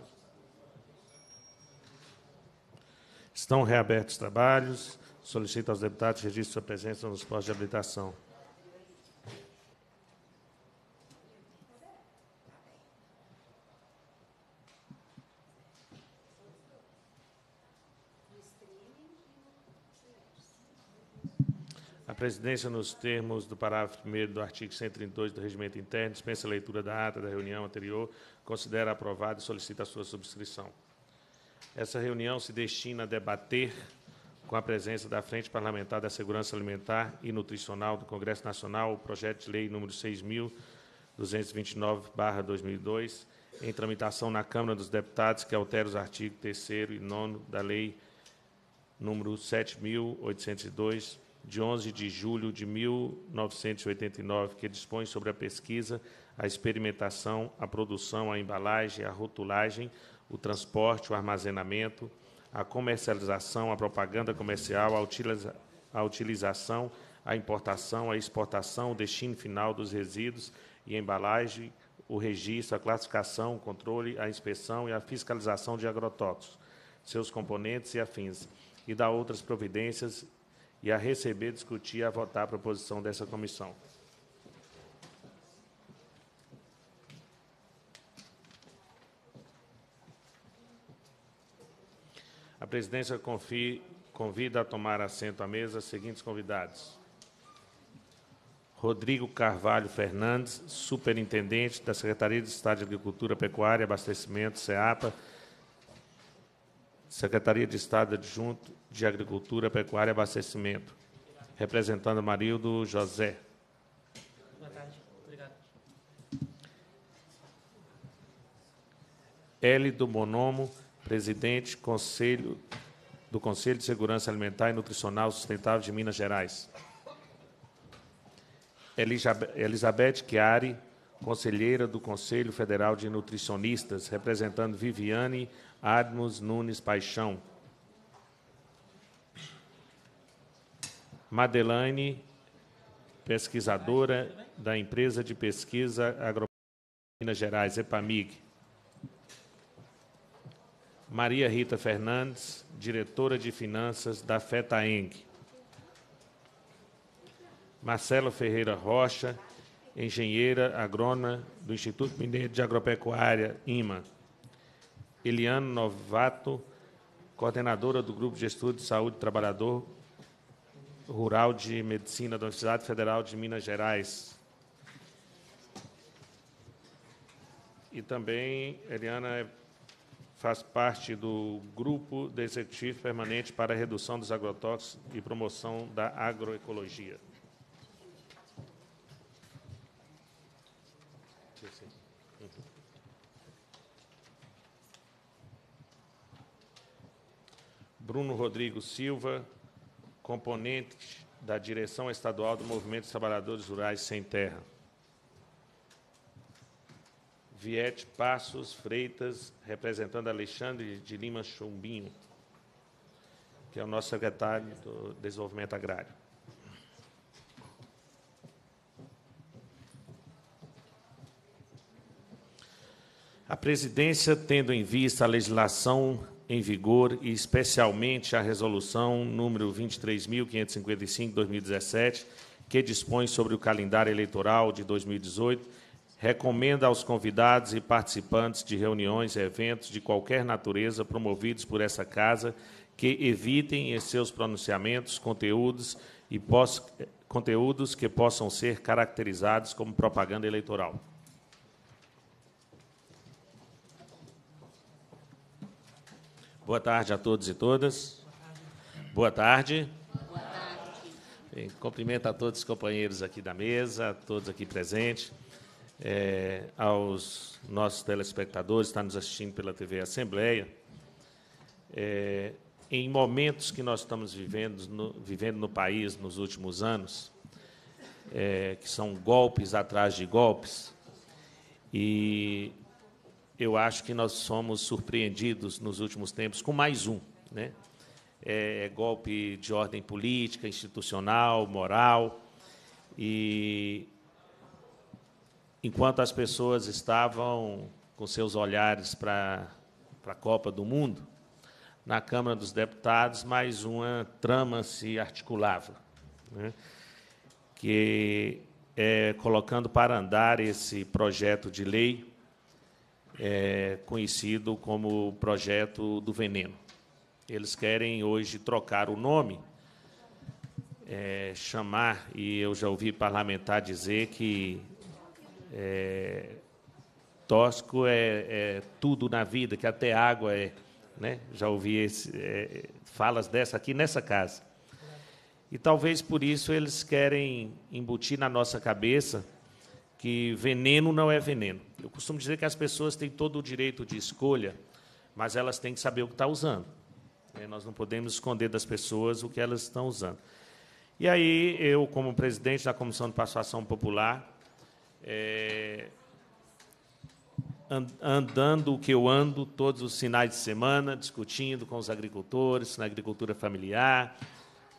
Pode. Estão reabertos os trabalhos. Solicito aos deputados registro sua presença nos postos de habilitação. presidência, nos termos do parágrafo 1 do artigo 132 do Regimento Interno, dispensa a leitura da ata da reunião anterior, considera aprovada e solicita a sua subscrição. Essa reunião se destina a debater, com a presença da Frente Parlamentar da Segurança Alimentar e Nutricional do Congresso Nacional, o projeto de lei número 6.229-2002, em tramitação na Câmara dos Deputados, que altera os artigos 3 e 9 da lei número 7.802 de 11 de julho de 1989, que dispõe sobre a pesquisa, a experimentação, a produção, a embalagem, a rotulagem, o transporte, o armazenamento, a comercialização, a propaganda comercial, a, utiliza a utilização, a importação, a exportação, o destino final dos resíduos e embalagem, o registro, a classificação, o controle, a inspeção e a fiscalização de agrotóxicos, seus componentes e afins, e da outras providências e a receber, discutir e a votar a proposição dessa comissão. A presidência confie, convida a tomar assento à mesa os seguintes convidados. Rodrigo Carvalho Fernandes, superintendente da Secretaria de Estado de Agricultura, Pecuária e Abastecimento, SEAPA, Secretaria de Estado Adjunto de Agricultura, Pecuária e Abastecimento, representando o Marildo José. Boa tarde. Obrigado. L do Monomo, presidente Conselho do Conselho de Segurança Alimentar e Nutricional Sustentável de Minas Gerais. Elizabeth Chiari, conselheira do Conselho Federal de Nutricionistas, representando Viviane Admos Nunes Paixão. Madelaine, pesquisadora da empresa de pesquisa agropecuária Minas Gerais, EPAMIG. Maria Rita Fernandes, diretora de finanças da FETAENG. Marcelo Ferreira Rocha, engenheira agrônoma do Instituto Mineiro de Agropecuária, IMA. Eliana Novato, coordenadora do Grupo de Estudo de Saúde Trabalhador Rural de Medicina da Universidade Federal de Minas Gerais. E também, Eliana é, faz parte do Grupo de Executivo Permanente para a Redução dos Agrotóxicos e Promoção da Agroecologia. Bruno Rodrigo Silva, componente da Direção Estadual do Movimento dos Trabalhadores Rurais Sem Terra. Viete Passos Freitas, representando Alexandre de Lima Chumbinho, que é o nosso secretário do Desenvolvimento Agrário. A presidência, tendo em vista a legislação em vigor e especialmente a resolução número 23.555/2017, que dispõe sobre o calendário eleitoral de 2018, recomenda aos convidados e participantes de reuniões e eventos de qualquer natureza promovidos por essa casa que evitem em seus pronunciamentos conteúdos e pós, conteúdos que possam ser caracterizados como propaganda eleitoral. Boa tarde a todos e todas. Boa tarde. Boa tarde. Bem, cumprimento a todos os companheiros aqui da mesa, a todos aqui presentes, é, aos nossos telespectadores que estão nos assistindo pela TV Assembleia. É, em momentos que nós estamos vivendo no, vivendo no país nos últimos anos, é, que são golpes atrás de golpes, e eu acho que nós somos surpreendidos nos últimos tempos com mais um, né? É, é, golpe de ordem política, institucional, moral. E enquanto as pessoas estavam com seus olhares para, para a Copa do Mundo, na Câmara dos Deputados mais uma trama se articulava, né? que é colocando para andar esse projeto de lei é, conhecido como o Projeto do Veneno. Eles querem hoje trocar o nome, é, chamar, e eu já ouvi parlamentar dizer que é, tóxico é, é tudo na vida, que até água é. Né? Já ouvi esse, é, falas dessa aqui nessa casa. E talvez por isso eles querem embutir na nossa cabeça que veneno não é veneno. Eu costumo dizer que as pessoas têm todo o direito de escolha, mas elas têm que saber o que está usando. Né? nós não podemos esconder das pessoas o que elas estão usando. E aí, eu, como presidente da Comissão de Passuação Popular, é, andando o que eu ando todos os sinais de semana, discutindo com os agricultores, na agricultura familiar,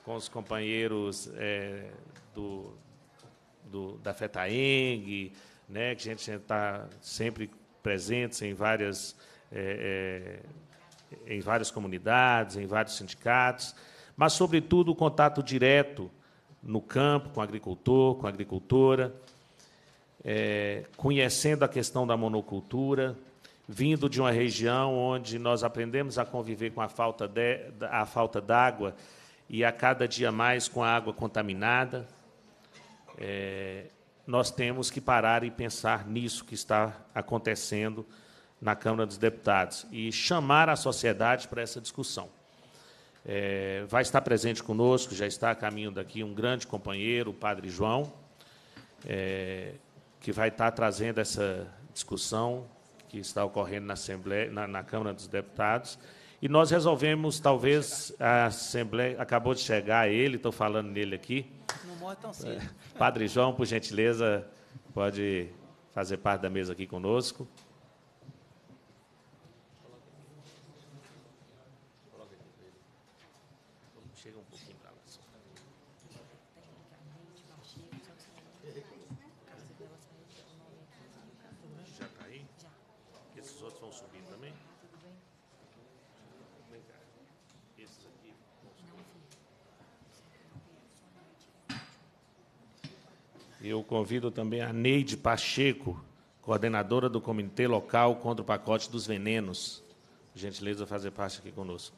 com os companheiros é, do, do, da FETAENG, né, que a gente está sempre presente em várias, é, é, em várias comunidades, em vários sindicatos, mas, sobretudo, o contato direto no campo, com o agricultor, com a agricultora, é, conhecendo a questão da monocultura, vindo de uma região onde nós aprendemos a conviver com a falta, de, a falta d'água e a cada dia mais com a água contaminada. É, nós temos que parar e pensar nisso que está acontecendo na Câmara dos Deputados e chamar a sociedade para essa discussão. É, vai estar presente conosco, já está a caminho daqui, um grande companheiro, o Padre João, é, que vai estar trazendo essa discussão que está ocorrendo na, Assembleia, na, na Câmara dos Deputados. E nós resolvemos, talvez, a Assembleia acabou de chegar ele, estou falando nele aqui, não morre tão é. cedo. É. Padre João, por gentileza, pode fazer parte da mesa aqui conosco. eu convido também a Neide Pacheco, coordenadora do Comitê Local contra o Pacote dos Venenos. Gentileza fazer parte aqui conosco.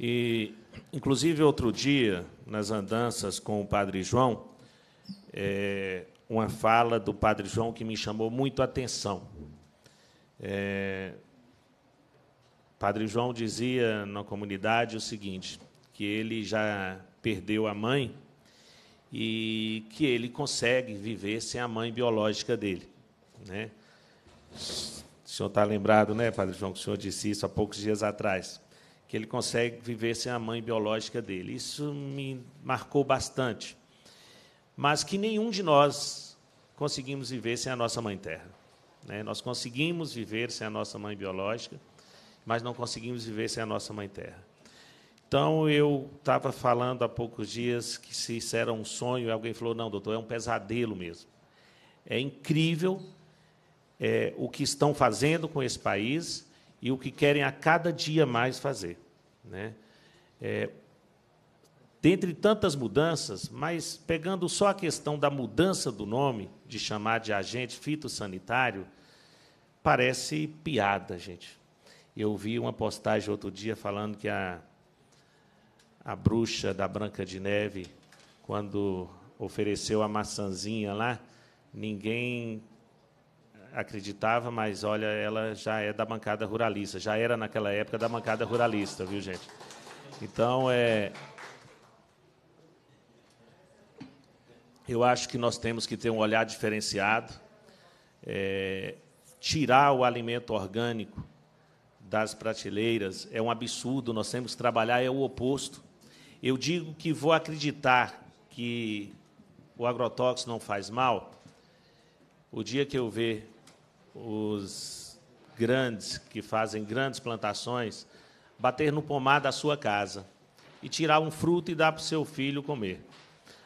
E, inclusive, outro dia, nas andanças com o Padre João, é, uma fala do Padre João que me chamou muito a atenção. É, padre João dizia na comunidade o seguinte: que ele já perdeu a mãe e que ele consegue viver sem a mãe biológica dele. Né? O senhor está lembrado, né, Padre João, que o senhor disse isso há poucos dias atrás, que ele consegue viver sem a mãe biológica dele. Isso me marcou bastante. Mas que nenhum de nós conseguimos viver sem a nossa mãe terra. Né? Nós conseguimos viver sem a nossa mãe biológica, mas não conseguimos viver sem a nossa mãe terra. Então, eu estava falando há poucos dias que se isso era um sonho, e alguém falou: não, doutor, é um pesadelo mesmo. É incrível é, o que estão fazendo com esse país e o que querem a cada dia mais fazer. Né? É, dentre tantas mudanças, mas pegando só a questão da mudança do nome, de chamar de agente fitossanitário, parece piada, gente. Eu vi uma postagem outro dia falando que a, a bruxa da Branca de Neve, quando ofereceu a maçãzinha lá, ninguém acreditava, mas olha, ela já é da bancada ruralista, já era naquela época da bancada ruralista, viu, gente? Então, é. Eu acho que nós temos que ter um olhar diferenciado. É, tirar o alimento orgânico das prateleiras é um absurdo, nós temos que trabalhar é o oposto. Eu digo que vou acreditar que o agrotóxico não faz mal o dia que eu ver os grandes que fazem grandes plantações bater no pomar da sua casa e tirar um fruto e dar para o seu filho comer.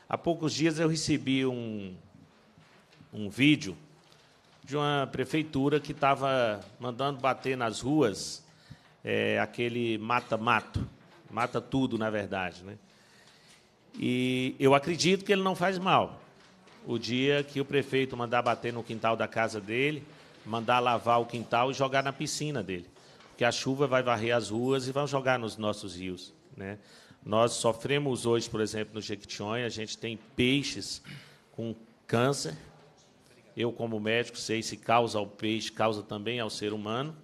Há poucos dias eu recebi um, um vídeo de uma prefeitura que estava mandando bater nas ruas é, aquele mata-mato, mata tudo, na verdade. Né? E eu acredito que ele não faz mal. O dia que o prefeito mandar bater no quintal da casa dele, mandar lavar o quintal e jogar na piscina dele. Porque a chuva vai varrer as ruas e vai jogar nos nossos rios. Né? Nós sofremos hoje, por exemplo, no Jequitinhonha, a gente tem peixes com câncer, eu, como médico, sei se causa ao peixe, causa também ao ser humano.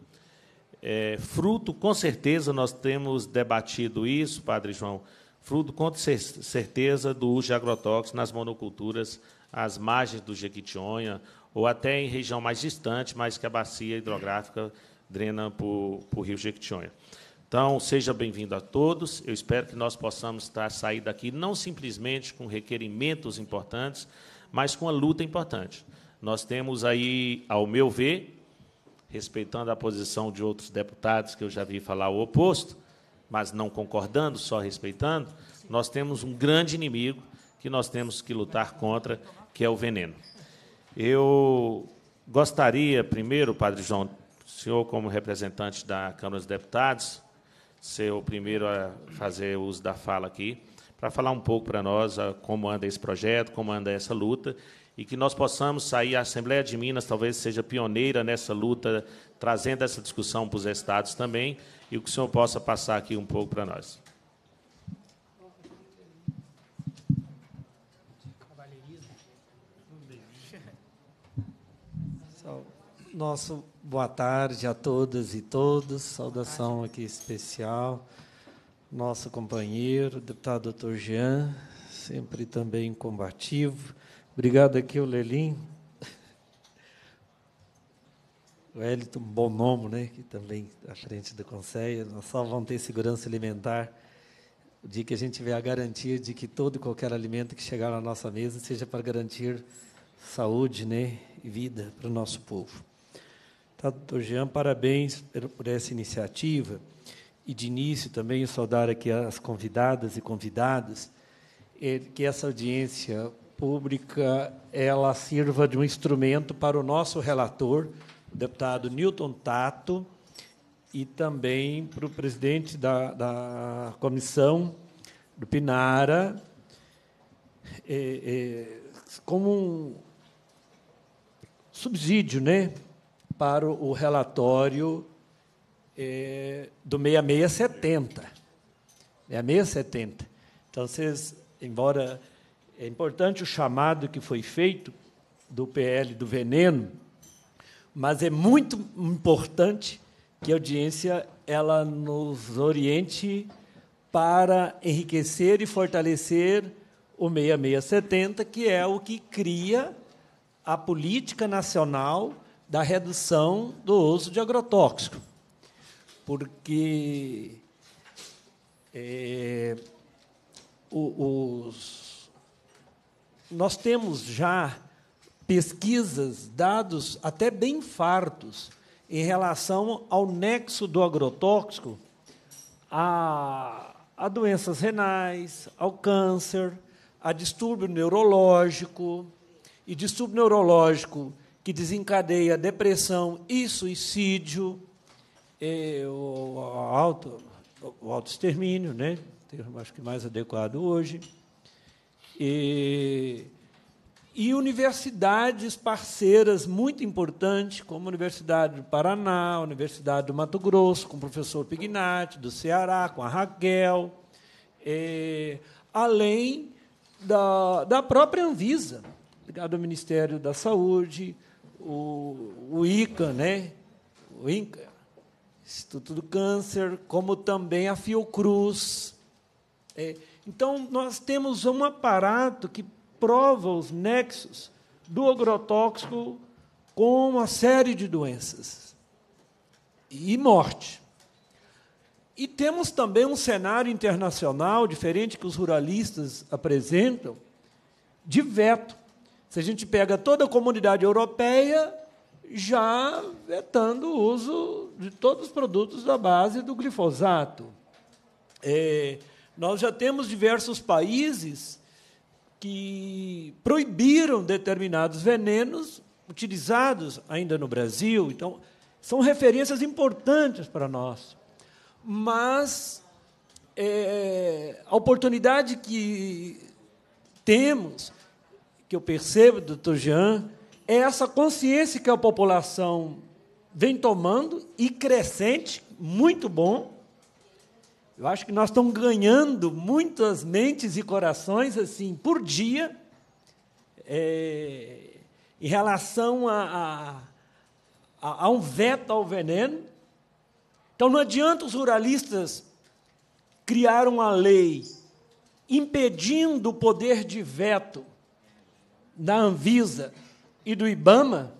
É, fruto, com certeza, nós temos debatido isso, Padre João, fruto, com certeza, do uso de agrotóxicos nas monoculturas às margens do Jequitinhonha ou até em região mais distante, mas que a bacia hidrográfica drena para o rio Jequitinhonha. Então, seja bem-vindo a todos. Eu espero que nós possamos estar, sair daqui não simplesmente com requerimentos importantes, mas com a luta importante. Nós temos aí, ao meu ver, respeitando a posição de outros deputados que eu já vi falar o oposto, mas não concordando, só respeitando, nós temos um grande inimigo que nós temos que lutar contra, que é o veneno. Eu gostaria, primeiro, Padre João, senhor como representante da Câmara dos Deputados, ser o primeiro a fazer uso da fala aqui, para falar um pouco para nós como anda esse projeto, como anda essa luta e que nós possamos sair. A Assembleia de Minas talvez seja pioneira nessa luta, trazendo essa discussão para os estados também, e o que o senhor possa passar aqui um pouco para nós. Nosso boa tarde a todas e todos, saudação aqui especial. Nosso companheiro, deputado doutor Jean, sempre também combativo, Obrigado aqui, o Lelim. O bom nome, né, que também à frente do Conselho. Nós só vamos ter segurança alimentar o dia que a gente tiver a garantia de que todo e qualquer alimento que chegar na nossa mesa seja para garantir saúde né, e vida para o nosso povo. Tá, doutor Jean, parabéns por essa iniciativa. E de início também saudar aqui as convidadas e convidados, eh, que essa audiência pública ela sirva de um instrumento para o nosso relator, o deputado Newton Tato, e também para o presidente da, da comissão, do Pinara, é, é, como um subsídio né, para o relatório é, do 6670. 6670. Então, vocês, embora é importante o chamado que foi feito do PL do veneno, mas é muito importante que a audiência ela nos oriente para enriquecer e fortalecer o 6670, que é o que cria a política nacional da redução do uso de agrotóxico. Porque é, os nós temos já pesquisas, dados até bem fartos em relação ao nexo do agrotóxico a, a doenças renais, ao câncer, a distúrbio neurológico e distúrbio neurológico que desencadeia depressão e suicídio, e é, o, auto, o autoextermínio, né? acho que mais adequado hoje e, e universidades parceiras muito importantes, como a Universidade do Paraná, a Universidade do Mato Grosso, com o professor Pignatti, do Ceará, com a Raquel, além da, da própria Anvisa, ligado ao Ministério da Saúde, o, o ICA, né? o INCA, Instituto do Câncer, como também a Fiocruz. É, então, nós temos um aparato que prova os nexos do agrotóxico com uma série de doenças e morte. E temos também um cenário internacional, diferente que os ruralistas apresentam, de veto. Se a gente pega toda a comunidade europeia, já vetando o uso de todos os produtos da base do glifosato. É, nós já temos diversos países que proibiram determinados venenos utilizados ainda no Brasil. Então, são referências importantes para nós. Mas é, a oportunidade que temos, que eu percebo, doutor Jean, é essa consciência que a população vem tomando e crescente, muito bom, eu acho que nós estamos ganhando muitas mentes e corações assim por dia é, em relação a, a, a, um veto ao veneno. Então não adianta os ruralistas criar uma lei impedindo o poder de veto da Anvisa e do IBAMA.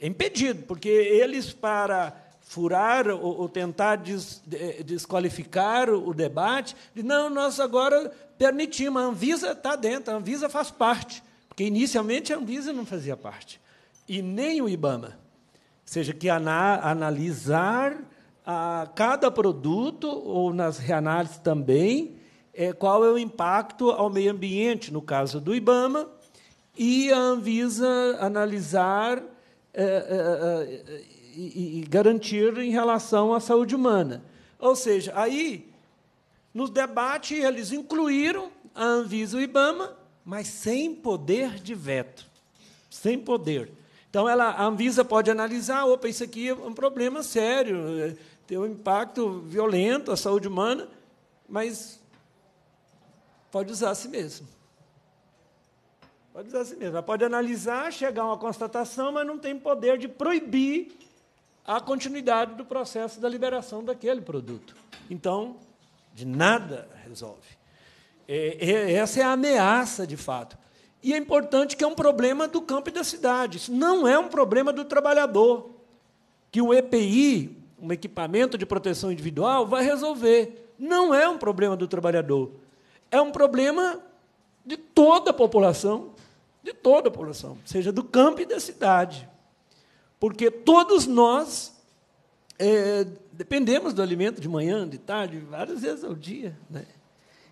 É impedido, porque eles para furar ou, ou tentar des, desqualificar o debate. De, não, nós agora permitimos, a Anvisa está dentro, a Anvisa faz parte, porque inicialmente a Anvisa não fazia parte, e nem o IBAMA. Ou seja, que ana, analisar a cada produto, ou nas reanálises também, é, qual é o impacto ao meio ambiente, no caso do IBAMA, e a Anvisa analisar é, é, e, e garantir em relação à saúde humana. Ou seja, aí, no debate, eles incluíram a Anvisa e o IBAMA, mas sem poder de veto. Sem poder. Então, ela, a Anvisa pode analisar: opa, isso aqui é um problema sério, é, tem um impacto violento à saúde humana, mas pode usar a si mesmo. Pode usar a si mesmo. Ela pode analisar, chegar a uma constatação, mas não tem poder de proibir a continuidade do processo da liberação daquele produto. Então, de nada resolve. É, é, essa é a ameaça, de fato. E é importante que é um problema do campo e da cidade. Isso não é um problema do trabalhador. Que o EPI, um equipamento de proteção individual, vai resolver. Não é um problema do trabalhador. É um problema de toda a população, de toda a população, seja do campo e da cidade. Porque todos nós é, dependemos do alimento de manhã, de tarde, várias vezes ao dia. Né?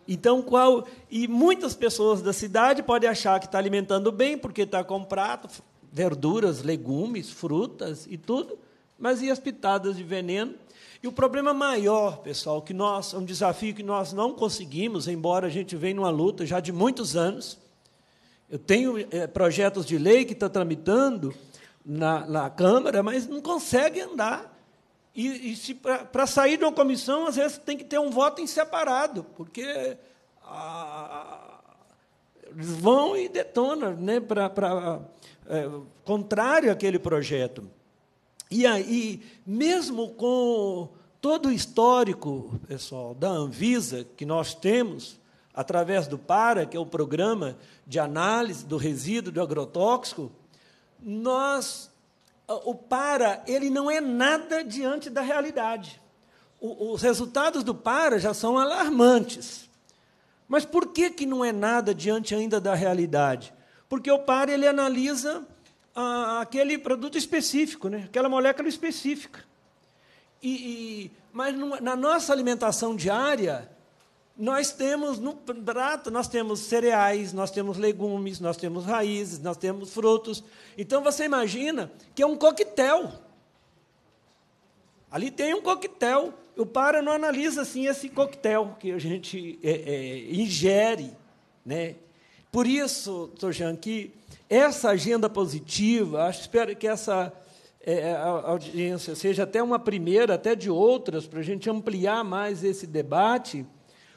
Então, qual. E muitas pessoas da cidade podem achar que está alimentando bem, porque está com prato, verduras, legumes, frutas e tudo, mas e as pitadas de veneno? E o problema maior, pessoal, que nós, é um desafio que nós não conseguimos, embora a gente venha numa luta já de muitos anos. Eu tenho é, projetos de lei que está tramitando na, na Câmara, mas não consegue andar. E, e para sair de uma comissão, às vezes tem que ter um voto em separado, porque a, eles vão e detonam, né, para é, contrário àquele projeto. E aí, mesmo com todo o histórico, pessoal, da Anvisa que nós temos, através do PARA, que é o Programa de Análise do Resíduo do Agrotóxico, nós, o para, ele não é nada diante da realidade. O, os resultados do para já são alarmantes. Mas por que, que não é nada diante ainda da realidade? Porque o para ele analisa aquele produto específico, né? aquela molécula específica. E, e mas na nossa alimentação diária, nós temos no prato, nós temos cereais, nós temos legumes, nós temos raízes, nós temos frutos. Então você imagina que é um coquetel. Ali tem um coquetel. O para não analisa assim esse coquetel que a gente é, é, ingere, né? Por isso, Jean que essa agenda positiva, acho, espero que essa é, é audiência seja até uma primeira, até de outras, para a gente ampliar mais esse debate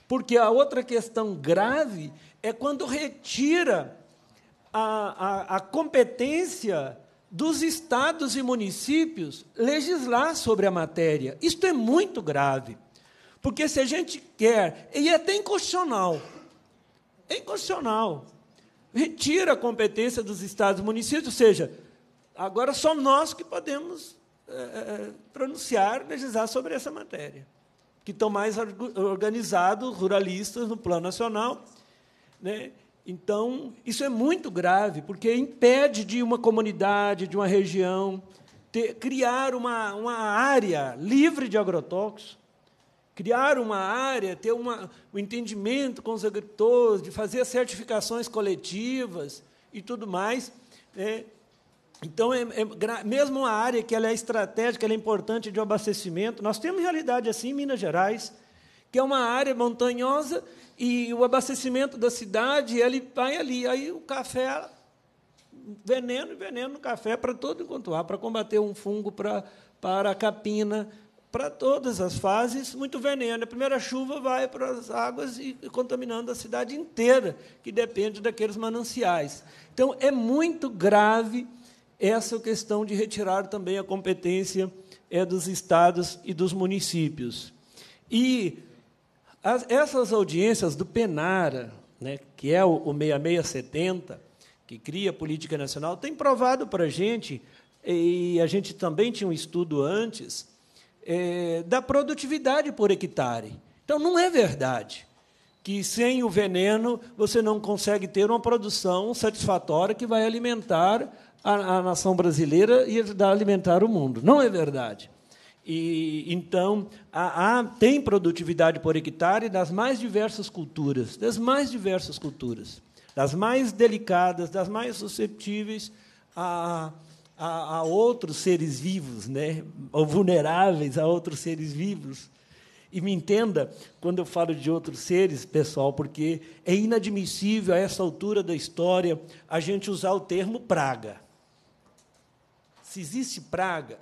porque a outra questão grave é quando retira a, a, a competência dos estados e municípios legislar sobre a matéria. Isto é muito grave. Porque se a gente quer, e é até inconstitucional, é inconstitucional. Retira a competência dos estados e municípios, ou seja, agora só nós que podemos é, pronunciar, legislar sobre essa matéria que estão mais organizados, ruralistas, no plano nacional. Né? Então, isso é muito grave, porque impede de uma comunidade, de uma região, ter, criar uma, uma área livre de agrotóxicos, criar uma área, ter uma, um entendimento com os agricultores, de fazer certificações coletivas e tudo mais. Né? Então, é, é, mesmo uma área que ela é estratégica, ela é importante de abastecimento, nós temos realidade assim em Minas Gerais, que é uma área montanhosa e o abastecimento da cidade ele vai ali. Aí o café, veneno e veneno no café para todo quanto há, para combater um fungo, para, para a capina, para todas as fases, muito veneno. A primeira chuva vai para as águas e contaminando a cidade inteira, que depende daqueles mananciais. Então, é muito grave essa questão de retirar também a competência é dos estados e dos municípios. E as, essas audiências do PENARA, né, que é o, o 6670, que cria a política nacional, tem provado para a gente, e a gente também tinha um estudo antes, é, da produtividade por hectare. Então, não é verdade que sem o veneno você não consegue ter uma produção satisfatória que vai alimentar a, a nação brasileira e ajudar a alimentar o mundo. Não é verdade. E então a tem produtividade por hectare das mais diversas culturas, das mais diversas culturas, das mais delicadas, das mais susceptíveis a, a, a outros seres vivos, né? ou vulneráveis a outros seres vivos. E me entenda quando eu falo de outros seres, pessoal, porque é inadmissível a essa altura da história a gente usar o termo praga. Se existe praga,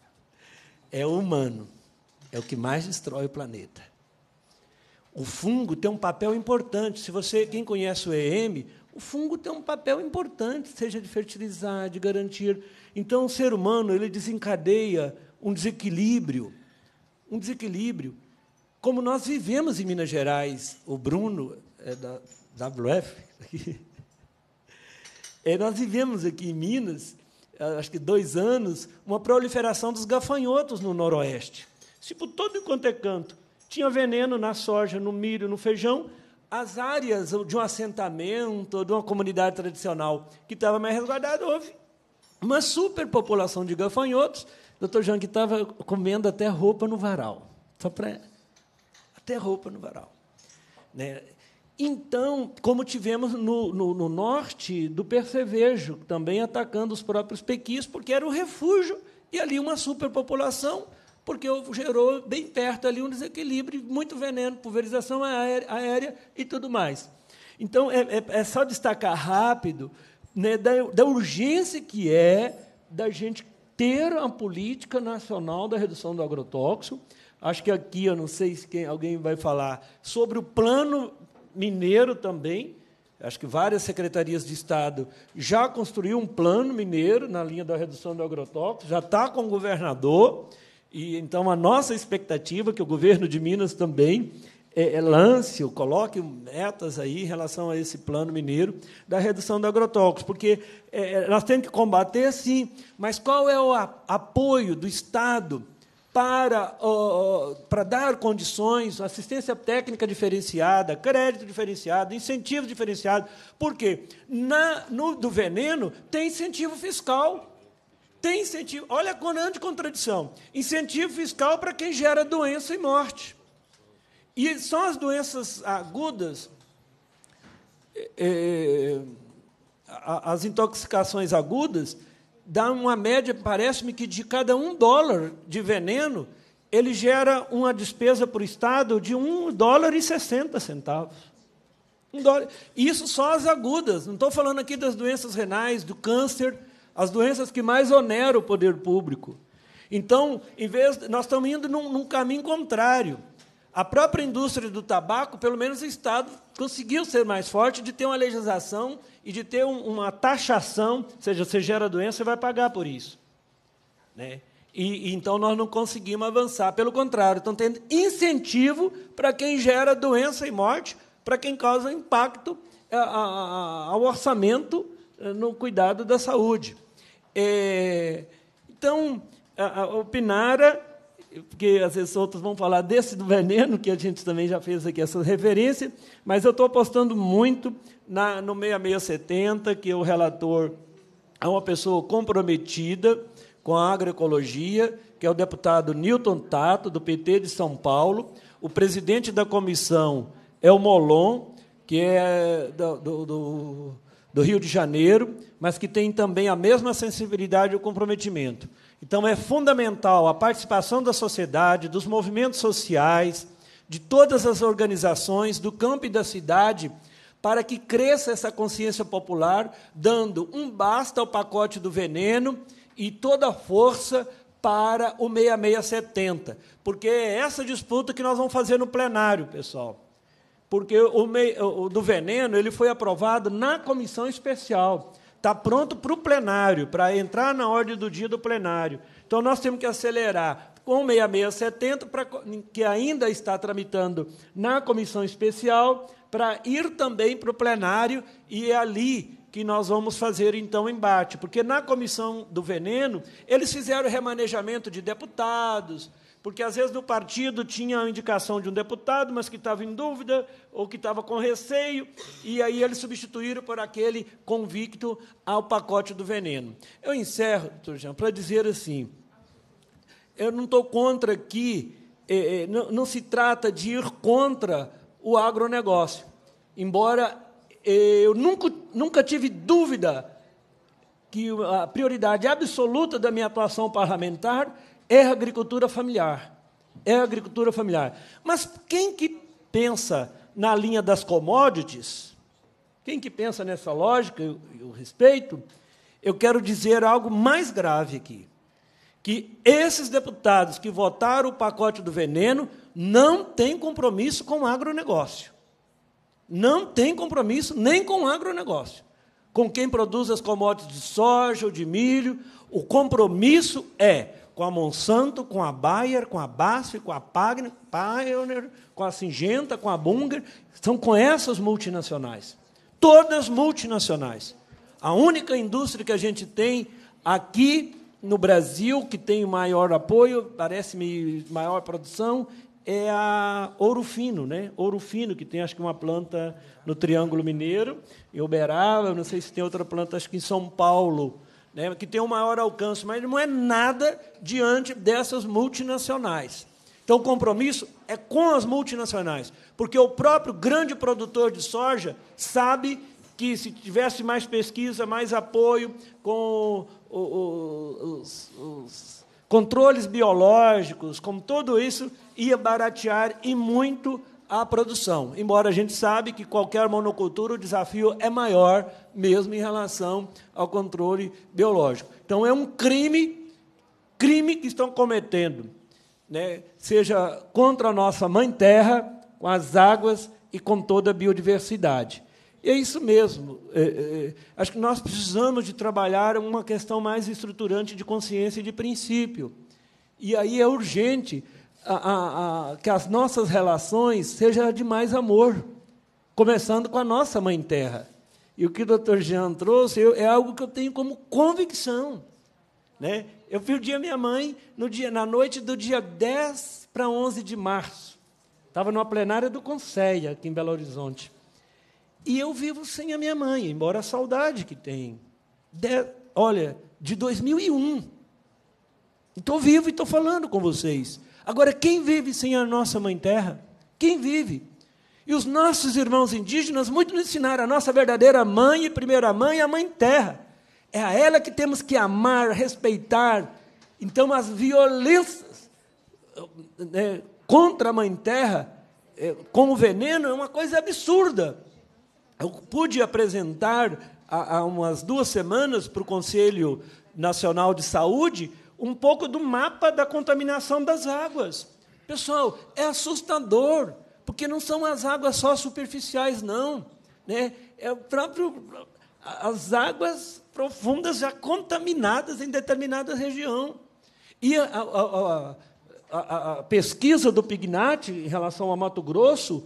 é o humano. É o que mais destrói o planeta. O fungo tem um papel importante. Se você, quem conhece o EM, o fungo tem um papel importante, seja de fertilizar, de garantir. Então, o ser humano ele desencadeia um desequilíbrio, um desequilíbrio. Como nós vivemos em Minas Gerais, o Bruno é da WF, É, nós vivemos aqui em Minas acho que dois anos, uma proliferação dos gafanhotos no Noroeste. Se por todo enquanto é canto tinha veneno na soja, no milho, no feijão, as áreas de um assentamento, de uma comunidade tradicional que estava mais resguardada, houve uma superpopulação de gafanhotos. Doutor João que estava comendo até roupa no varal, só para até roupa no varal, né? Então, como tivemos no, no, no norte do Percevejo, também atacando os próprios pequis, porque era o refúgio e ali uma superpopulação, porque gerou bem perto ali um desequilíbrio, muito veneno, pulverização aérea, e tudo mais. Então, é, é, é só destacar rápido né, da, da urgência que é da gente ter uma política nacional da redução do agrotóxico. Acho que aqui, eu não sei se quem, alguém vai falar sobre o plano mineiro também, acho que várias secretarias de Estado já construíram um plano mineiro na linha da redução do agrotóxico, já está com o governador, e então a nossa expectativa é que o governo de Minas também é, é, lance, coloque metas aí em relação a esse plano mineiro da redução do agrotóxicos, porque é, é, nós temos que combater, sim, mas qual é o apoio do Estado para, para dar condições, assistência técnica diferenciada, crédito diferenciado, incentivo diferenciado. Por quê? Na, no, do veneno tem incentivo fiscal. Tem incentivo. Olha a grande contradição. Incentivo fiscal para quem gera doença e morte. E são as doenças agudas, eh, eh, as intoxicações agudas, dá uma média, parece-me que de cada um dólar de veneno, ele gera uma despesa para o Estado de um dólar e 60 centavos. Um dólar. Isso só as agudas. Não estou falando aqui das doenças renais, do câncer, as doenças que mais oneram o poder público. Então, em vez, nós estamos indo num, num caminho contrário. A própria indústria do tabaco, pelo menos o Estado conseguiu ser mais forte de ter uma legislação e de ter um, uma taxação, ou seja, você gera doença, você vai pagar por isso. Né? E, e, então nós não conseguimos avançar, pelo contrário, estão tendo incentivo para quem gera doença e morte, para quem causa impacto ao orçamento eh, no cuidado da saúde. É, então, a, a, o Pinara porque às vezes outros vão falar desse do veneno, que a gente também já fez aqui essa referência, mas eu estou apostando muito na, no 6670, que é o relator é uma pessoa comprometida com a agroecologia, que é o deputado Newton Tato, do PT de São Paulo. O presidente da comissão é o Molon, que é do, do, do do Rio de Janeiro, mas que tem também a mesma sensibilidade e o comprometimento. Então é fundamental a participação da sociedade, dos movimentos sociais, de todas as organizações do campo e da cidade, para que cresça essa consciência popular, dando um basta ao pacote do veneno e toda a força para o 6670, porque é essa disputa que nós vamos fazer no plenário, pessoal. Porque o, mei, o do veneno ele foi aprovado na comissão especial está pronto para o plenário, para entrar na ordem do dia do plenário. Então, nós temos que acelerar com 6670, pra, que ainda está tramitando na comissão especial, para ir também para o plenário, e é ali que nós vamos fazer, então, embate. Porque na comissão do veneno, eles fizeram remanejamento de deputados, porque às vezes no partido tinha a indicação de um deputado, mas que estava em dúvida ou que estava com receio, e aí eles substituíram por aquele convicto ao pacote do veneno. Eu encerro, doutor Jean, para dizer assim: eu não estou contra que é, é, não, não se trata de ir contra o agronegócio, embora é, eu nunca, nunca tive dúvida que a prioridade absoluta da minha atuação parlamentar é agricultura familiar. É agricultura familiar. Mas quem que pensa na linha das commodities, quem que pensa nessa lógica, eu, eu respeito, eu quero dizer algo mais grave aqui. Que esses deputados que votaram o pacote do veneno não têm compromisso com o agronegócio. Não têm compromisso nem com o agronegócio. Com quem produz as commodities de soja ou de milho, o compromisso é com a Monsanto, com a Bayer, com a BASF, com a Pioneer, com a Singenta, com a Bunger, são com essas multinacionais. Todas multinacionais. A única indústria que a gente tem aqui no Brasil que tem maior apoio, parece-me maior produção, é a Ouro Fino, né? Ouro Fino, que tem acho que uma planta no Triângulo Mineiro, em Uberaba, não sei se tem outra planta, acho que em São Paulo né, que tem um maior alcance, mas não é nada diante dessas multinacionais. Então, o compromisso é com as multinacionais, porque o próprio grande produtor de soja sabe que se tivesse mais pesquisa, mais apoio com os, os, os controles biológicos, com tudo isso, ia baratear e muito à produção. Embora a gente sabe que qualquer monocultura o desafio é maior, mesmo em relação ao controle biológico. Então é um crime, crime que estão cometendo, né? seja contra a nossa mãe terra, com as águas e com toda a biodiversidade. E é isso mesmo. É, é, é acho que nós precisamos de trabalhar uma questão mais estruturante de consciência e de princípio. E aí é urgente a, a, que as nossas relações sejam de mais amor, começando com a nossa Mãe Terra. E o que o doutor Jean trouxe eu, é algo que eu tenho como convicção. Né? Eu fui o dia minha mãe, no dia, na noite do dia 10 para 11 de março. Estava numa plenária do Conselho, aqui em Belo Horizonte. E eu vivo sem a minha mãe, embora a saudade que tem. De, olha, de 2001. Estou vivo e estou falando com vocês. Agora, quem vive sem a nossa mãe terra? Quem vive? E os nossos irmãos indígenas muito nos ensinaram a nossa verdadeira mãe e primeira mãe é a mãe terra. É a ela que temos que amar, respeitar. Então, as violências né, contra a mãe terra, é, com o veneno, é uma coisa absurda. Eu pude apresentar há, há umas duas semanas para o Conselho Nacional de Saúde um pouco do mapa da contaminação das águas. Pessoal, é assustador, porque não são as águas só superficiais, não. Né? É o próprio as águas profundas já contaminadas em determinada região. E a, a, a, a pesquisa do Pignat em relação ao Mato Grosso,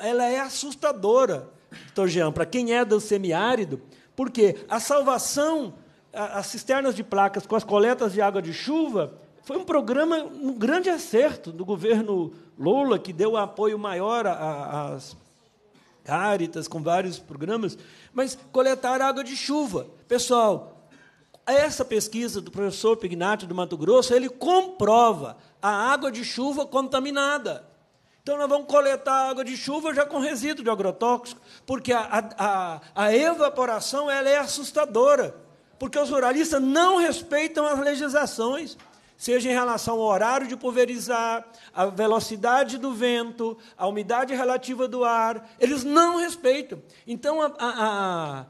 ela é assustadora, doutor Jean, para quem é do semiárido, porque a salvação as cisternas de placas com as coletas de água de chuva foi um programa, um grande acerto do governo Lula, que deu apoio maior às Cáritas, com vários programas, mas coletar água de chuva. Pessoal, essa pesquisa do professor Pignatti do Mato Grosso, ele comprova a água de chuva contaminada. Então, nós vamos coletar água de chuva já com resíduo de agrotóxico, porque a, a, a evaporação ela é assustadora porque os ruralistas não respeitam as legislações, seja em relação ao horário de pulverizar, a velocidade do vento, a umidade relativa do ar, eles não respeitam. Então, a, a,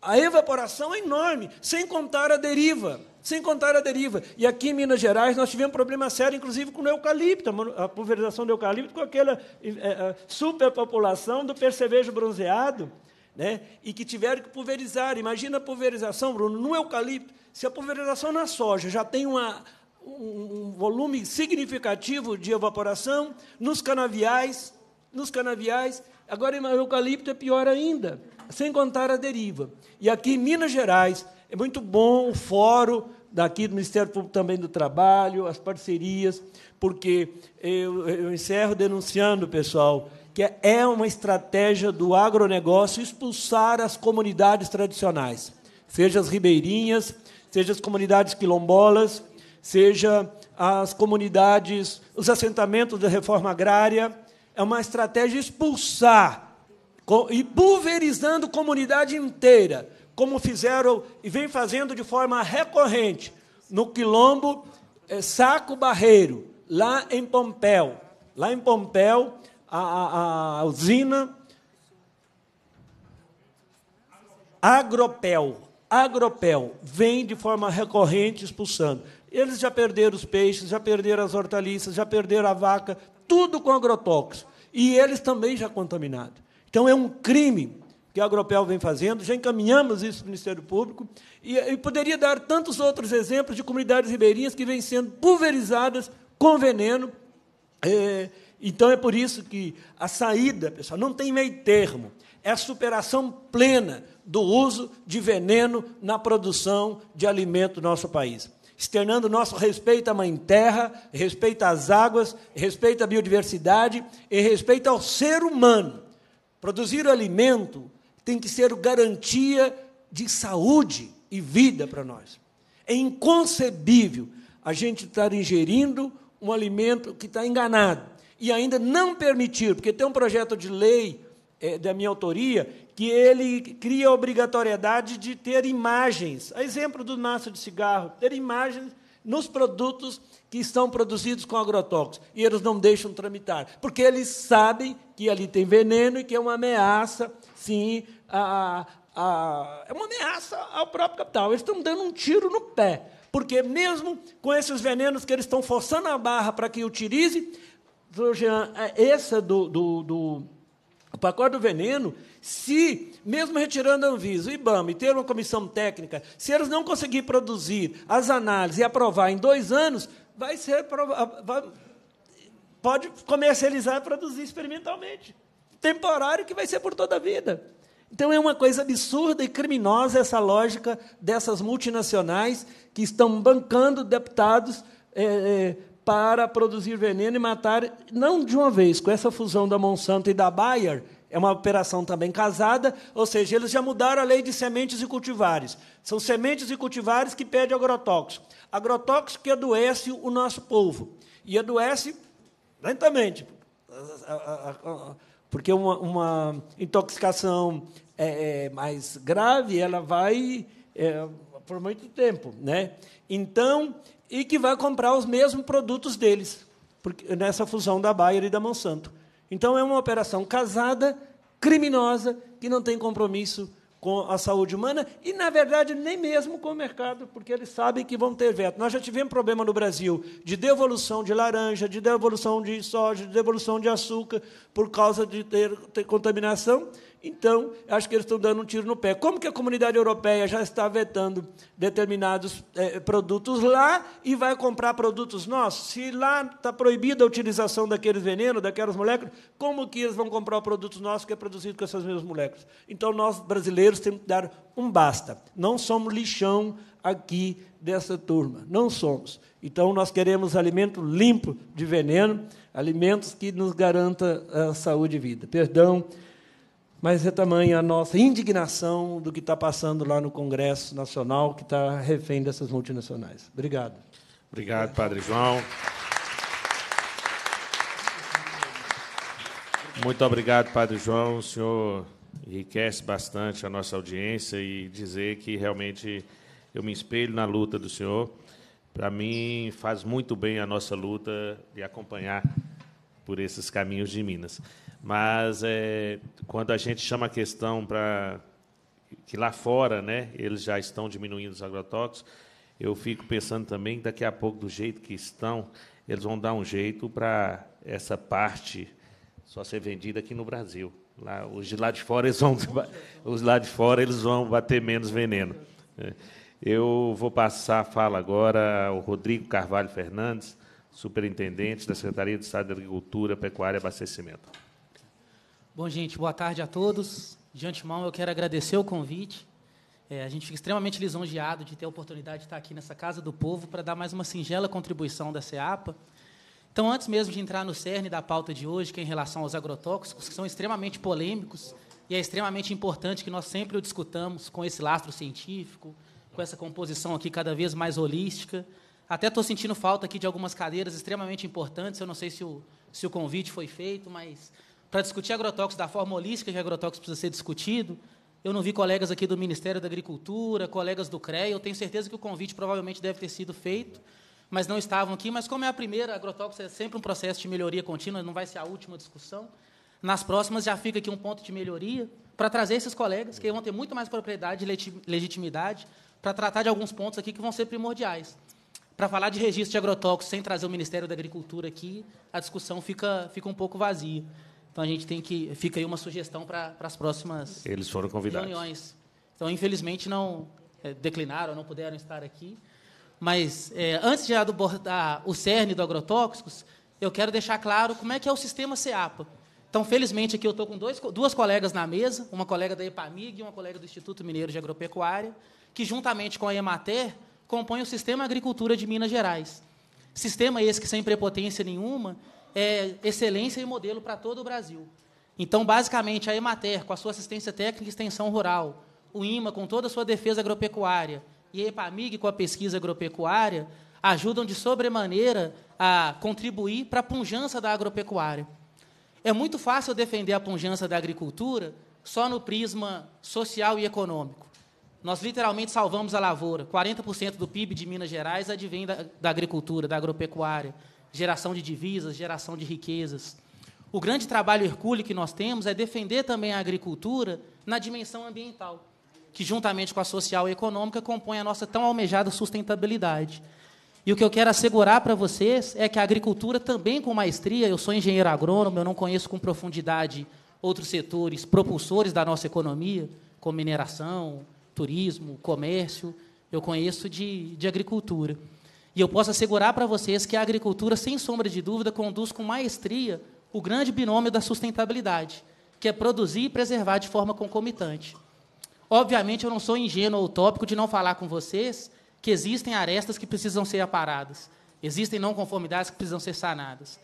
a evaporação é enorme, sem contar a deriva. Sem contar a deriva. E aqui em Minas Gerais nós tivemos um problema sério, inclusive com o eucalipto, a pulverização do eucalipto, com aquela é, superpopulação do percevejo bronzeado, né? e que tiveram que pulverizar. Imagina a pulverização, Bruno, no eucalipto. Se a pulverização na soja já tem uma, um, um volume significativo de evaporação, nos canaviais, nos canaviais, agora o eucalipto é pior ainda, sem contar a deriva. E aqui em Minas Gerais, é muito bom o fórum daqui do Ministério Público também do Trabalho, as parcerias, porque eu, eu encerro denunciando, pessoal, que é uma estratégia do agronegócio expulsar as comunidades tradicionais, seja as ribeirinhas, seja as comunidades quilombolas, seja as comunidades, os assentamentos da reforma agrária. É uma estratégia expulsar e pulverizando comunidade inteira, como fizeram e vem fazendo de forma recorrente no quilombo é, Saco Barreiro, lá em Pompéu. Lá em Pompéu, a, a, a usina Agropel. Agropel vem de forma recorrente expulsando. Eles já perderam os peixes, já perderam as hortaliças, já perderam a vaca, tudo com agrotóxico. E eles também já contaminados. Então é um crime que a Agropel vem fazendo, já encaminhamos isso para o Ministério Público, e, e poderia dar tantos outros exemplos de comunidades ribeirinhas que vêm sendo pulverizadas com veneno. É, então é por isso que a saída, pessoal, não tem meio termo. É a superação plena do uso de veneno na produção de alimento do nosso país. Externando nosso respeito à Mãe Terra, respeito às águas, respeito à biodiversidade e respeito ao ser humano. Produzir alimento tem que ser garantia de saúde e vida para nós. É inconcebível a gente estar ingerindo um alimento que está enganado e ainda não permitir, porque tem um projeto de lei é, da minha autoria que ele cria a obrigatoriedade de ter imagens, a exemplo do maço de cigarro, ter imagens nos produtos que estão produzidos com agrotóxicos. E eles não deixam tramitar, porque eles sabem que ali tem veneno e que é uma ameaça, sim, a, a, é uma ameaça ao próprio capital. Eles estão dando um tiro no pé, porque mesmo com esses venenos que eles estão forçando a barra para que utilize, Doutor Jean, é, essa do, do, do pacote do veneno, se, mesmo retirando a Anvisa, o IBAMA e ter uma comissão técnica, se eles não conseguirem produzir as análises e aprovar em dois anos, vai ser. Vai, pode comercializar e produzir experimentalmente. Temporário que vai ser por toda a vida. Então é uma coisa absurda e criminosa essa lógica dessas multinacionais que estão bancando deputados. É, é, para produzir veneno e matar, não de uma vez, com essa fusão da Monsanto e da Bayer, é uma operação também casada, ou seja, eles já mudaram a lei de sementes e cultivares. São sementes e cultivares que pedem agrotóxico. Agrotóxico que adoece o nosso povo. E adoece lentamente, porque uma, uma intoxicação é, é, mais grave, ela vai é, por muito tempo. Né? Então, e que vai comprar os mesmos produtos deles, nessa fusão da Bayer e da Monsanto. Então é uma operação casada, criminosa, que não tem compromisso com a saúde humana e, na verdade, nem mesmo com o mercado, porque eles sabem que vão ter veto. Nós já tivemos problema no Brasil de devolução de laranja, de devolução de soja, de devolução de açúcar, por causa de ter, ter contaminação. Então, acho que eles estão dando um tiro no pé. Como que a comunidade europeia já está vetando determinados é, produtos lá e vai comprar produtos nossos? Se lá está proibida a utilização daqueles venenos, daquelas moléculas, como que eles vão comprar produtos nossos que é produzido com essas mesmas moléculas? Então, nós brasileiros temos que dar um basta. Não somos lixão aqui dessa turma. Não somos. Então, nós queremos alimento limpo de veneno, alimentos que nos garanta a saúde e vida. Perdão mas é tamanha a nossa indignação do que está passando lá no Congresso Nacional, que está refém dessas multinacionais. Obrigado. Obrigado, Padre João. Muito obrigado, Padre João. O senhor enriquece bastante a nossa audiência e dizer que realmente eu me espelho na luta do senhor. Para mim, faz muito bem a nossa luta de acompanhar por esses caminhos de Minas. Mas é, quando a gente chama a questão para que lá fora, né, eles já estão diminuindo os agrotóxicos, eu fico pensando também que daqui a pouco do jeito que estão, eles vão dar um jeito para essa parte só ser vendida aqui no Brasil. Lá, os de lá de fora eles vão, os lá de fora eles vão bater menos veneno. É. Eu vou passar a fala agora ao Rodrigo Carvalho Fernandes, superintendente da Secretaria de Estado de Agricultura, Pecuária e Abastecimento. Bom, gente, boa tarde a todos. De antemão, eu quero agradecer o convite. É, a gente fica extremamente lisonjeado de ter a oportunidade de estar aqui nessa Casa do Povo para dar mais uma singela contribuição da CEAPA. Então, antes mesmo de entrar no cerne da pauta de hoje, que é em relação aos agrotóxicos, que são extremamente polêmicos, e é extremamente importante que nós sempre o discutamos com esse lastro científico, com essa composição aqui cada vez mais holística. Até estou sentindo falta aqui de algumas cadeiras extremamente importantes, eu não sei se o, se o convite foi feito, mas para discutir agrotóxicos da forma holística que agrotóxicos precisa ser discutido. Eu não vi colegas aqui do Ministério da Agricultura, colegas do CREA. Eu tenho certeza que o convite provavelmente deve ter sido feito, mas não estavam aqui. Mas como é a primeira, agrotóxico é sempre um processo de melhoria contínua, não vai ser a última discussão. Nas próximas já fica aqui um ponto de melhoria para trazer esses colegas que vão ter muito mais propriedade e legitimidade para tratar de alguns pontos aqui que vão ser primordiais. Para falar de registro de agrotóxicos sem trazer o Ministério da Agricultura aqui, a discussão fica, fica um pouco vazia. Então a gente tem que fica aí uma sugestão para as próximas Eles foram convidados. reuniões. Então infelizmente não é, declinaram, não puderam estar aqui. Mas é, antes de abordar o cerne do agrotóxicos, eu quero deixar claro como é que é o sistema CEAPA. Então, felizmente, aqui eu estou com dois, duas colegas na mesa, uma colega da EPAMIG e uma colega do Instituto Mineiro de Agropecuária, que, juntamente com a EMATER, compõem o Sistema Agricultura de Minas Gerais. Sistema esse que, sem prepotência nenhuma, é, excelência e modelo para todo o Brasil. Então, basicamente, a Emater, com a sua assistência técnica e extensão rural, o IMA, com toda a sua defesa agropecuária, e a EPAMIG, com a pesquisa agropecuária, ajudam de sobremaneira a contribuir para a punjança da agropecuária. É muito fácil defender a punjança da agricultura só no prisma social e econômico. Nós literalmente salvamos a lavoura. 40% do PIB de Minas Gerais advém da, da agricultura, da agropecuária geração de divisas, geração de riquezas. O grande trabalho hercúleo que nós temos é defender também a agricultura na dimensão ambiental, que juntamente com a social e econômica compõe a nossa tão almejada sustentabilidade. E o que eu quero assegurar para vocês é que a agricultura também com maestria, eu sou engenheiro agrônomo, eu não conheço com profundidade outros setores propulsores da nossa economia, como mineração, turismo, comércio, eu conheço de, de agricultura. E eu posso assegurar para vocês que a agricultura, sem sombra de dúvida, conduz com maestria o grande binômio da sustentabilidade, que é produzir e preservar de forma concomitante. Obviamente, eu não sou ingênuo ou utópico de não falar com vocês que existem arestas que precisam ser aparadas, existem não conformidades que precisam ser sanadas.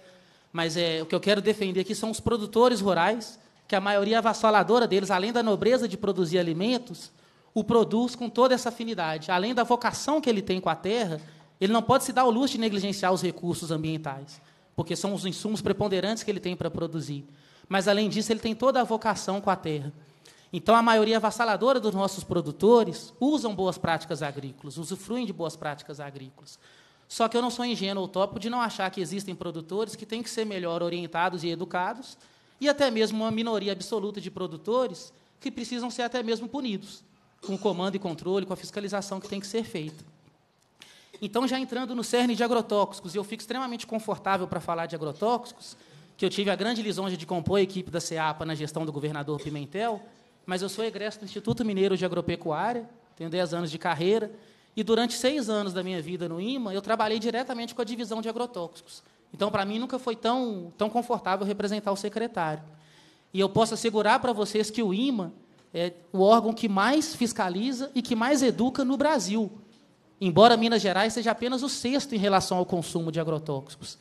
Mas é, o que eu quero defender aqui são os produtores rurais, que a maioria avassaladora deles, além da nobreza de produzir alimentos, o produz com toda essa afinidade, além da vocação que ele tem com a terra ele não pode se dar ao luxo de negligenciar os recursos ambientais, porque são os insumos preponderantes que ele tem para produzir. Mas, além disso, ele tem toda a vocação com a terra. Então, a maioria avassaladora dos nossos produtores usam boas práticas agrícolas, usufruem de boas práticas agrícolas. Só que eu não sou ingênuo ou tópico de não achar que existem produtores que têm que ser melhor orientados e educados, e até mesmo uma minoria absoluta de produtores que precisam ser até mesmo punidos, com o comando e controle, com a fiscalização que tem que ser feita. Então, já entrando no cerne de agrotóxicos, e eu fico extremamente confortável para falar de agrotóxicos, que eu tive a grande lisonja de compor a equipe da CEAPA na gestão do governador Pimentel, mas eu sou egresso do Instituto Mineiro de Agropecuária, tenho 10 anos de carreira, e durante seis anos da minha vida no IMA, eu trabalhei diretamente com a divisão de agrotóxicos. Então, para mim, nunca foi tão, tão confortável representar o secretário. E eu posso assegurar para vocês que o IMA é o órgão que mais fiscaliza e que mais educa no Brasil. Embora Minas Gerais seja apenas o sexto em relação ao consumo de agrotóxicos.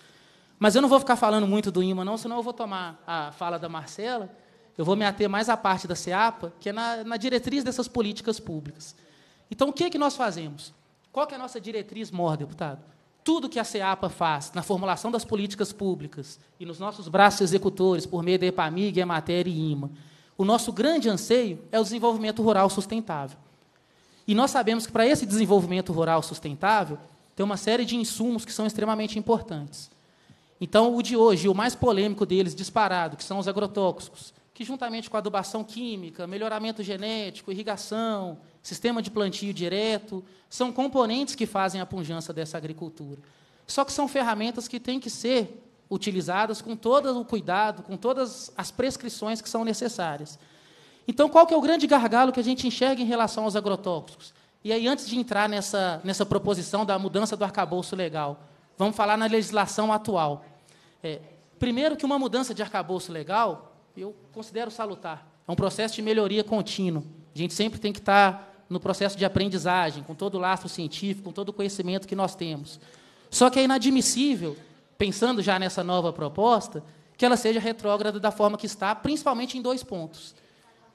Mas eu não vou ficar falando muito do IMA, não, senão eu vou tomar a fala da Marcela. Eu vou me ater mais à parte da SEAPA, que é na, na diretriz dessas políticas públicas. Então, o que, é que nós fazemos? Qual é a nossa diretriz maior, deputado? Tudo que a SEAPA faz na formulação das políticas públicas e nos nossos braços executores, por meio da EPAMIG, EMATER e IMA, o nosso grande anseio é o desenvolvimento rural sustentável. E nós sabemos que para esse desenvolvimento rural sustentável, tem uma série de insumos que são extremamente importantes. Então, o de hoje, o mais polêmico deles, disparado, que são os agrotóxicos, que juntamente com adubação química, melhoramento genético, irrigação, sistema de plantio direto, são componentes que fazem a punjança dessa agricultura. Só que são ferramentas que têm que ser utilizadas com todo o cuidado, com todas as prescrições que são necessárias. Então, qual que é o grande gargalo que a gente enxerga em relação aos agrotóxicos? E aí, antes de entrar nessa, nessa proposição da mudança do arcabouço legal, vamos falar na legislação atual. É, primeiro, que uma mudança de arcabouço legal, eu considero salutar. É um processo de melhoria contínua. A gente sempre tem que estar tá no processo de aprendizagem, com todo o lastro científico, com todo o conhecimento que nós temos. Só que é inadmissível, pensando já nessa nova proposta, que ela seja retrógrada da forma que está, principalmente em dois pontos.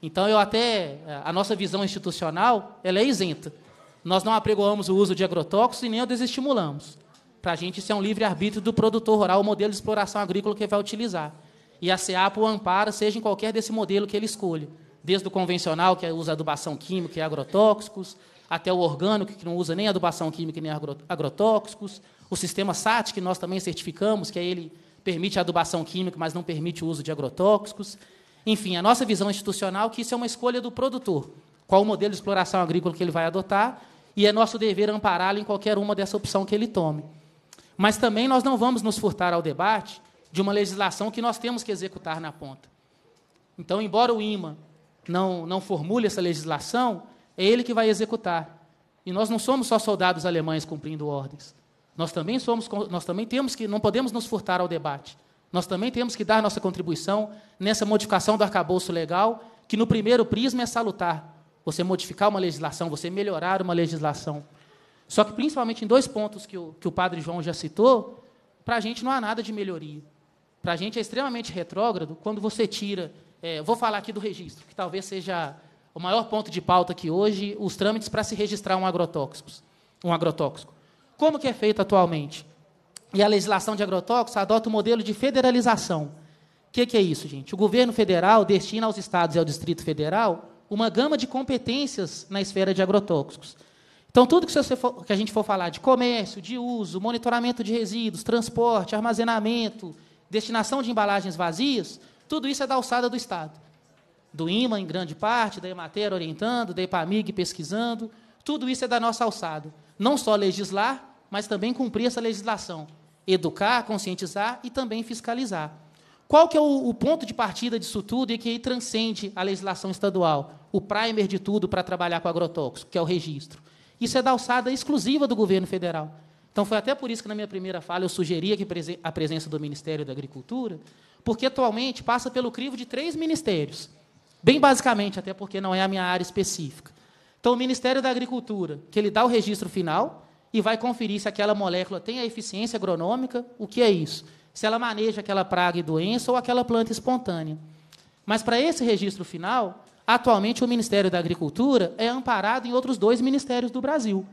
Então, eu até é, a nossa visão institucional ela é isenta. Nós não apregoamos o uso de agrotóxicos e nem o desestimulamos. Para a gente, isso é um livre-arbítrio do produtor rural, o modelo de exploração agrícola que ele vai utilizar. E a SEAP o ampara, seja em qualquer desse modelo que ele escolha. Desde o convencional, que é usa adubação química e agrotóxicos, até o orgânico, que não usa nem adubação química nem agrotóxicos, o sistema SAT, que nós também certificamos, que é ele permite a adubação química, mas não permite o uso de agrotóxicos. Enfim, a nossa visão institucional é que isso é uma escolha do produtor, qual o modelo de exploração agrícola que ele vai adotar, e é nosso dever ampará-lo em qualquer uma dessa opção que ele tome. Mas também nós não vamos nos furtar ao debate de uma legislação que nós temos que executar na ponta. Então, embora o IMA não, não formule essa legislação, é ele que vai executar. E nós não somos só soldados alemães cumprindo ordens. Nós também somos, nós também temos que, não podemos nos furtar ao debate. Nós também temos que dar nossa contribuição nessa modificação do arcabouço legal, que no primeiro prisma é salutar. Você modificar uma legislação, você melhorar uma legislação. Só que, principalmente em dois pontos que o, que o padre João já citou, para a gente não há nada de melhoria. Para a gente é extremamente retrógrado quando você tira. É, vou falar aqui do registro, que talvez seja o maior ponto de pauta aqui hoje, os trâmites para se registrar um agrotóxico. Um agrotóxico. Como que é feito atualmente? e a legislação de agrotóxicos adota o modelo de federalização. O que, que, é isso, gente? O governo federal destina aos estados e ao Distrito Federal uma gama de competências na esfera de agrotóxicos. Então, tudo que, for, que a gente for falar de comércio, de uso, monitoramento de resíduos, transporte, armazenamento, destinação de embalagens vazias, tudo isso é da alçada do Estado. Do IMA, em grande parte, da Emater orientando, da EPAMIG pesquisando, tudo isso é da nossa alçada. Não só legislar, mas também cumprir essa legislação educar, conscientizar e também fiscalizar. Qual que é o, o, ponto de partida disso tudo e que transcende a legislação estadual? O primer de tudo para trabalhar com agrotóxico, que é o registro. Isso é da alçada exclusiva do governo federal. Então, foi até por isso que, na minha primeira fala, eu sugeria que a presença do Ministério da Agricultura, porque atualmente passa pelo crivo de três ministérios. Bem basicamente, até porque não é a minha área específica. Então, o Ministério da Agricultura, que ele dá o registro final, e vai conferir se aquela molécula tem a eficiência agronômica, o que é isso? Se ela maneja aquela praga e doença ou aquela planta espontânea. Mas para esse registro final, atualmente o Ministério da Agricultura é amparado em outros dois ministérios do Brasil.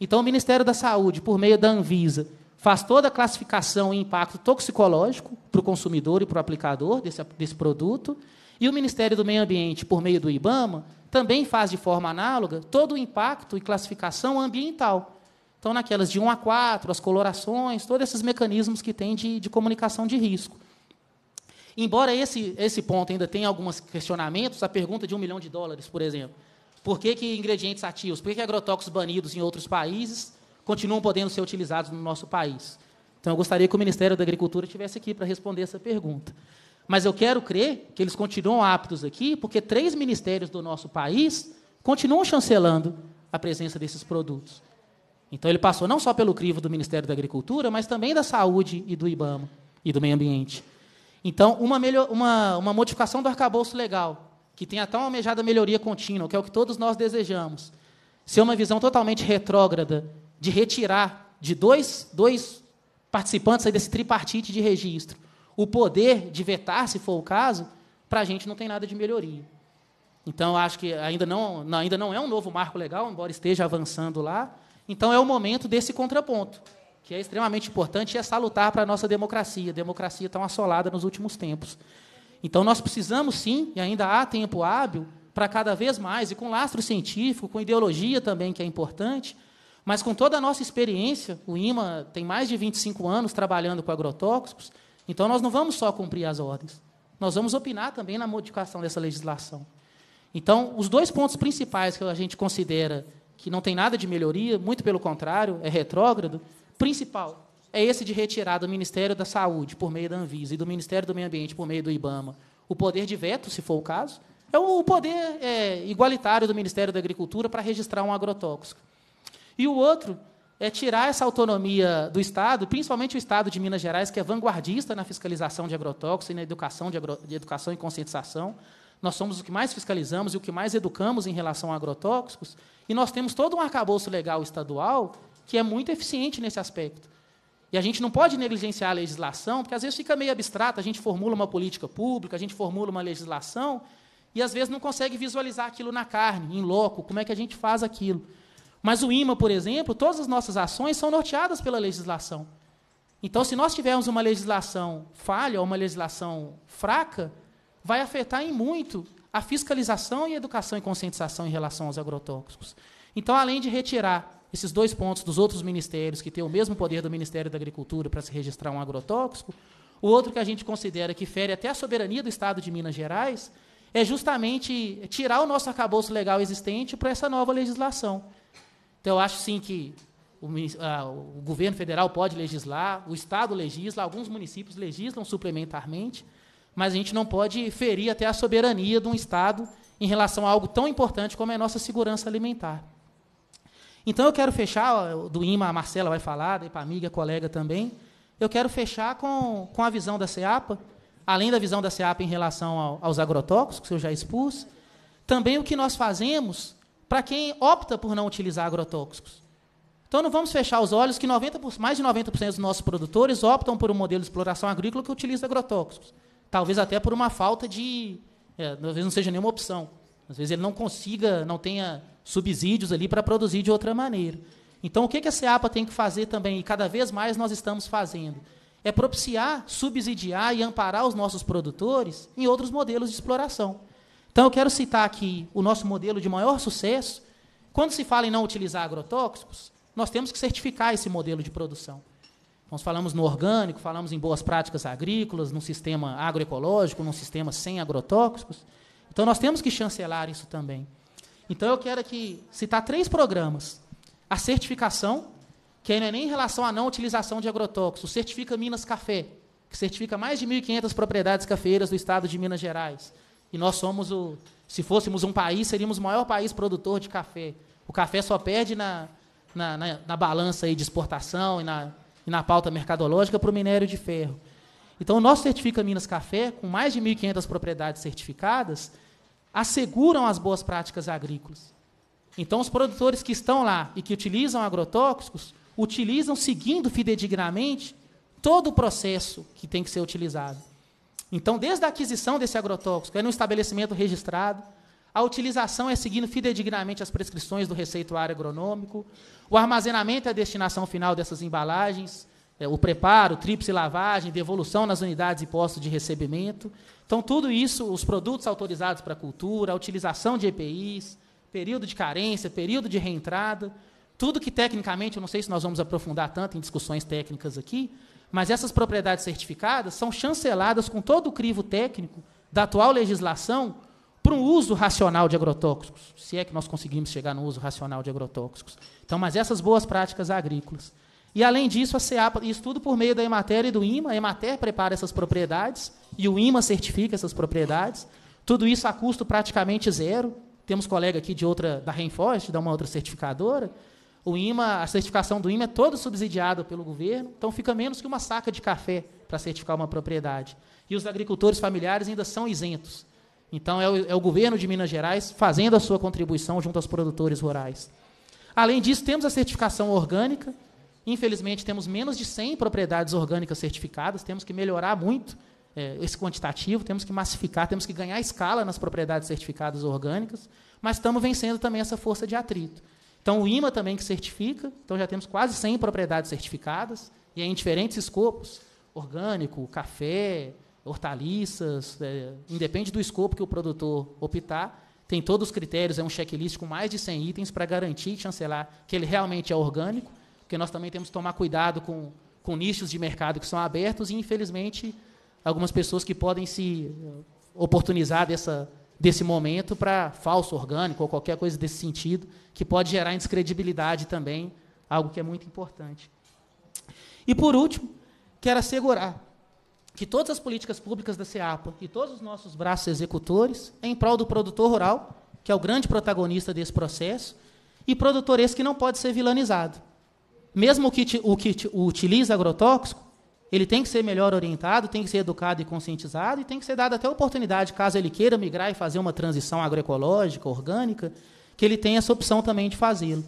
Então, o Ministério da Saúde, por meio da Anvisa, faz toda a classificação e impacto toxicológico para o consumidor e para o aplicador desse, desse produto. E o Ministério do Meio Ambiente, por meio do IBAMA, também faz de forma análoga todo o impacto e classificação ambiental então, naquelas de 1 a 4, as colorações, todos esses mecanismos que tem de, de comunicação de risco. Embora esse, esse ponto ainda tenha alguns questionamentos, a pergunta de um milhão de dólares, por exemplo. Por que, que ingredientes ativos, por que, que agrotóxicos banidos em outros países continuam podendo ser utilizados no nosso país? Então, eu gostaria que o Ministério da Agricultura estivesse aqui para responder essa pergunta. Mas eu quero crer que eles continuam aptos aqui, porque três ministérios do nosso país continuam chancelando a presença desses produtos. Então ele passou não só pelo crivo do Ministério da Agricultura, mas também da Saúde e do IBAMA e do Meio Ambiente. Então, uma, melhor, uma, uma modificação do arcabouço legal, que tenha uma almejada melhoria contínua, que é o que todos nós desejamos, ser uma visão totalmente retrógrada de retirar de dois, dois participantes desse tripartite de registro o poder de vetar, se for o caso, para a gente não tem nada de melhoria. Então, acho que ainda não, ainda não é um novo marco legal, embora esteja avançando lá, então é o momento desse contraponto, que é extremamente importante e é salutar para a nossa democracia, democracia tão assolada nos últimos tempos. Então nós precisamos sim, e ainda há tempo hábil, para cada vez mais, e com lastro científico, com ideologia também, que é importante, mas com toda a nossa experiência, o IMA tem mais de 25 anos trabalhando com agrotóxicos, então nós não vamos só cumprir as ordens, nós vamos opinar também na modificação dessa legislação. Então, os dois pontos principais que a gente considera que não tem nada de melhoria, muito pelo contrário, é retrógrado, principal é esse de retirar do Ministério da Saúde, por meio da Anvisa, e do Ministério do Meio Ambiente, por meio do IBAMA, o poder de veto, se for o caso, é o poder é, igualitário do Ministério da Agricultura para registrar um agrotóxico. E o outro é tirar essa autonomia do Estado, principalmente o Estado de Minas Gerais, que é vanguardista na fiscalização de agrotóxicos e na educação, de, agro, de educação e conscientização. Nós somos o que mais fiscalizamos e o que mais educamos em relação a agrotóxicos. E nós temos todo um arcabouço legal estadual que é muito eficiente nesse aspecto. E a gente não pode negligenciar a legislação, porque às vezes fica meio abstrato, a gente formula uma política pública, a gente formula uma legislação, e às vezes não consegue visualizar aquilo na carne, em loco, como é que a gente faz aquilo. Mas o IMA, por exemplo, todas as nossas ações são norteadas pela legislação. Então, se nós tivermos uma legislação falha ou uma legislação fraca, vai afetar em muito a fiscalização e a educação e conscientização em relação aos agrotóxicos. Então, além de retirar esses dois pontos dos outros ministérios que têm o mesmo poder do Ministério da Agricultura para se registrar um agrotóxico, o outro que a gente considera que fere até a soberania do Estado de Minas Gerais é justamente tirar o nosso arcabouço legal existente para essa nova legislação. Então, eu acho sim que o, ah, o governo federal pode legislar, o Estado legisla, alguns municípios legislam suplementarmente, mas a gente não pode ferir até a soberania de um Estado em relação a algo tão importante como é a nossa segurança alimentar. Então eu quero fechar, do IMA a Marcela vai falar, daí para a amiga, colega também, eu quero fechar com, com a visão da CEAPA, além da visão da CEAPA em relação ao, aos agrotóxicos, que eu já expus, também o que nós fazemos para quem opta por não utilizar agrotóxicos. Então não vamos fechar os olhos que 90, mais de 90% dos nossos produtores optam por um modelo de exploração agrícola que utiliza agrotóxicos. Talvez até por uma falta de. É, talvez não seja nenhuma opção. Às vezes ele não consiga, não tenha subsídios ali para produzir de outra maneira. Então, o que, que a SEAPA tem que fazer também, e cada vez mais nós estamos fazendo? É propiciar, subsidiar e amparar os nossos produtores em outros modelos de exploração. Então, eu quero citar aqui o nosso modelo de maior sucesso. Quando se fala em não utilizar agrotóxicos, nós temos que certificar esse modelo de produção. Nós falamos no orgânico, falamos em boas práticas agrícolas, num sistema agroecológico, num sistema sem agrotóxicos. Então nós temos que chancelar isso também. Então eu quero aqui citar três programas. A certificação, que ainda é nem em relação à não utilização de agrotóxicos, certifica Minas Café, que certifica mais de 1.500 propriedades cafeeiras do estado de Minas Gerais. E nós somos o, se fôssemos um país, seríamos o maior país produtor de café. O café só perde na, na, na, na balança aí de exportação e na e na pauta mercadológica para o minério de ferro. Então, o nosso Certifica Minas Café, com mais de 1.500 propriedades certificadas, asseguram as boas práticas agrícolas. Então, os produtores que estão lá e que utilizam agrotóxicos, utilizam seguindo fidedignamente todo o processo que tem que ser utilizado. Então, desde a aquisição desse agrotóxico, é no estabelecimento registrado, a utilização é seguindo fidedignamente as prescrições do receituário agronômico. O armazenamento é a destinação final dessas embalagens. É, o preparo, tríplice lavagem, devolução nas unidades e postos de recebimento. Então, tudo isso, os produtos autorizados para a cultura, a utilização de EPIs, período de carência, período de reentrada, tudo que tecnicamente, eu não sei se nós vamos aprofundar tanto em discussões técnicas aqui, mas essas propriedades certificadas são chanceladas com todo o crivo técnico da atual legislação para um uso racional de agrotóxicos, se é que nós conseguimos chegar no uso racional de agrotóxicos. Então, mas essas boas práticas agrícolas. E além disso, a CEAPA, isso tudo por meio da Emater e do IMA, a Emater prepara essas propriedades e o IMA certifica essas propriedades. Tudo isso a custo praticamente zero. Temos colega aqui de outra da Renforest, da uma outra certificadora. O IMA, a certificação do IMA é toda subsidiada pelo governo, então fica menos que uma saca de café para certificar uma propriedade. E os agricultores familiares ainda são isentos. Então, é o, é o governo de Minas Gerais fazendo a sua contribuição junto aos produtores rurais. Além disso, temos a certificação orgânica. Infelizmente, temos menos de 100 propriedades orgânicas certificadas. Temos que melhorar muito é, esse quantitativo, temos que massificar, temos que ganhar escala nas propriedades certificadas orgânicas. Mas estamos vencendo também essa força de atrito. Então, o IMA também que certifica. Então, já temos quase 100 propriedades certificadas. E é em diferentes escopos: orgânico, café, hortaliças, é, independe do escopo que o produtor optar, tem todos os critérios, é um checklist com mais de 100 itens para garantir e chancelar que ele realmente é orgânico, porque nós também temos que tomar cuidado com, com nichos de mercado que são abertos e, infelizmente, algumas pessoas que podem se eh, oportunizar dessa, desse momento para falso orgânico ou qualquer coisa desse sentido, que pode gerar descredibilidade também, algo que é muito importante. E, por último, quero assegurar que todas as políticas públicas da Seapa e todos os nossos braços executores é em prol do produtor rural, que é o grande protagonista desse processo, e produtor esse que não pode ser vilanizado. Mesmo o que, o que utiliza agrotóxico, ele tem que ser melhor orientado, tem que ser educado e conscientizado, e tem que ser dada até a oportunidade, caso ele queira migrar e fazer uma transição agroecológica, orgânica, que ele tenha essa opção também de fazê-lo.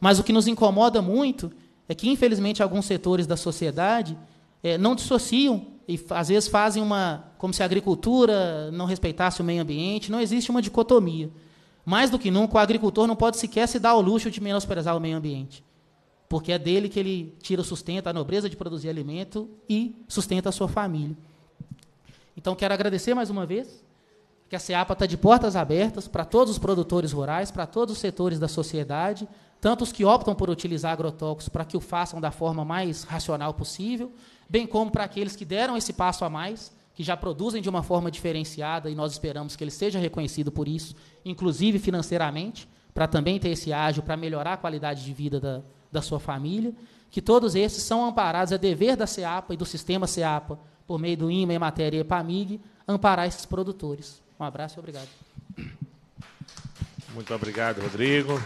Mas o que nos incomoda muito é que, infelizmente, alguns setores da sociedade é, não dissociam e às vezes fazem uma como se a agricultura não respeitasse o meio ambiente. Não existe uma dicotomia. Mais do que nunca, o agricultor não pode sequer se dar ao luxo de menosprezar o meio ambiente, porque é dele que ele tira o sustento, a nobreza de produzir alimento e sustenta a sua família. Então, quero agradecer mais uma vez que a CEAPA está de portas abertas para todos os produtores rurais, para todos os setores da sociedade, tanto os que optam por utilizar agrotóxicos para que o façam da forma mais racional possível, bem como para aqueles que deram esse passo a mais, que já produzem de uma forma diferenciada e nós esperamos que ele seja reconhecido por isso, inclusive financeiramente, para também ter esse ágio para melhorar a qualidade de vida da, da sua família, que todos esses são amparados, é dever da SEAPA e do sistema SEAPA, por meio do IMA, matéria e EPAMIG, amparar esses produtores. Um abraço e obrigado. Muito obrigado, Rodrigo.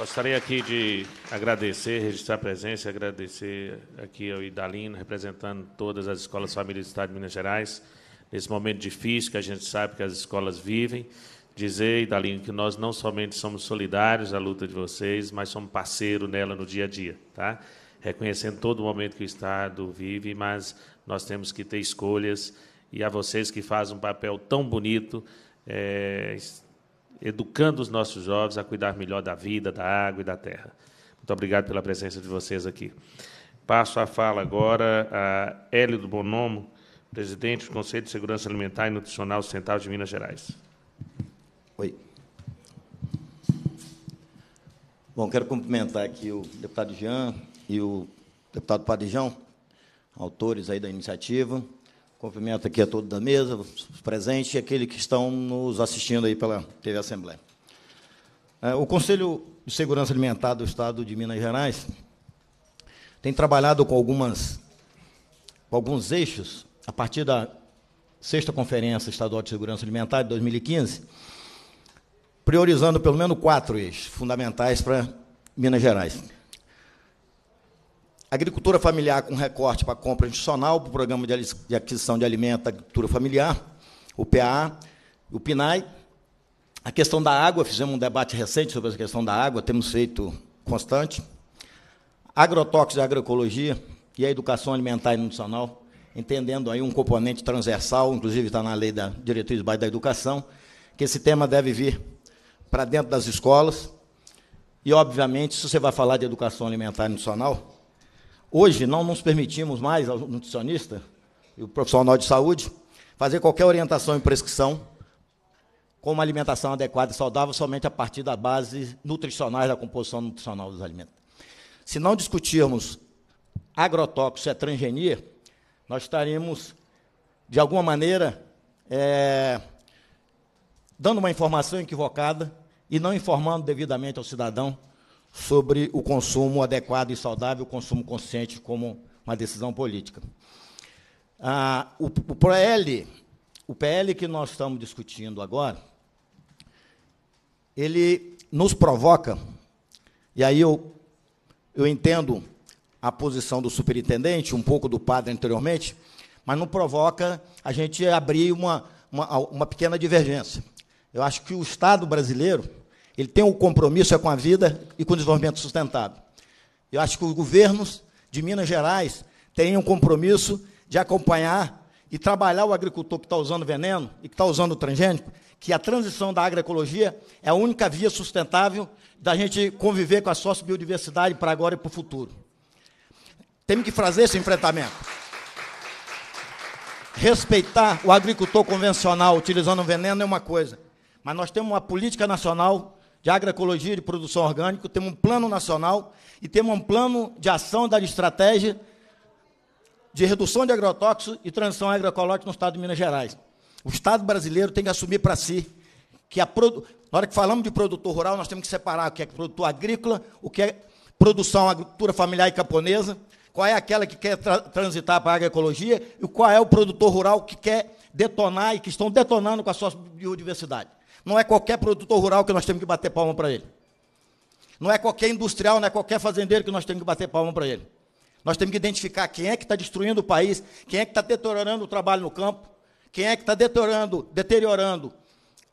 Gostaria aqui de agradecer, registrar a presença, agradecer aqui ao Idalino, representando todas as escolas famílias do Estado de Minas Gerais, nesse momento difícil que a gente sabe que as escolas vivem. Dizer, Idalino, que nós não somente somos solidários à luta de vocês, mas somos parceiro nela no dia a dia, tá? Reconhecendo todo o momento que o Estado vive, mas nós temos que ter escolhas, e a vocês que fazem um papel tão bonito, é, educando os nossos jovens a cuidar melhor da vida, da água e da terra. Muito obrigado pela presença de vocês aqui. Passo a fala agora a Hélio do Bonomo, presidente do Conselho de Segurança Alimentar e Nutricional Central de Minas Gerais. Oi. Bom, quero cumprimentar aqui o deputado Jean e o deputado Padijão, autores aí da iniciativa. Cumprimento aqui a todos da mesa, os presentes e aqueles que estão nos assistindo aí pela TV Assembleia. É, o Conselho de Segurança Alimentar do Estado de Minas Gerais tem trabalhado com algumas com alguns eixos a partir da sexta conferência estadual de segurança alimentar de 2015, priorizando pelo menos quatro eixos fundamentais para Minas Gerais agricultura familiar com recorte para compra institucional, para o Programa de Aquisição de Alimento da Agricultura Familiar, o PAA, o PNAE. A questão da água, fizemos um debate recente sobre a questão da água, temos feito constante. Agrotóxicos e agroecologia e a educação alimentar e nutricional, entendendo aí um componente transversal, inclusive está na lei da diretriz básica da educação, que esse tema deve vir para dentro das escolas. E, obviamente, se você vai falar de educação alimentar e nutricional, Hoje não nos permitimos mais, ao nutricionista e o profissional de saúde, fazer qualquer orientação e prescrição com uma alimentação adequada e saudável somente a partir da base nutricionais da composição nutricional dos alimentos. Se não discutirmos agrotóxicos e é a transgenia, nós estaremos, de alguma maneira, é, dando uma informação equivocada e não informando devidamente ao cidadão sobre o consumo adequado e saudável, o consumo consciente como uma decisão política. Ah, o, o PL, o PL que nós estamos discutindo agora, ele nos provoca, e aí eu, eu entendo a posição do superintendente, um pouco do padre anteriormente, mas não provoca a gente abrir uma, uma, uma pequena divergência. Eu acho que o Estado brasileiro, ele tem um compromisso é com a vida e com o desenvolvimento sustentável. Eu acho que os governos de Minas Gerais têm um compromisso de acompanhar e trabalhar o agricultor que está usando veneno e que está usando o transgênico, que a transição da agroecologia é a única via sustentável da gente conviver com a biodiversidade para agora e para o futuro. Temos que fazer esse enfrentamento. Respeitar o agricultor convencional utilizando veneno é uma coisa, mas nós temos uma política nacional de agroecologia e de produção orgânica, temos um plano nacional e temos um plano de ação da estratégia de redução de agrotóxicos e transição agroecológica no estado de Minas Gerais. O Estado brasileiro tem que assumir para si que a na hora que falamos de produtor rural, nós temos que separar o que é produtor agrícola, o que é produção agricultura familiar e camponesa, qual é aquela que quer tra transitar para a agroecologia e qual é o produtor rural que quer detonar e que estão detonando com a sua biodiversidade. Não é qualquer produtor rural que nós temos que bater palma para ele. Não é qualquer industrial, não é qualquer fazendeiro que nós temos que bater palma para ele. Nós temos que identificar quem é que está destruindo o país, quem é que está deteriorando o trabalho no campo, quem é que está deteriorando, deteriorando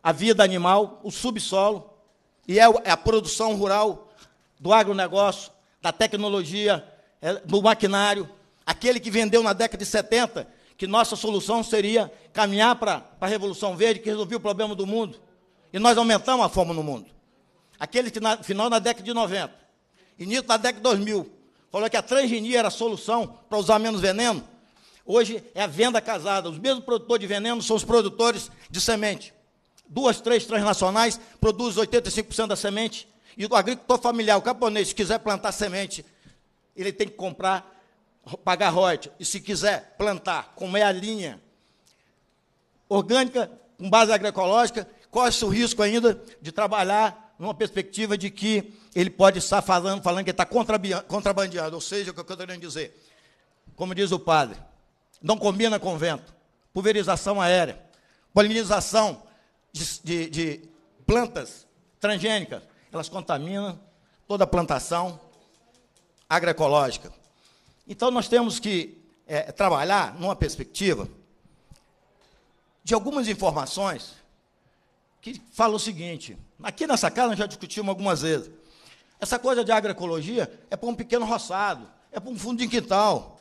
a vida animal, o subsolo, e é, é a produção rural do agronegócio, da tecnologia, é, do maquinário. Aquele que vendeu na década de 70 que nossa solução seria caminhar para a Revolução Verde, que resolvia o problema do mundo. E nós aumentamos a fome no mundo. Aquele que, na final da década de 90, início da década de 2000, falou que a transgenia era a solução para usar menos veneno, hoje é a venda casada. Os mesmos produtores de veneno são os produtores de semente. Duas, três transnacionais produzem 85% da semente. E o agricultor familiar, o camponês, se quiser plantar semente, ele tem que comprar, pagar royalties. E se quiser plantar, como é a linha orgânica, com base agroecológica, corre-se o risco ainda de trabalhar numa perspectiva de que ele pode estar falando, falando que está contrabandeado, ou seja, o que eu estou querendo dizer. Como diz o padre, não combina convento, pulverização aérea, polinização de, de, de plantas transgênicas, elas contaminam toda a plantação agroecológica. Então, nós temos que é, trabalhar numa perspectiva de algumas informações que fala o seguinte: aqui nessa casa nós já discutimos algumas vezes. Essa coisa de agroecologia é para um pequeno roçado, é para um fundo de quintal.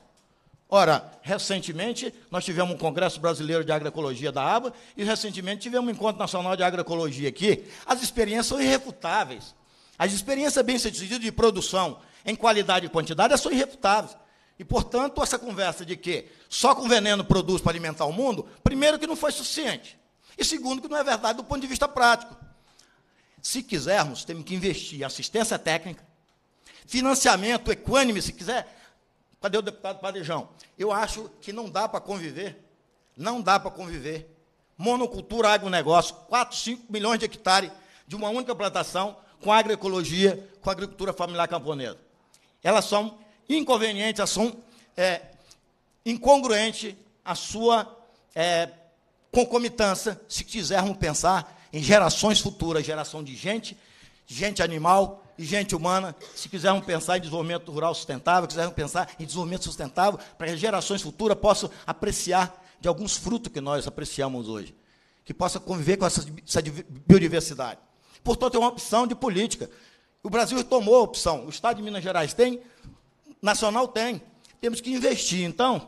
Ora, recentemente nós tivemos um Congresso Brasileiro de Agroecologia da ABA e recentemente tivemos um Encontro Nacional de Agroecologia aqui. As experiências são irrefutáveis. As experiências, bem sucedidas de produção em qualidade e quantidade, são irrefutáveis. E, portanto, essa conversa de que só com veneno produz para alimentar o mundo, primeiro que não foi suficiente. E segundo, que não é verdade do ponto de vista prático. Se quisermos, temos que investir em assistência técnica, financiamento equânime, se quiser. Cadê o deputado Padejão? Eu acho que não dá para conviver, não dá para conviver. Monocultura, agronegócio, 4, 5 milhões de hectares de uma única plantação com agroecologia, com agricultura familiar camponesa. Elas são inconvenientes, elas são é, incongruentes à sua é, concomitância, se quisermos pensar em gerações futuras, geração de gente, gente animal e gente humana, se quisermos pensar em desenvolvimento rural sustentável, quisermos pensar em desenvolvimento sustentável, para que gerações futuras possam apreciar de alguns frutos que nós apreciamos hoje, que possa conviver com essa, essa biodiversidade. Portanto, é uma opção de política. O Brasil tomou a opção. O Estado de Minas Gerais tem, nacional tem. Temos que investir, então,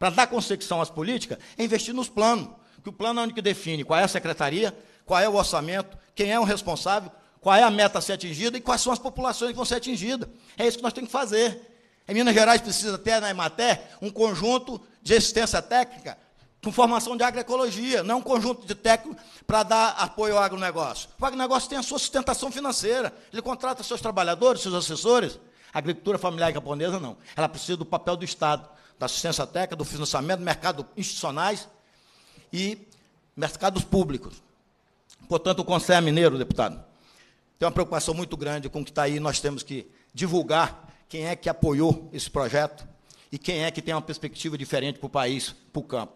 para dar consecução às políticas, é investir nos planos que o plano é que define qual é a secretaria, qual é o orçamento, quem é o responsável, qual é a meta a ser atingida e quais são as populações que vão ser atingidas. É isso que nós temos que fazer. Em Minas Gerais precisa ter na né, Emater um conjunto de assistência técnica com formação de agroecologia, não um conjunto de técnico para dar apoio ao agronegócio. O agronegócio tem a sua sustentação financeira, ele contrata seus trabalhadores, seus assessores. A agricultura familiar japonesa não. Ela precisa do papel do Estado, da assistência técnica, do financiamento, do mercado institucionais e mercados públicos. Portanto, o Conselho é Mineiro, deputado, tem uma preocupação muito grande com o que está aí. Nós temos que divulgar quem é que apoiou esse projeto e quem é que tem uma perspectiva diferente para o país, para o campo.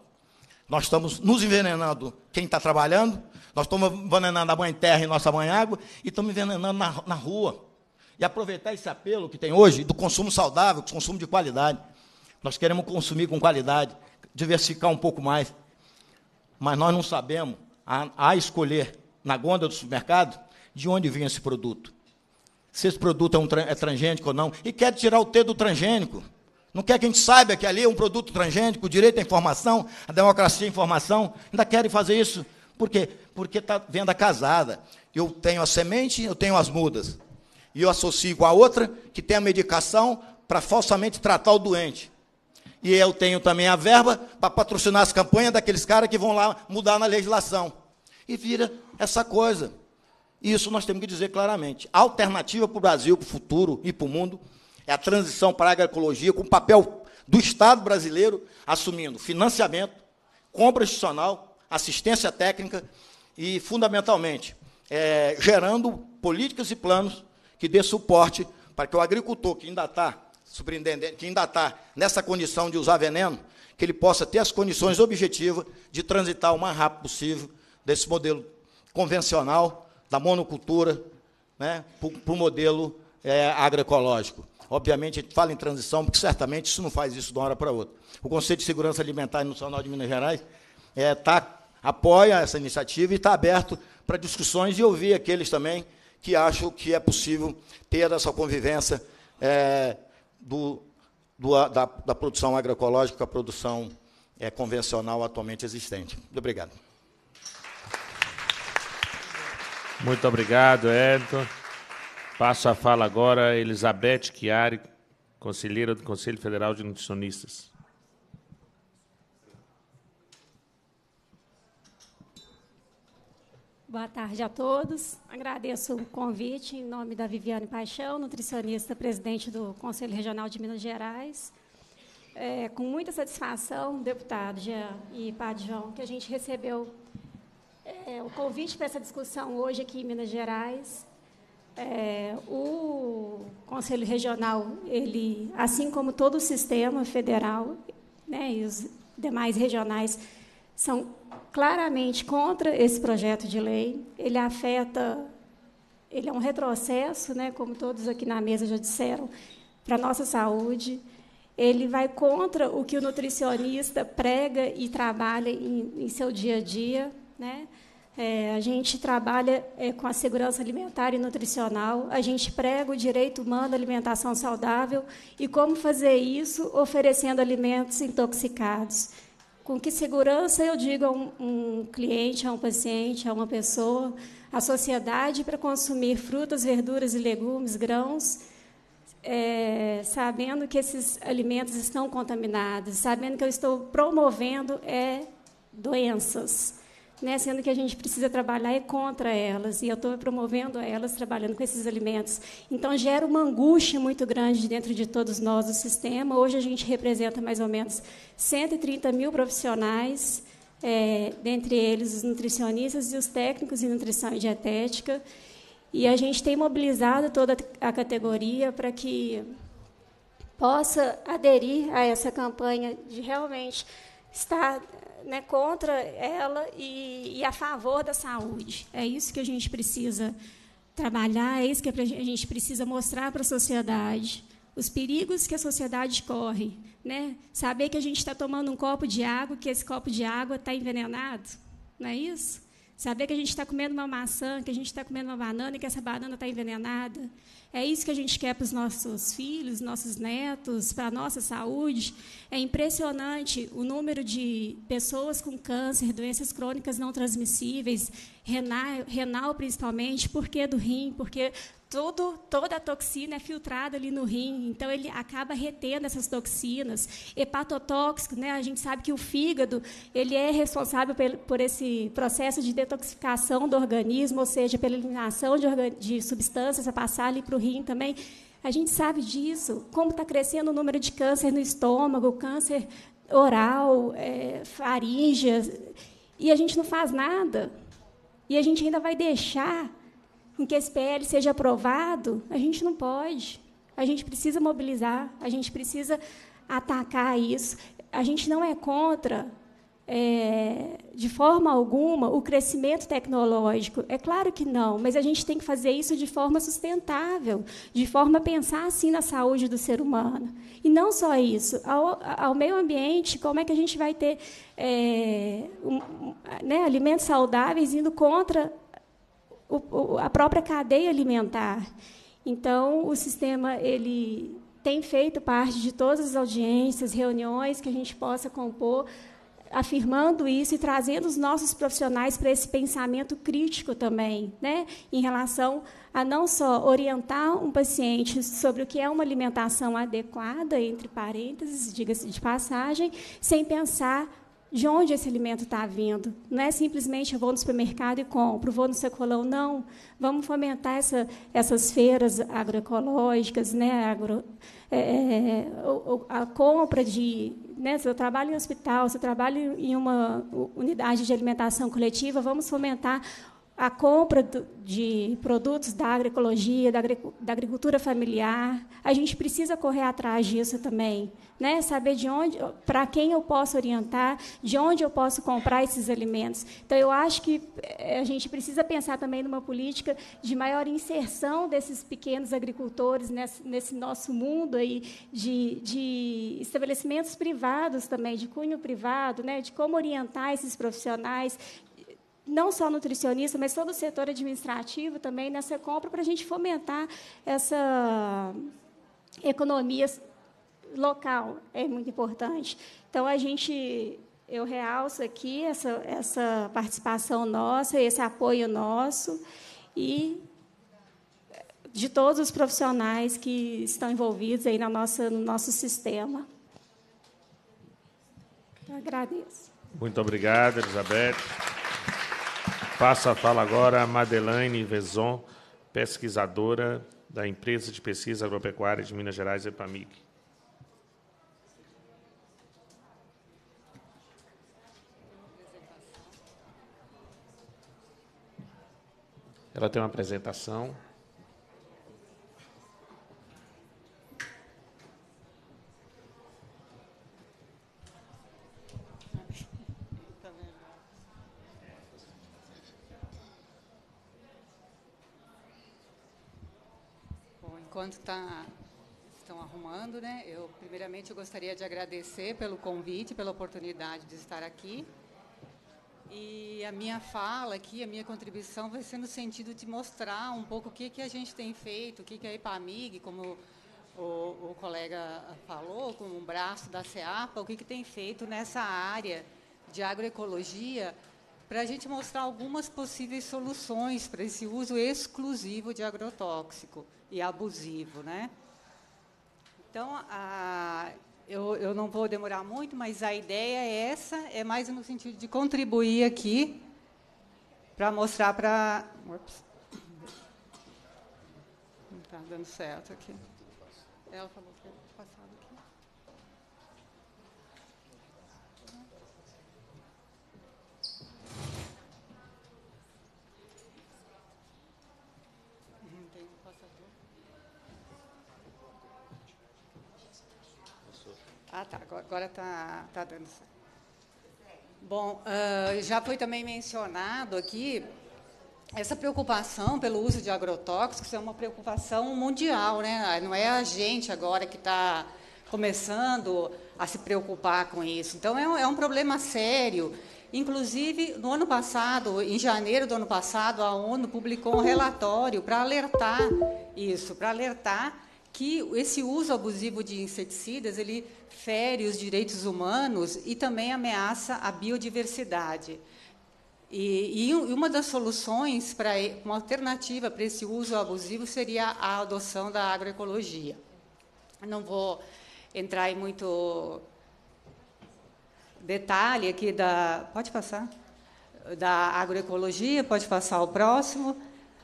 Nós estamos nos envenenando quem está trabalhando, nós estamos envenenando a mãe terra e nossa mãe água, e estamos envenenando na, na rua. E aproveitar esse apelo que tem hoje do consumo saudável, do consumo de qualidade. Nós queremos consumir com qualidade, diversificar um pouco mais mas nós não sabemos, a, a escolher na gôndola do supermercado, de onde vinha esse produto. Se esse produto é, um, é transgênico ou não. E quer tirar o T do transgênico. Não quer que a gente saiba que ali é um produto transgênico, o direito à informação, a democracia à informação. Ainda querem fazer isso. Por quê? Porque está venda casada. Eu tenho a semente, eu tenho as mudas. E eu associo com a outra que tem a medicação para falsamente tratar o doente e eu tenho também a verba para patrocinar as campanhas daqueles caras que vão lá mudar na legislação. E vira essa coisa. Isso nós temos que dizer claramente. A alternativa para o Brasil, para o futuro e para o mundo é a transição para a agroecologia, com o papel do Estado brasileiro assumindo financiamento, compra institucional, assistência técnica e, fundamentalmente, é, gerando políticas e planos que dê suporte para que o agricultor que ainda está superintendente, que ainda está nessa condição de usar veneno, que ele possa ter as condições objetivas de transitar o mais rápido possível desse modelo convencional, da monocultura, né, para o modelo é, agroecológico. Obviamente, a gente fala em transição, porque certamente isso não faz isso de uma hora para outra. O Conselho de Segurança Alimentar e Nacional de Minas Gerais é, tá, apoia essa iniciativa e está aberto para discussões e ouvir aqueles também que acham que é possível ter essa convivência é, do, do, da, da, produção agroecológica à a produção é, convencional atualmente existente. Muito obrigado. Muito obrigado, Edson. Passo a fala agora a Elizabeth Chiari, conselheira do Conselho Federal de Nutricionistas. Boa tarde a todos. Agradeço o convite em nome da Viviane Paixão, nutricionista presidente do Conselho Regional de Minas Gerais. É, com muita satisfação, deputado Jean e Padre João, que a gente recebeu é, o convite para essa discussão hoje aqui em Minas Gerais. É, o Conselho Regional, ele, assim como todo o sistema federal né, e os demais regionais, são claramente contra esse projeto de lei. Ele afeta, ele é um retrocesso, né, como todos aqui na mesa já disseram, para a nossa saúde. Ele vai contra o que o nutricionista prega e trabalha em, em seu dia a dia. Né? É, a gente trabalha é, com a segurança alimentar e nutricional, a gente prega o direito humano à alimentação saudável e como fazer isso oferecendo alimentos intoxicados. Com que segurança eu digo a um, um cliente, a um paciente, a uma pessoa, à sociedade para consumir frutas, verduras e legumes, grãos, é, sabendo que esses alimentos estão contaminados, sabendo que eu estou promovendo é, doenças né, sendo que a gente precisa trabalhar é contra elas, e eu estou promovendo elas trabalhando com esses alimentos. Então, gera uma angústia muito grande dentro de todos nós do sistema. Hoje, a gente representa mais ou menos 130 mil profissionais, é, dentre eles os nutricionistas e os técnicos em nutrição e dietética. E a gente tem mobilizado toda a categoria para que possa aderir a essa campanha de realmente estar né, contra ela e, e a favor da saúde. É isso que a gente precisa trabalhar, é isso que a gente precisa mostrar para a sociedade os perigos que a sociedade corre, né? Saber que a gente está tomando um copo de água, que esse copo de água está envenenado, não é isso? Saber que a gente está comendo uma maçã, que a gente está comendo uma banana e que essa banana está envenenada. É isso que a gente quer para os nossos filhos, nossos netos, para a nossa saúde. É impressionante o número de pessoas com câncer, doenças crônicas não transmissíveis, renal, renal principalmente, por que do rim, por que Todo, toda a toxina é filtrada ali no rim, então ele acaba retendo essas toxinas. Hepatotóxico, né? a gente sabe que o fígado ele é responsável por esse processo de detoxificação do organismo, ou seja, pela eliminação de, de substâncias a passar ali para o rim também. A gente sabe disso, como está crescendo o número de câncer no estômago, câncer oral, é, faringe, e a gente não faz nada. E a gente ainda vai deixar com que esse PL seja aprovado, a gente não pode. A gente precisa mobilizar, a gente precisa atacar isso. A gente não é contra, é, de forma alguma, o crescimento tecnológico. É claro que não, mas a gente tem que fazer isso de forma sustentável, de forma a pensar assim na saúde do ser humano. E não só isso, ao, ao meio ambiente, como é que a gente vai ter é, um, né, alimentos saudáveis indo contra o, a própria cadeia alimentar. Então, o sistema ele tem feito parte de todas as audiências, reuniões que a gente possa compor, afirmando isso e trazendo os nossos profissionais para esse pensamento crítico também, né, em relação a não só orientar um paciente sobre o que é uma alimentação adequada, entre parênteses, diga-se de passagem, sem pensar de onde esse alimento está vindo. Não é simplesmente eu vou no supermercado e compro, vou no secolão? não. Vamos fomentar essa, essas feiras agroecológicas, né, agro, é, é a compra de. Né, se eu trabalho em hospital, se eu trabalho em uma unidade de alimentação coletiva, vamos fomentar a compra de produtos da agroecologia, da agricultura familiar. A gente precisa correr atrás disso também, né? Saber de onde, para quem eu posso orientar, de onde eu posso comprar esses alimentos. Então eu acho que eh, a gente precisa pensar também numa política de maior inserção desses pequenos agricultores nesse, nesse nosso mundo aí de, de estabelecimentos privados também, de cunho privado, né? De como orientar esses profissionais, não só nutricionista, mas todo o setor administrativo também nessa né? compra para a gente fomentar essa economia local é muito importante. Então a gente eu realço aqui essa, essa participação nossa, esse apoio nosso e de todos os profissionais que estão envolvidos aí na nossa, no nosso sistema. Eu agradeço. Muito obrigado, Elizabeth. Passa a fala agora a Madeleine Vezon, pesquisadora da Empresa de Pesquisa Agropecuária de Minas Gerais, EPAMIG. Ela tem uma apresentação. enquanto tá, estão arrumando, né? Eu primeiramente eu gostaria de agradecer pelo convite, pela oportunidade de estar aqui. E a minha fala aqui, a minha contribuição vai ser no sentido de mostrar um pouco o que, que a gente tem feito, o que, que a IPAMIG, como o, o colega falou, como um braço da SEAPA, o que, que tem feito nessa área de agroecologia para a gente mostrar algumas possíveis soluções para esse uso exclusivo de agrotóxico e abusivo, né? Então, a, eu, eu não vou demorar muito, mas a ideia é essa, é mais no sentido de contribuir aqui para mostrar para... Não está dando certo aqui. Ela falou que... Ah, tá. Agora está tá dando certo. Bom, uh, já foi também mencionado aqui essa preocupação pelo uso de agrotóxicos é uma preocupação mundial, né? Ah, não é a gente agora que está começando a se preocupar com isso. Então, é um, é um, problema sério. Inclusive, no ano passado, em janeiro do ano passado, a ONU publicou um relatório para alertar isso, para alertar que esse uso abusivo de inseticidas ele fere os direitos humanos e também ameaça a biodiversidade. E, e uma das soluções, para uma alternativa para esse uso abusivo, seria a adoção da agroecologia. Não vou entrar em muito detalhe aqui da. Pode passar? Da agroecologia, pode passar o próximo.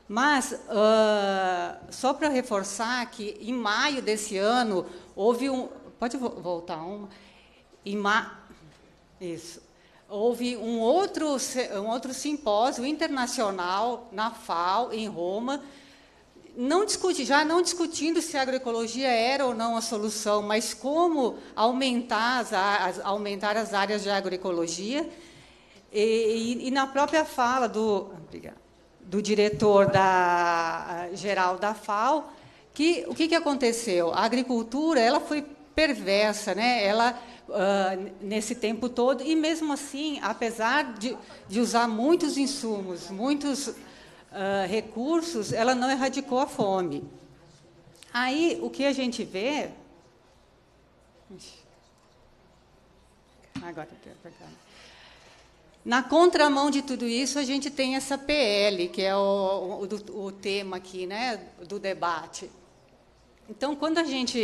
Mas, uh, só para reforçar que, em maio desse ano, houve um, Pode voltar uma. e Isso. Houve um outro, um outro simpósio internacional na FAO, em Roma, não discute, já não discutindo se a agroecologia era ou não a solução, mas como aumentar as, as aumentar as áreas de agroecologia. E, e, e na própria fala do, do diretor da, geral da FAO, que o que, que aconteceu? A agricultura ela foi perversa, né? Ela uh, nesse tempo todo e mesmo assim, apesar de, de usar muitos insumos, muitos uh, recursos, ela não erradicou a fome. Aí o que a gente vê agora na contramão de tudo isso, a gente tem essa PL, que é o, o, o tema aqui né, do debate. Então, quando a gente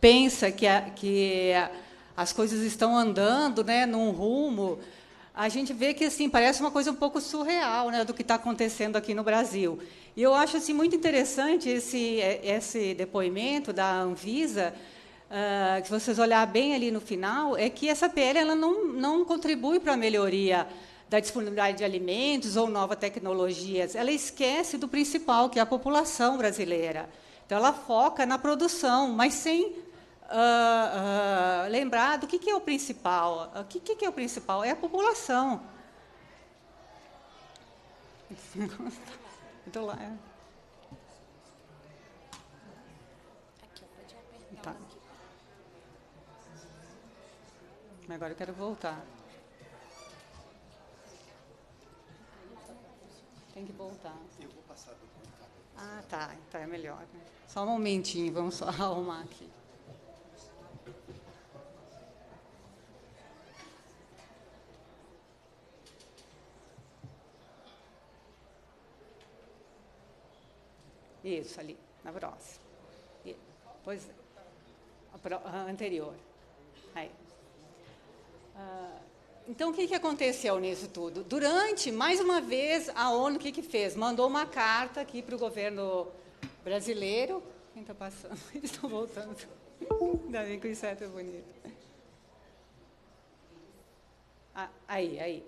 pensa que, a, que as coisas estão andando né, num rumo, a gente vê que assim parece uma coisa um pouco surreal né, do que está acontecendo aqui no Brasil. E eu acho assim, muito interessante esse, é, esse depoimento da Anvisa, uh, que vocês olhar bem ali no final, é que essa PL ela não, não contribui para a melhoria da disponibilidade de alimentos ou novas tecnologias. Ela esquece do principal, que é a população brasileira. Então, ela foca na produção, mas sem uh, lembrar do que, que é o principal. O ah, que, que é o principal? É a população. Então lá. É. Tá. Agora eu quero voltar. Tem que voltar. Eu vou passar do contato. Ah, tá. Então é melhor. Né? Só um momentinho, vamos só arrumar aqui. Isso, ali, na próxima. Pois a anterior. Aí. Ah, então, o que, que aconteceu nisso tudo? Durante, mais uma vez, a ONU, o que, que fez? Mandou uma carta aqui para o governo brasileiro. Quem está passando? Eles estão voltando. Ainda bem que o inseto é bonito. Ah, aí, aí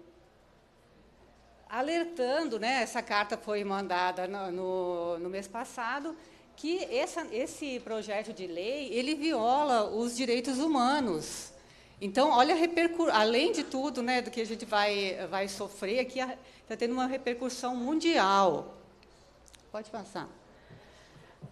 alertando, né, essa carta foi mandada no, no, no mês passado, que essa, esse projeto de lei ele viola os direitos humanos. Então, olha, além de tudo né, do que a gente vai, vai sofrer, aqui está tendo uma repercussão mundial. Pode passar.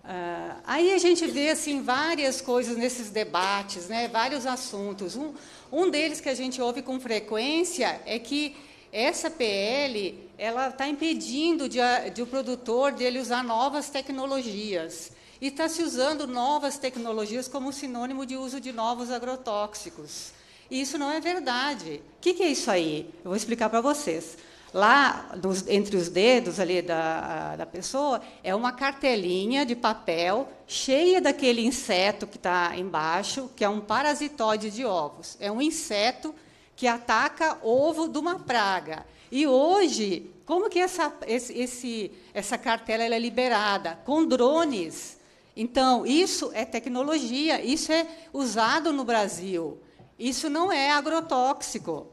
Ah, aí a gente vê assim várias coisas nesses debates, né, vários assuntos. Um, um deles que a gente ouve com frequência é que essa PL ela está impedindo de, de o produtor dele usar novas tecnologias e está se usando novas tecnologias como sinônimo de uso de novos agrotóxicos. E isso não é verdade. O que, que é isso aí? Eu vou explicar para vocês. Lá, nos, entre os dedos ali da, da pessoa, é uma cartelinha de papel cheia daquele inseto que está embaixo, que é um parasitoide de ovos. É um inseto que ataca ovo de uma praga. E hoje, como que essa, esse, essa cartela é liberada? Com drones. Então, isso é tecnologia, isso é usado no Brasil. Isso não é agrotóxico.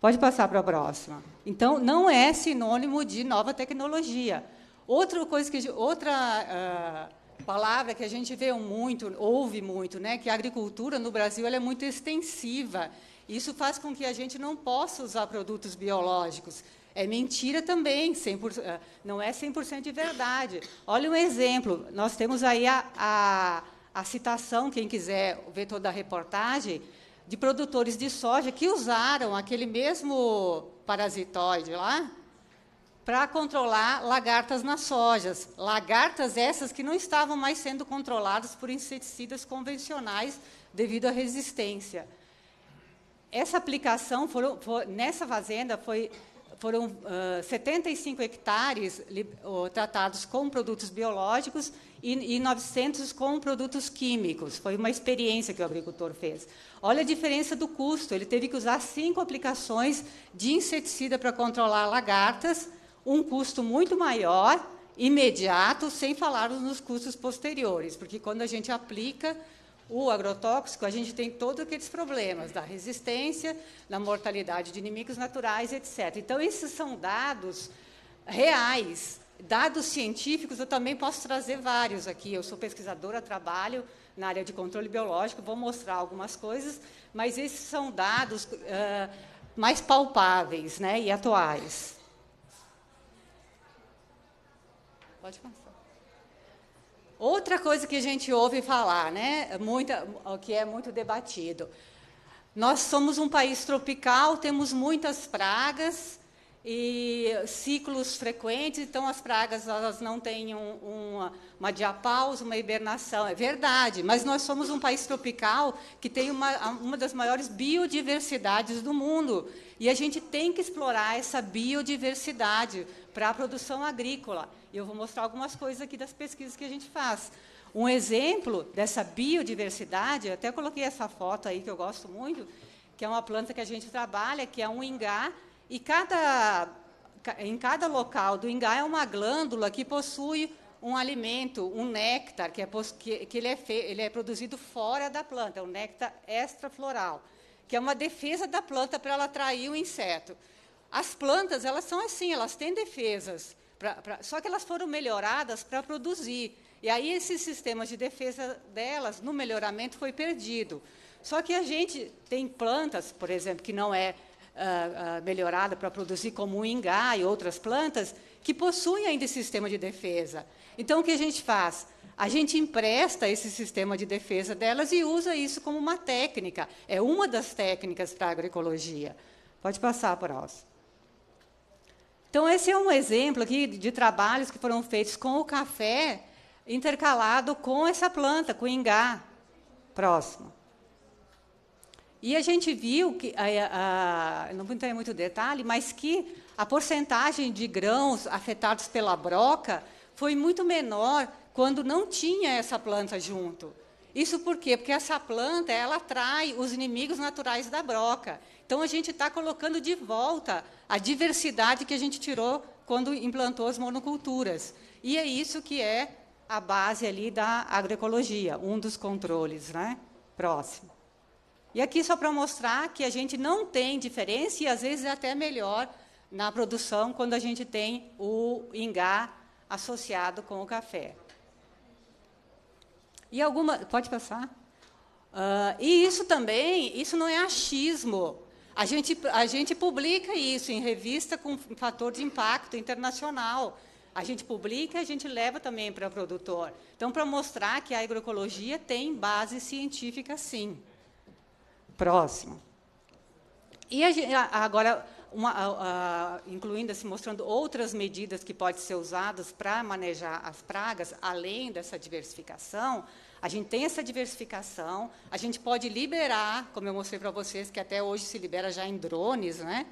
Pode passar para a próxima. Então, não é sinônimo de nova tecnologia. Outra coisa que outra uh, palavra que a gente vê muito, ouve muito, né, que a agricultura no Brasil é muito extensiva isso faz com que a gente não possa usar produtos biológicos. É mentira também, 100%, eh, não é 100% de verdade. Olha um exemplo, nós temos aí a, a, a citação, quem quiser ver toda a reportagem, de produtores de soja que usaram aquele mesmo parasitoide lá para controlar lagartas nas sojas. Lagartas essas que não estavam mais sendo controladas por inseticidas convencionais devido à resistência. Essa aplicação, foram, for, nessa fazenda, foi, foram uh, 75 hectares li, tratados com produtos biológicos e, e 900 com produtos químicos. Foi uma experiência que o agricultor fez. Olha a diferença do custo. Ele teve que usar cinco aplicações de inseticida para controlar lagartas, um custo muito maior, imediato, sem falar nos custos posteriores, porque quando a gente aplica, o agrotóxico, a gente tem todos aqueles problemas da resistência, da mortalidade de inimigos naturais, etc. Então, esses são dados reais, dados científicos, eu também posso trazer vários aqui. Eu sou pesquisadora, trabalho na área de controle biológico, vou mostrar algumas coisas, mas esses são dados uh, mais palpáveis né, e atuais. Pode passar. Outra coisa que a gente ouve falar, né, muita, que é muito debatido. Nós somos um país tropical, temos muitas pragas, e ciclos frequentes, então as pragas elas não têm um, uma, uma diapausa, uma hibernação, é verdade, mas nós somos um país tropical que tem uma, uma das maiores biodiversidades do mundo, e a gente tem que explorar essa biodiversidade para a produção agrícola. Eu vou mostrar algumas coisas aqui das pesquisas que a gente faz. Um exemplo dessa biodiversidade, até coloquei essa foto aí que eu gosto muito, que é uma planta que a gente trabalha, que é um ingá, e cada, em cada local do ingá é uma glândula que possui um alimento, um néctar, que, é, que, ele, é fe, ele é produzido fora da planta, é um néctar extrafloral, que é uma defesa da planta para ela atrair o inseto. As plantas, elas são assim, elas têm defesas, pra, pra, só que elas foram melhoradas para produzir. E aí esses sistemas de defesa delas, no melhoramento, foi perdido. Só que a gente tem plantas, por exemplo, que não é ah, ah, melhorada para produzir como o ingá e outras plantas, que possuem ainda esse sistema de defesa. Então, o que a gente faz? A gente empresta esse sistema de defesa delas e usa isso como uma técnica. É uma das técnicas para a agroecologia. Pode passar, Prós. Então, esse é um exemplo aqui de trabalhos que foram feitos com o café intercalado com essa planta, com o ingá. Próximo. E a gente viu que, a, a, não vou entrar em muito detalhe, mas que a porcentagem de grãos afetados pela broca foi muito menor quando não tinha essa planta junto. Isso por quê? Porque essa planta ela atrai os inimigos naturais da broca. Então a gente está colocando de volta a diversidade que a gente tirou quando implantou as monoculturas. E é isso que é a base ali da agroecologia, um dos controles, né? Próximo. E aqui só para mostrar que a gente não tem diferença e às vezes é até melhor na produção quando a gente tem o ingá associado com o café. E alguma, pode passar. Uh, e isso também, isso não é achismo. A gente, a gente publica isso em revista com fator de impacto internacional. A gente publica e a gente leva também para o produtor. Então, para mostrar que a agroecologia tem base científica, sim próximo. E agora, uma, a, a, incluindo, se assim, mostrando outras medidas que podem ser usadas para manejar as pragas, além dessa diversificação, a gente tem essa diversificação, a gente pode liberar, como eu mostrei para vocês, que até hoje se libera já em drones, né?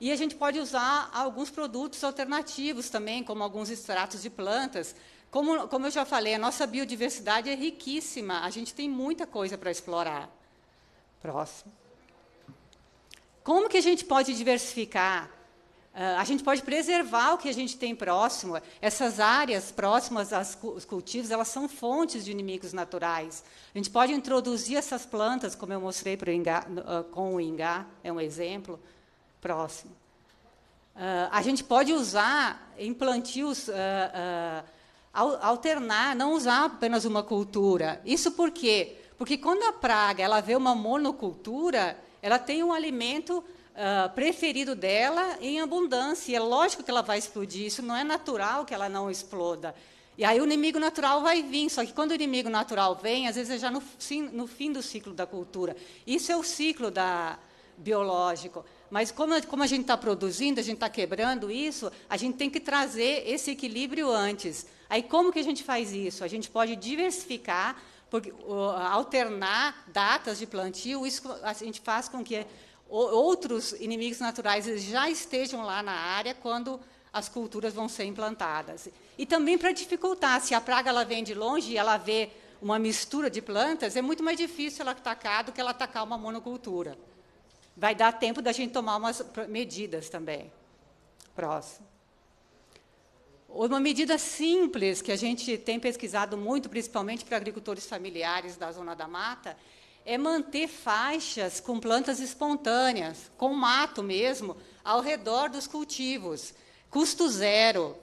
E a gente pode usar alguns produtos alternativos também, como alguns extratos de plantas. Como, como eu já falei, a nossa biodiversidade é riquíssima, a gente tem muita coisa para explorar. Próximo. Como que a gente pode diversificar? Uh, a gente pode preservar o que a gente tem próximo. Essas áreas próximas aos cultivos, elas são fontes de inimigos naturais. A gente pode introduzir essas plantas, como eu mostrei Inga, uh, com o ingá, é um exemplo. Próximo. Uh, a gente pode usar em plantios alternar, não usar apenas uma cultura. Isso por quê porque quando a praga ela vê uma monocultura, ela tem um alimento uh, preferido dela em abundância. E é lógico que ela vai explodir. Isso não é natural que ela não exploda. E aí o inimigo natural vai vir. Só que quando o inimigo natural vem, às vezes é já no, no fim do ciclo da cultura. Isso é o ciclo da, biológico. Mas como, como a gente está produzindo, a gente está quebrando isso, a gente tem que trazer esse equilíbrio antes. Aí como que a gente faz isso? A gente pode diversificar porque uh, alternar datas de plantio, isso a gente faz com que outros inimigos naturais já estejam lá na área quando as culturas vão ser implantadas. E também para dificultar, se a praga ela vem de longe e ela vê uma mistura de plantas, é muito mais difícil ela atacar do que ela atacar uma monocultura. Vai dar tempo da gente tomar umas medidas também. Próximo. Uma medida simples que a gente tem pesquisado muito, principalmente para agricultores familiares da zona da mata, é manter faixas com plantas espontâneas, com mato mesmo, ao redor dos cultivos. Custo zero,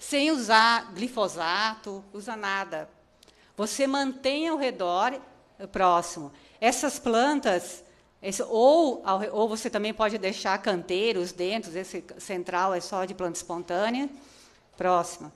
sem usar glifosato, usa nada. Você mantém ao redor eh, próximo. Essas plantas, esse, ou, ou você também pode deixar canteiros dentro, esse central é só de planta espontânea. Próxima.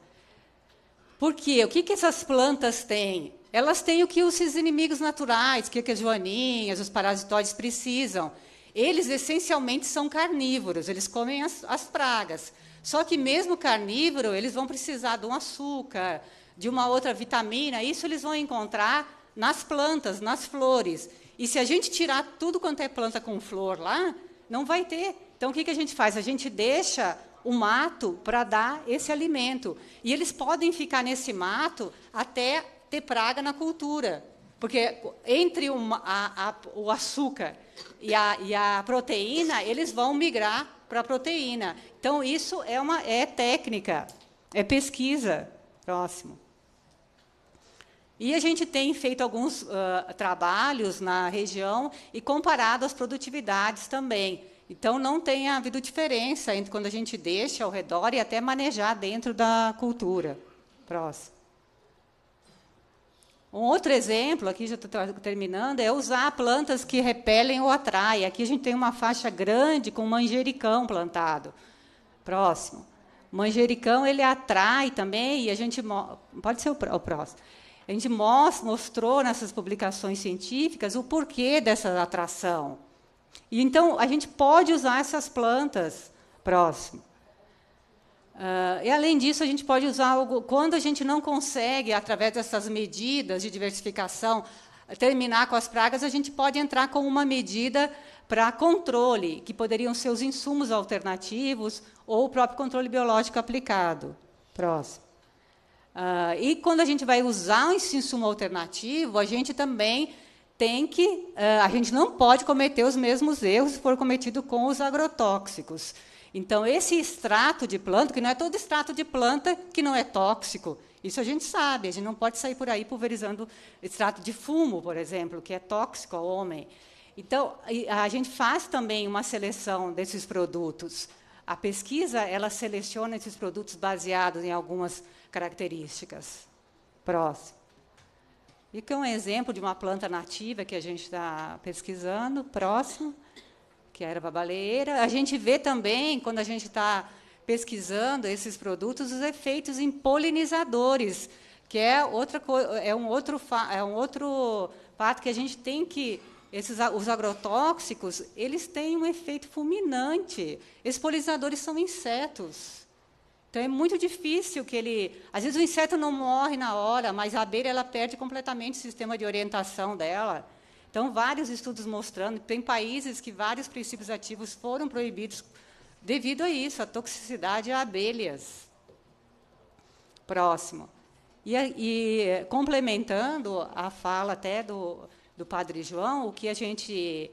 Por quê? O que, que essas plantas têm? Elas têm o que os inimigos naturais, que, é que as joaninhas, os parasitoides precisam. Eles essencialmente são carnívoros, eles comem as, as pragas. Só que mesmo carnívoro, eles vão precisar de um açúcar, de uma outra vitamina, isso eles vão encontrar nas plantas, nas flores. E se a gente tirar tudo quanto é planta com flor lá, não vai ter. Então o que, que a gente faz? A gente deixa o mato para dar esse alimento. E eles podem ficar nesse mato até ter praga na cultura. Porque entre uma, a, a, o açúcar e a, e a proteína, eles vão migrar para a proteína. Então, isso é, uma, é técnica, é pesquisa. Próximo. E a gente tem feito alguns uh, trabalhos na região e comparado as produtividades também. Então, não tem havido diferença entre quando a gente deixa ao redor e até manejar dentro da cultura. Próximo. Um outro exemplo, aqui já estou terminando, é usar plantas que repelem ou atraem. Aqui a gente tem uma faixa grande com manjericão plantado. Próximo. Manjericão ele atrai também e a gente pode ser o, próximo. A gente mostrou nessas publicações científicas o porquê dessa atração. E então a gente pode usar essas plantas próximo. Uh, e além disso, a gente pode usar algo. Quando a gente não consegue, através dessas medidas de diversificação, terminar com as pragas, a gente pode entrar com uma medida para controle, que poderiam ser os insumos alternativos ou o próprio controle biológico aplicado. Próximo. Uh, e quando a gente vai usar esse insumo alternativo, a gente também tem que eh, a gente não pode cometer os mesmos erros que foram cometidos com os agrotóxicos. Então, esse extrato de planta, que não é todo extrato de planta que não é tóxico, isso a gente sabe, a gente não pode sair por aí pulverizando extrato de fumo, por exemplo, que é tóxico ao homem. Então, a gente faz também uma seleção desses produtos. A pesquisa, ela seleciona esses produtos baseados em algumas características. Próximo. E que é um exemplo de uma planta nativa que a gente está pesquisando, próximo, que é a erva baleeira. A gente vê também, quando a gente está pesquisando esses produtos, os efeitos em polinizadores, que é, outra, é, um, outro, é um outro fato que a gente tem que esses, os agrotóxicos, eles têm um efeito fulminante. Esses polinizadores são insetos. Então é muito difícil que ele. Às vezes o inseto não morre na hora, mas a abelha ela perde completamente o sistema de orientação dela. Então, vários estudos mostrando, tem países que vários princípios ativos foram proibidos devido a isso, a toxicidade a abelhas. Próximo. E, e complementando a fala até do, do padre João, o que a gente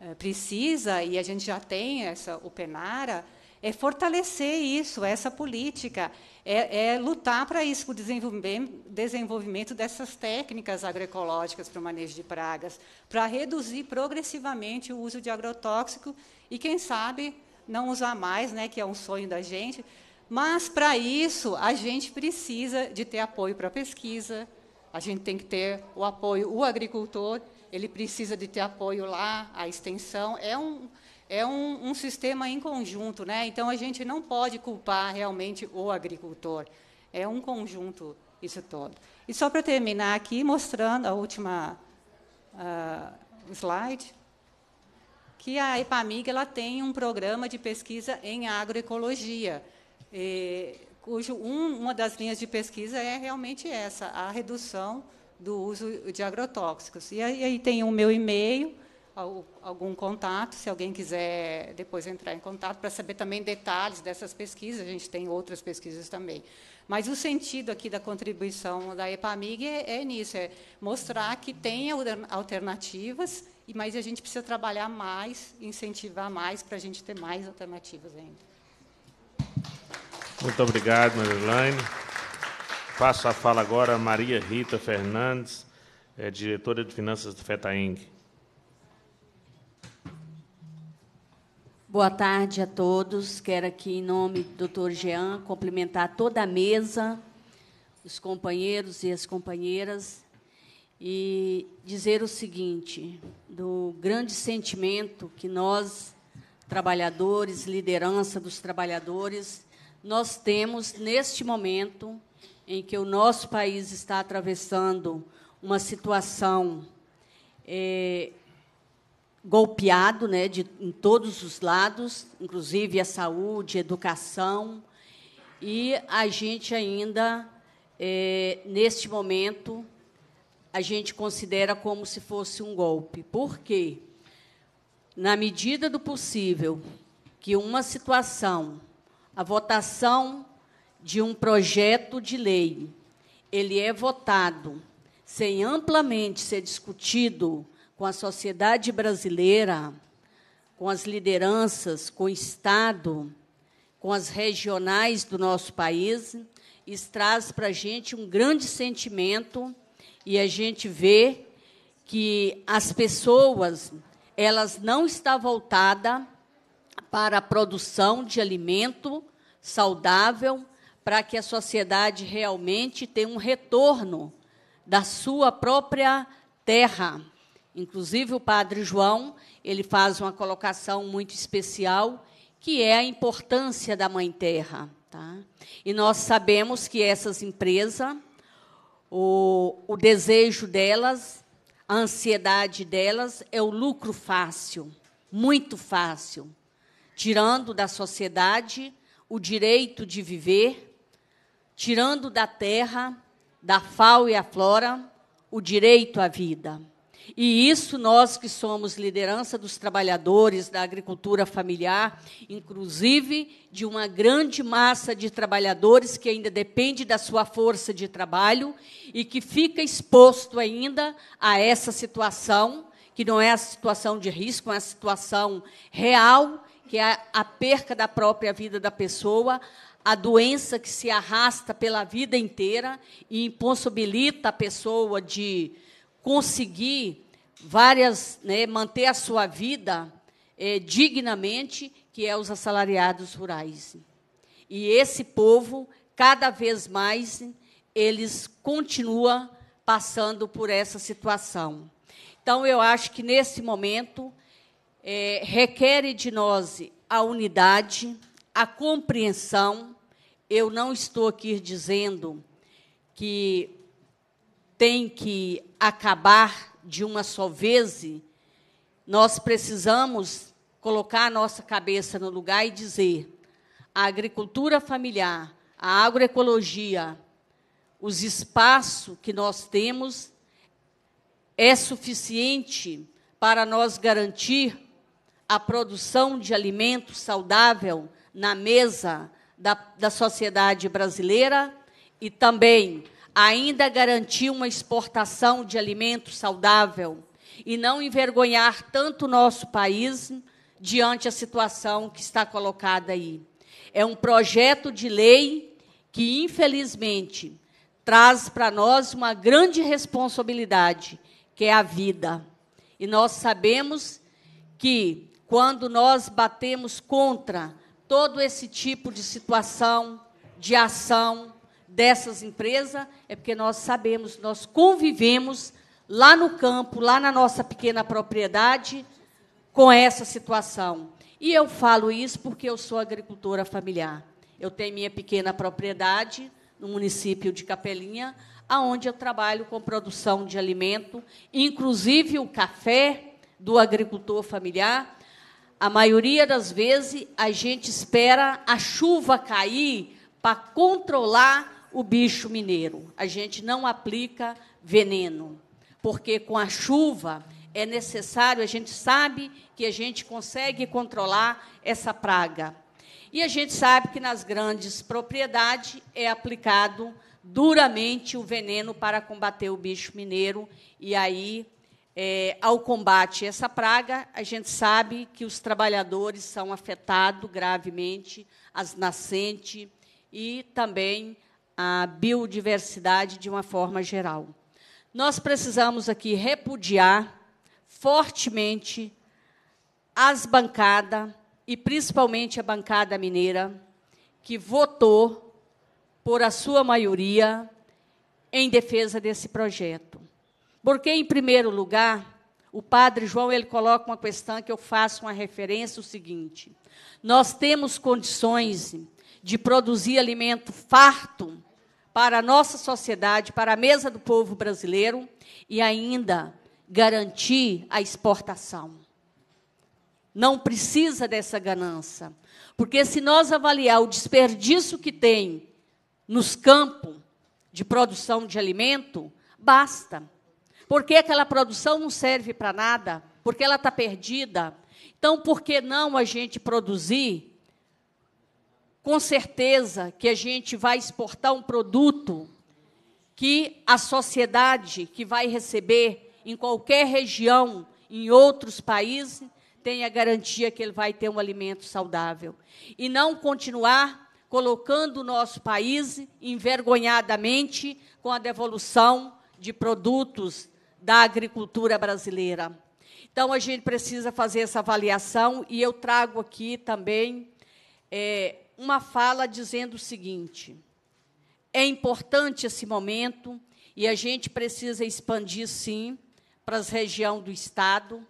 eh, precisa, e a gente já tem essa, o Penara, é fortalecer isso, essa política, é, é lutar para isso, o desenvolvimento dessas técnicas agroecológicas para o manejo de pragas, para reduzir progressivamente o uso de agrotóxico e, quem sabe, não usar mais, né, que é um sonho da gente. Mas, para isso, a gente precisa de ter apoio para a pesquisa, a gente tem que ter o apoio, o agricultor, ele precisa de ter apoio lá, a extensão. É um, é um, um, sistema em conjunto, né? Então a gente não pode culpar realmente o agricultor. É um conjunto isso todo. E só para terminar aqui, mostrando a última uh, slide, que a EPAMIG ela tem um programa de pesquisa em agroecologia, e, cujo um, uma das linhas de pesquisa é realmente essa, a redução do uso de agrotóxicos. E aí, aí tem o meu e-mail algum contato, se alguém quiser depois entrar em contato, para saber também detalhes dessas pesquisas, a gente tem outras pesquisas também. Mas o sentido aqui da contribuição da EPAMIG é, é nisso, é mostrar que tem alternativas, mas a gente precisa trabalhar mais, incentivar mais, para a gente ter mais alternativas ainda. Muito obrigado, Marilaine. Passo a fala agora a Maria Rita Fernandes, é, diretora de Finanças do FETAENG. Boa tarde a todos. Quero aqui, em nome do Dr. Jean, cumprimentar toda a mesa, os companheiros e as companheiras, e dizer o seguinte: do grande sentimento que nós, trabalhadores, liderança dos trabalhadores, nós temos neste momento em que o nosso país está atravessando uma situação é, golpeado né, de, em todos os lados, inclusive a saúde, a educação. E a gente ainda, é, neste momento, a gente considera como se fosse um golpe. Por quê? Na medida do possível, que uma situação, a votação de um projeto de lei, ele é votado sem amplamente ser discutido com a sociedade brasileira, com as lideranças, com o Estado, com as regionais do nosso país, isso traz para a gente um grande sentimento e a gente vê que as pessoas elas não estão voltadas para a produção de alimento saudável para que a sociedade realmente tenha um retorno da sua própria terra Inclusive o Padre João, ele faz uma colocação muito especial, que é a importância da Mãe Terra. Tá? E nós sabemos que essas empresas, o, o desejo delas, a ansiedade delas é o lucro fácil, muito fácil, tirando da sociedade o direito de viver, tirando da terra, da fauna e a flora, o direito à vida. E isso nós que somos liderança dos trabalhadores da agricultura familiar, inclusive de uma grande massa de trabalhadores que ainda depende da sua força de trabalho e que fica exposto ainda a essa situação, que não é a situação de risco, é a situação real, que é a perca da própria vida da pessoa, a doença que se arrasta pela vida inteira e impossibilita a pessoa de conseguir várias, né, manter a sua vida é, dignamente, que é os assalariados rurais. E esse povo, cada vez mais, eles continuam passando por essa situação. Então, eu acho que, nesse momento, é, requer de nós a unidade, a compreensão. Eu não estou aqui dizendo que tem que acabar de uma só vez, nós precisamos colocar a nossa cabeça no lugar e dizer: a agricultura familiar, a agroecologia, os espaços que nós temos é suficiente para nós garantir a produção de alimento saudável na mesa da, da sociedade brasileira e também ainda garantir uma exportação de alimento saudável e não envergonhar tanto o nosso país diante a situação que está colocada aí. É um projeto de lei que, infelizmente, traz para nós uma grande responsabilidade, que é a vida. E nós sabemos que, quando nós batemos contra todo esse tipo de situação, de ação, dessas empresas é porque nós sabemos, nós convivemos lá no campo, lá na nossa pequena propriedade, com essa situação. E eu falo isso porque eu sou agricultora familiar. Eu tenho minha pequena propriedade no município de Capelinha, aonde eu trabalho com produção de alimento, inclusive o café do agricultor familiar. A maioria das vezes a gente espera a chuva cair para controlar o bicho mineiro. A gente não aplica veneno, porque com a chuva é necessário, a gente sabe que a gente consegue controlar essa praga. E a gente sabe que nas grandes propriedades é aplicado duramente o veneno para combater o bicho mineiro. E aí, é, ao combate a essa praga, a gente sabe que os trabalhadores são afetados gravemente, as nascentes e também a biodiversidade de uma forma geral. Nós precisamos aqui repudiar fortemente as bancadas, e principalmente a bancada mineira, que votou, por a sua maioria, em defesa desse projeto. Porque, em primeiro lugar, o padre João ele coloca uma questão que eu faço uma referência, o seguinte: nós temos condições de produzir alimento farto para a nossa sociedade, para a mesa do povo brasileiro e ainda garantir a exportação. Não precisa dessa ganância, porque se nós avaliar o desperdício que tem nos campos de produção de alimento, basta. Porque aquela produção não serve para nada, porque ela está perdida. Então, por que não a gente produzir com certeza que a gente vai exportar um produto que a sociedade que vai receber em qualquer região, em outros países, tenha garantia que ele vai ter um alimento saudável. E não continuar colocando o nosso país envergonhadamente com a devolução de produtos da agricultura brasileira. Então, a gente precisa fazer essa avaliação e eu trago aqui também. É, uma fala dizendo o seguinte: é importante esse momento e a gente precisa expandir, sim, para as regiões do Estado,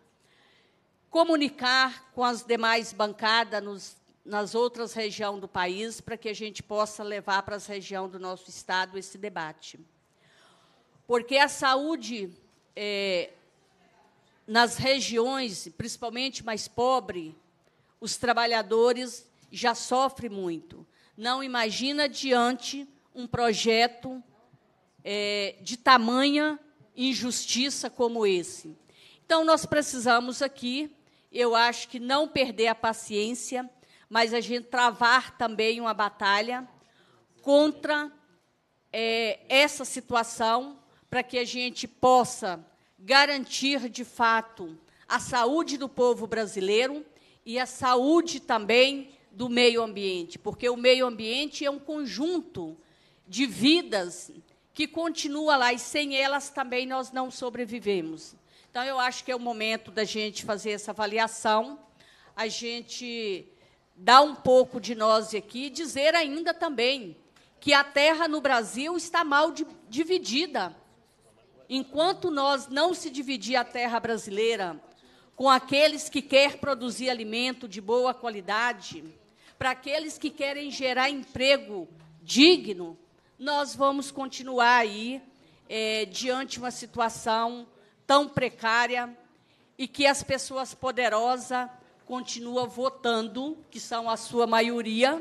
comunicar com as demais bancadas nos, nas outras regiões do país, para que a gente possa levar para as regiões do nosso Estado esse debate. Porque a saúde é, nas regiões, principalmente mais pobres, os trabalhadores já sofre muito. Não imagina diante um projeto é, de tamanha injustiça como esse. Então, nós precisamos aqui, eu acho que não perder a paciência, mas a gente travar também uma batalha contra é, essa situação, para que a gente possa garantir, de fato, a saúde do povo brasileiro e a saúde também do meio ambiente, porque o meio ambiente é um conjunto de vidas que continua lá e sem elas também nós não sobrevivemos. Então eu acho que é o momento da gente fazer essa avaliação, a gente dar um pouco de nós aqui e dizer ainda também que a terra no Brasil está mal dividida. Enquanto nós não se dividir a terra brasileira com aqueles que quer produzir alimento de boa qualidade, para aqueles que querem gerar emprego digno, nós vamos continuar aí é, diante de uma situação tão precária e que as pessoas poderosas continuam votando, que são a sua maioria,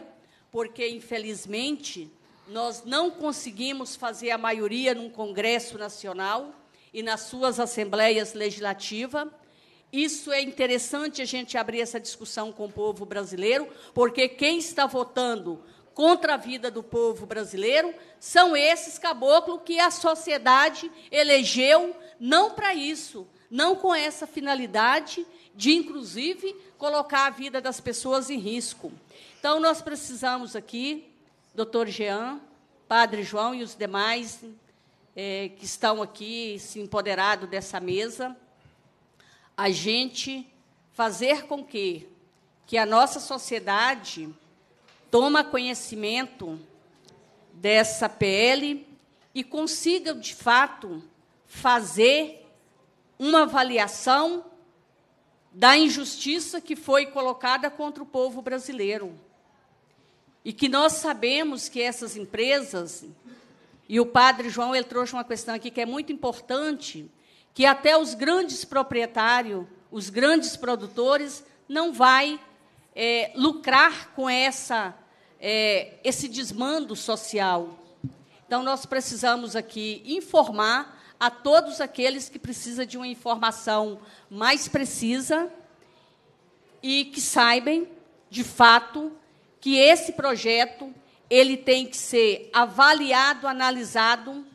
porque, infelizmente, nós não conseguimos fazer a maioria num Congresso Nacional e nas suas assembleias legislativas. Isso é interessante a gente abrir essa discussão com o povo brasileiro, porque quem está votando contra a vida do povo brasileiro são esses caboclos que a sociedade elegeu não para isso, não com essa finalidade de, inclusive, colocar a vida das pessoas em risco. Então, nós precisamos aqui, doutor Jean, padre João e os demais é, que estão aqui, se empoderados dessa mesa, a gente fazer com que, que a nossa sociedade toma conhecimento dessa PL e consiga, de fato, fazer uma avaliação da injustiça que foi colocada contra o povo brasileiro. E que nós sabemos que essas empresas, e o padre João ele trouxe uma questão aqui que é muito importante, que até os grandes proprietários, os grandes produtores, não vai é, lucrar com essa, é, esse desmando social. Então, nós precisamos aqui informar a todos aqueles que precisam de uma informação mais precisa e que saibam, de fato, que esse projeto ele tem que ser avaliado, analisado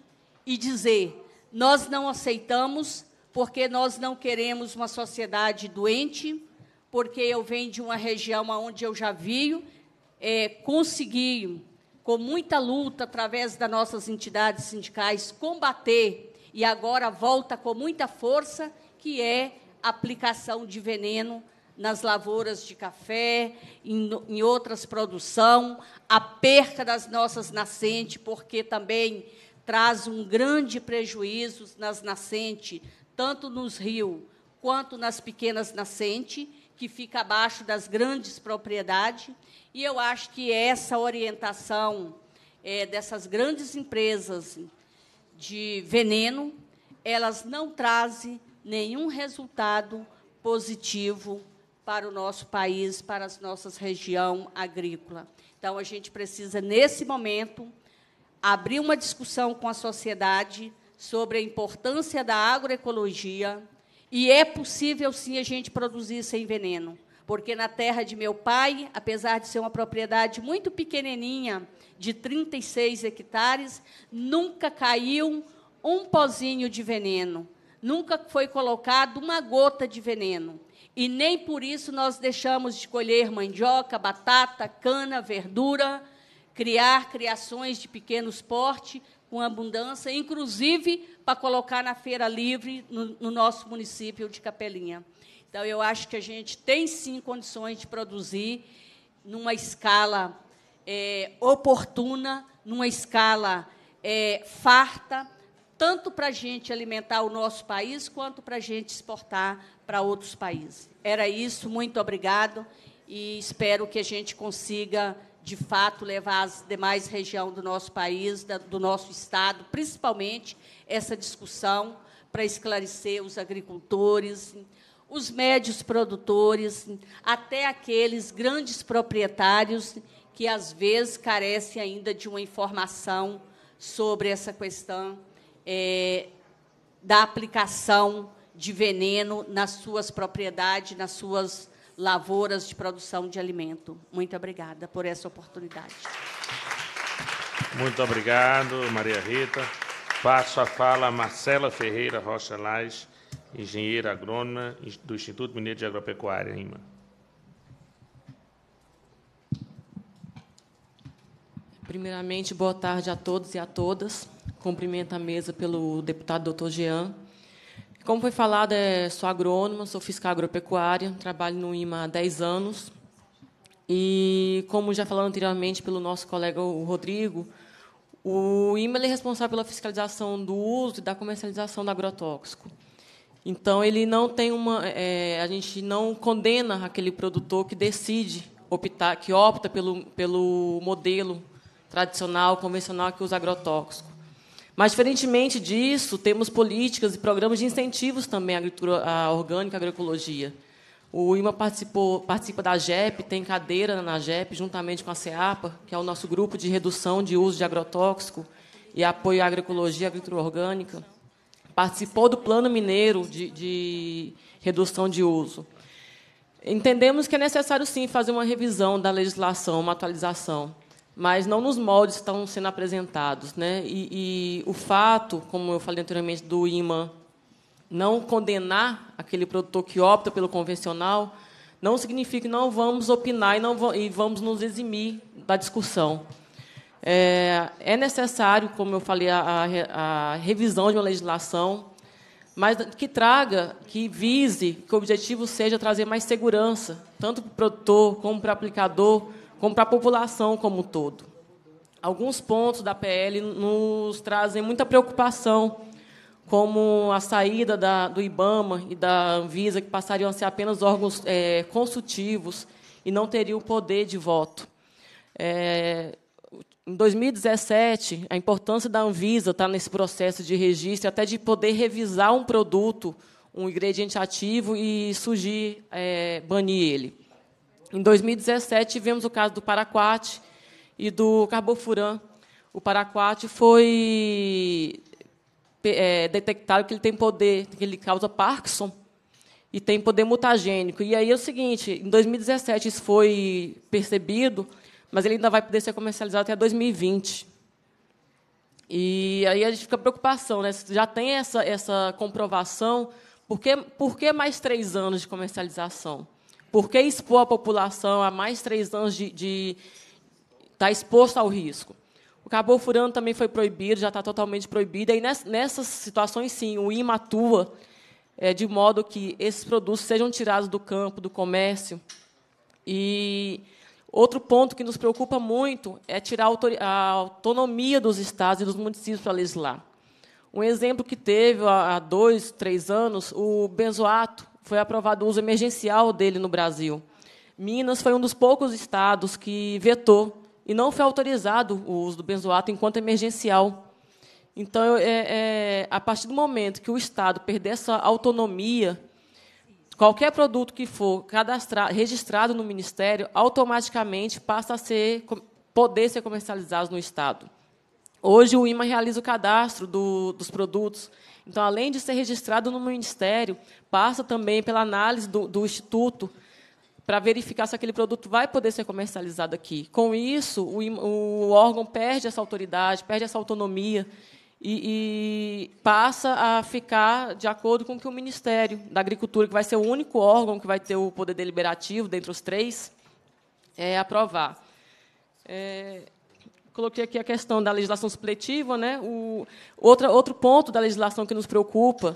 e dizer nós não aceitamos, porque nós não queremos uma sociedade doente, porque eu venho de uma região onde eu já vi, é, consegui, com muita luta, através das nossas entidades sindicais, combater, e agora volta com muita força, que é a aplicação de veneno nas lavouras de café, em, em outras produções, a perca das nossas nascentes, porque também traz um grande prejuízo nas nascentes, tanto nos rios quanto nas pequenas nascentes, que fica abaixo das grandes propriedades. E eu acho que essa orientação é, dessas grandes empresas de veneno, elas não trazem nenhum resultado positivo para o nosso país, para as nossas regiões agrícolas. Então, a gente precisa, nesse momento, abrir uma discussão com a sociedade sobre a importância da agroecologia. E é possível, sim, a gente produzir sem veneno. Porque na terra de meu pai, apesar de ser uma propriedade muito pequenininha, de 36 hectares, nunca caiu um pozinho de veneno, nunca foi colocado uma gota de veneno. E nem por isso nós deixamos de colher mandioca, batata, cana, verdura, criar criações de pequenos porte com abundância, inclusive para colocar na feira livre no, no nosso município de Capelinha. Então, eu acho que a gente tem sim condições de produzir numa escala é, oportuna, numa escala é, farta, tanto para a gente alimentar o nosso país, quanto para a gente exportar para outros países. Era isso, muito obrigado e espero que a gente consiga de fato, levar às demais regiões do nosso país, do nosso Estado, principalmente essa discussão para esclarecer os agricultores, os médios produtores, até aqueles grandes proprietários que, às vezes, carecem ainda de uma informação sobre essa questão é, da aplicação de veneno nas suas propriedades, nas suas lavouras de produção de alimento. Muito obrigada por essa oportunidade. Muito obrigado, Maria Rita. Passo a fala a Marcela Ferreira Rocha Lais, engenheira agrônoma do Instituto Mineiro de Agropecuária, IMA. Primeiramente, boa tarde a todos e a todas. Cumprimento a mesa pelo deputado doutor Jean como foi falado, é, sou agrônoma, sou fiscal agropecuária, trabalho no IMA há 10 anos. E, como já falado anteriormente pelo nosso colega o Rodrigo, o IMA é responsável pela fiscalização do uso e da comercialização do agrotóxico. Então, ele não tem uma, é, a gente não condena aquele produtor que decide optar, que opta pelo, pelo modelo tradicional, convencional que usa agrotóxico. Mas, diferentemente disso, temos políticas e programas de incentivos também à agricultura à orgânica, à agroecologia. O IMA participa da JEP, tem cadeira na JEP juntamente com a CEAPA, que é o nosso grupo de redução de uso de agrotóxico e apoio à agroecologia e agricultura orgânica. Participou do Plano Mineiro de, de redução de uso. Entendemos que é necessário, sim, fazer uma revisão da legislação, uma atualização mas não nos moldes que estão sendo apresentados. Né? E, e o fato, como eu falei anteriormente, do imã não condenar aquele produtor que opta pelo convencional não significa que não vamos opinar e, não e vamos nos eximir da discussão. É, é necessário, como eu falei, a, a, revisão de uma legislação, mas que traga, que vise, que o objetivo seja trazer mais segurança, tanto para o produtor como para o aplicador, como para a população como um todo. Alguns pontos da PL nos trazem muita preocupação, como a saída da, do IBAMA e da Anvisa, que passariam a ser apenas órgãos é, consultivos e não teriam poder de voto. É, em 2017, a importância da Anvisa estar tá nesse processo de registro, até de poder revisar um produto, um ingrediente ativo e surgir, é, banir ele. Em 2017, tivemos o caso do Paraquat e do Carbofuran. O Paraquat foi é, detectado que ele tem poder, que ele causa Parkinson e tem poder mutagênico. E aí é o seguinte, em 2017 isso foi percebido, mas ele ainda vai poder ser comercializado até 2020. E aí a gente fica preocupação, né? Já tem essa, essa comprovação, por que, por que mais três anos de comercialização? Por que expor a população a mais três anos de, de estar tá exposto ao risco? O cabor furando também foi proibido, já está totalmente proibido. E nessas situações, sim, o IMA atua é, de modo que esses produtos sejam tirados do campo, do comércio. E outro ponto que nos preocupa muito é tirar a autonomia dos estados e dos municípios para legislar. Um exemplo que teve há dois, três anos, o benzoato, foi aprovado o uso emergencial dele no Brasil. Minas foi um dos poucos estados que vetou e não foi autorizado o uso do benzoato enquanto emergencial. Então, é, é, a partir do momento que o Estado perder essa autonomia, qualquer produto que for cadastrado, registrado no Ministério, automaticamente passa a ser, poder ser comercializado no Estado. Hoje, o IMA realiza o cadastro do, dos produtos então, além de ser registrado no Ministério, passa também pela análise do, do Instituto para verificar se aquele produto vai poder ser comercializado aqui. Com isso, o, o órgão perde essa autoridade, perde essa autonomia e, e, passa a ficar de acordo com o que o Ministério da Agricultura, que vai ser o único órgão que vai ter o poder deliberativo, dentre os três, é, aprovar. É, coloquei aqui a questão da legislação supletiva. Né? O, outra, outro ponto da legislação que nos preocupa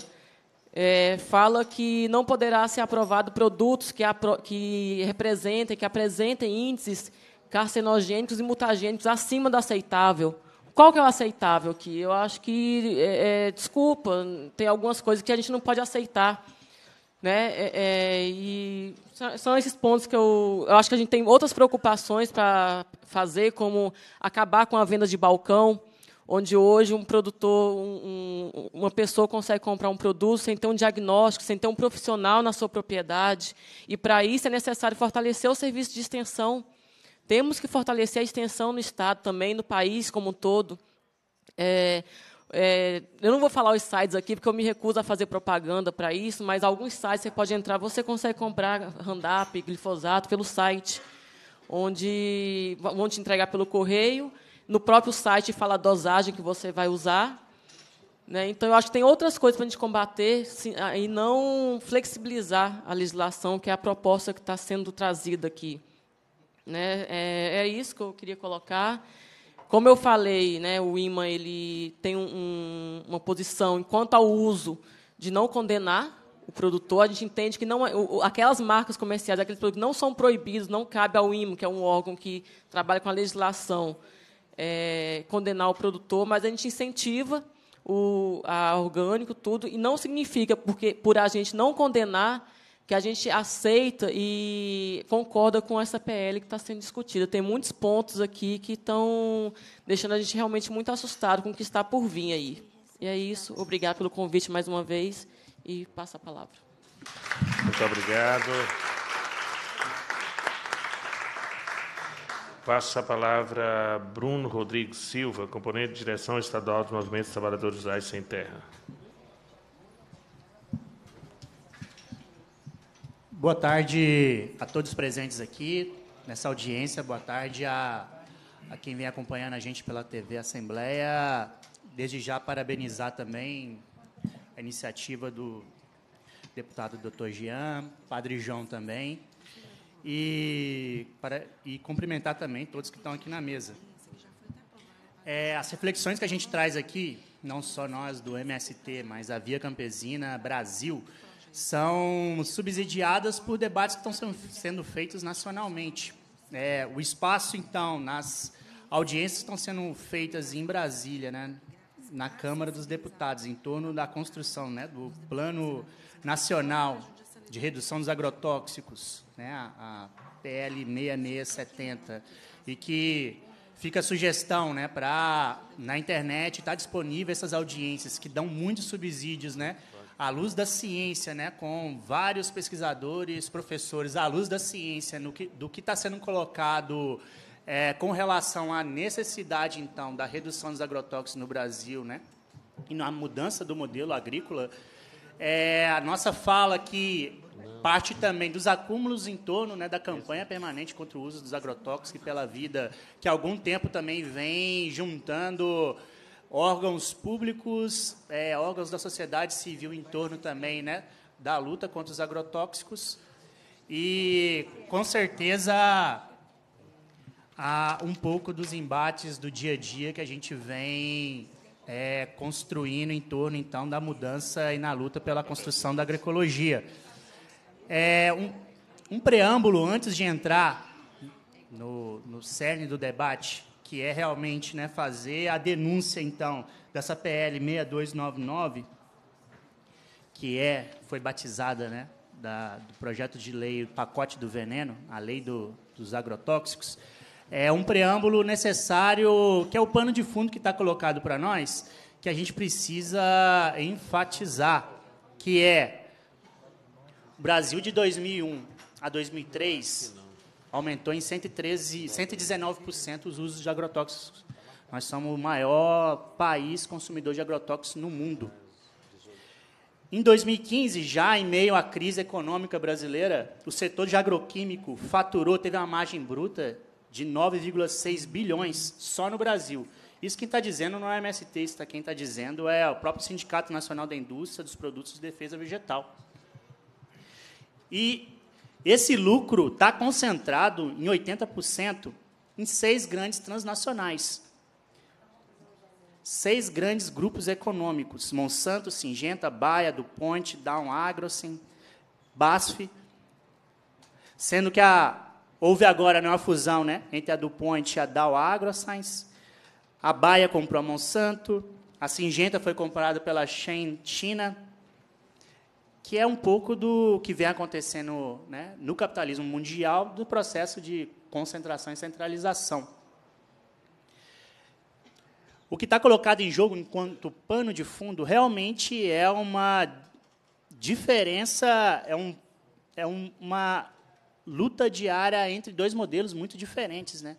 é, fala que não poderá ser aprovado produtos que, apro que representem, que apresentem índices carcinogênicos e mutagênicos acima do aceitável. Qual que é o aceitável aqui? Eu acho que, é, é, desculpa, tem algumas coisas que a gente não pode aceitar. Né? É, é, e são esses pontos que eu, eu acho que a gente tem outras preocupações para fazer, como acabar com a venda de balcão, onde hoje um produtor, um, uma pessoa consegue comprar um produto sem ter um diagnóstico, sem ter um profissional na sua propriedade. E para isso é necessário fortalecer o serviço de extensão. Temos que fortalecer a extensão no Estado também, no país como um todo. É, é, eu não vou falar os sites aqui, porque eu me recuso a fazer propaganda para isso, mas alguns sites você pode entrar, você consegue comprar Roundup, glifosato pelo site, onde vão te entregar pelo correio. No próprio site fala a dosagem que você vai usar. Né? Então, eu acho que tem outras coisas para a gente combater sim, ah, e não flexibilizar a legislação, que é a proposta que está sendo trazida aqui. Né? É, é isso que eu queria colocar. Como eu falei, né, o imã ele tem um, uma posição quanto ao uso de não condenar o produtor. A gente entende que não, é, aquelas marcas comerciais, aqueles produtos não são proibidos, não cabe ao IMA, que é um órgão que trabalha com a legislação, é, condenar o produtor, mas a gente incentiva o a orgânico tudo e não significa porque por a gente não condenar que a gente aceita e concorda com essa PL que está sendo discutida. Tem muitos pontos aqui que estão deixando a gente realmente muito assustado com o que está por vir aí. E é isso. Obrigado pelo convite mais uma vez e passo a palavra. Muito obrigado. Passo a palavra a Bruno Rodrigues Silva, componente de direção estadual do Movimento Trabalhadores Rurais Sem Terra. Boa tarde a todos presentes aqui nessa audiência. Boa tarde a, a quem vem acompanhando a gente pela TV Assembleia. Desde já parabenizar também a iniciativa do deputado Dr. Jean, Padre João também, e, para, e cumprimentar também todos que estão aqui na mesa. É, as reflexões que a gente traz aqui, não só nós do MST, mas a Via Campesina Brasil, são subsidiadas por debates que estão sendo feitos nacionalmente. É, o espaço, então, nas audiências que estão sendo feitas em Brasília, né, na Câmara dos Deputados, em torno da construção né, do Plano Nacional de Redução dos Agrotóxicos, né, a PL 6670, e que fica a sugestão né, para, na internet, estar tá disponível essas audiências que dão muitos subsídios né, à luz da ciência, né, com vários pesquisadores, professores, à luz da ciência, que, do que está sendo colocado é, com relação à necessidade, então, da redução dos agrotóxicos no Brasil, né, e na mudança do modelo agrícola, é, a nossa fala que parte também dos acúmulos em torno né, da campanha permanente contra o uso dos agrotóxicos e pela vida, que há algum tempo também vem juntando órgãos públicos, é, órgãos da sociedade civil em torno também né, da luta contra os agrotóxicos. E, com certeza, há um pouco dos embates do dia a dia que a gente vem é, construindo em torno, então, da mudança e na luta pela construção da agroecologia. É, um, um preâmbulo antes de entrar no, no cerne do debate que é realmente né, fazer a denúncia, então, dessa PL 6299, que é, foi batizada né, da, do projeto de lei o Pacote do Veneno, a lei do, dos agrotóxicos, é um preâmbulo necessário, que é o pano de fundo que está colocado para nós, que a gente precisa enfatizar, que é o Brasil de 2001 a 2003 aumentou em 113, 119% os usos de agrotóxicos. Nós somos o maior país consumidor de agrotóxicos no mundo. Em 2015, já em meio à crise econômica brasileira, o setor de agroquímico faturou, teve uma margem bruta de 9,6 bilhões só no Brasil. Isso quem está dizendo não é MST, isso tá quem está dizendo é o próprio Sindicato Nacional da Indústria dos Produtos de Defesa Vegetal. E esse lucro está concentrado em 80% em seis grandes transnacionais. Seis grandes grupos econômicos: Monsanto, Singenta, Baia, DuPont, Down Agrocin, BASF. Sendo que a, houve agora né, uma fusão né, entre a DuPont e a Dow AgroScience. A Baia comprou a Monsanto, a Singenta foi comprada pela Shen China, que é um pouco do que vem acontecendo né, no capitalismo mundial do processo de concentração e centralização. O que está colocado em jogo enquanto pano de fundo realmente é uma diferença, é, um, é um, uma luta diária entre dois modelos muito diferentes. Né?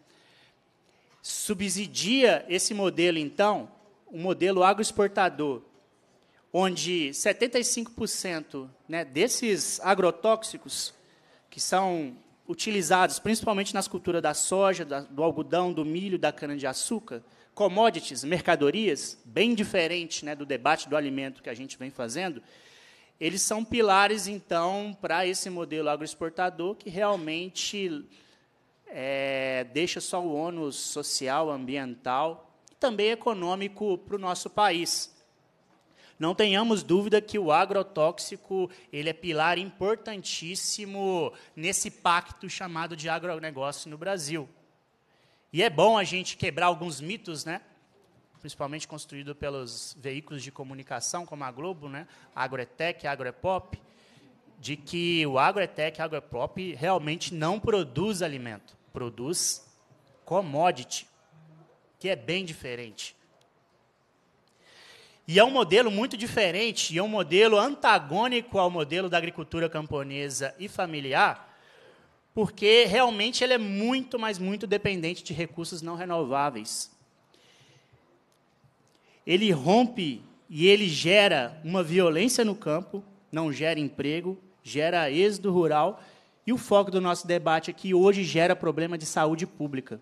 Subsidia esse modelo, então, o um modelo agroexportador, onde 75% né, desses agrotóxicos que são utilizados principalmente nas culturas da soja, da, do algodão, do milho, da cana-de-açúcar, commodities, mercadorias, bem diferente né, do debate do alimento que a gente vem fazendo, eles são pilares, então, para esse modelo agroexportador que realmente é, deixa só o ônus social, ambiental e também econômico para o nosso país não tenhamos dúvida que o agrotóxico ele é pilar importantíssimo nesse pacto chamado de agronegócio no Brasil. E é bom a gente quebrar alguns mitos, né? principalmente construído pelos veículos de comunicação como a Globo, né? Agroetec, agropop, de que o Agroetec, agropop realmente não produz alimento, produz commodity, que é bem diferente. E é um modelo muito diferente, e é um modelo antagônico ao modelo da agricultura camponesa e familiar, porque realmente ele é muito, mas muito dependente de recursos não renováveis. Ele rompe e ele gera uma violência no campo, não gera emprego, gera êxodo rural, e o foco do nosso debate aqui hoje gera problema de saúde pública,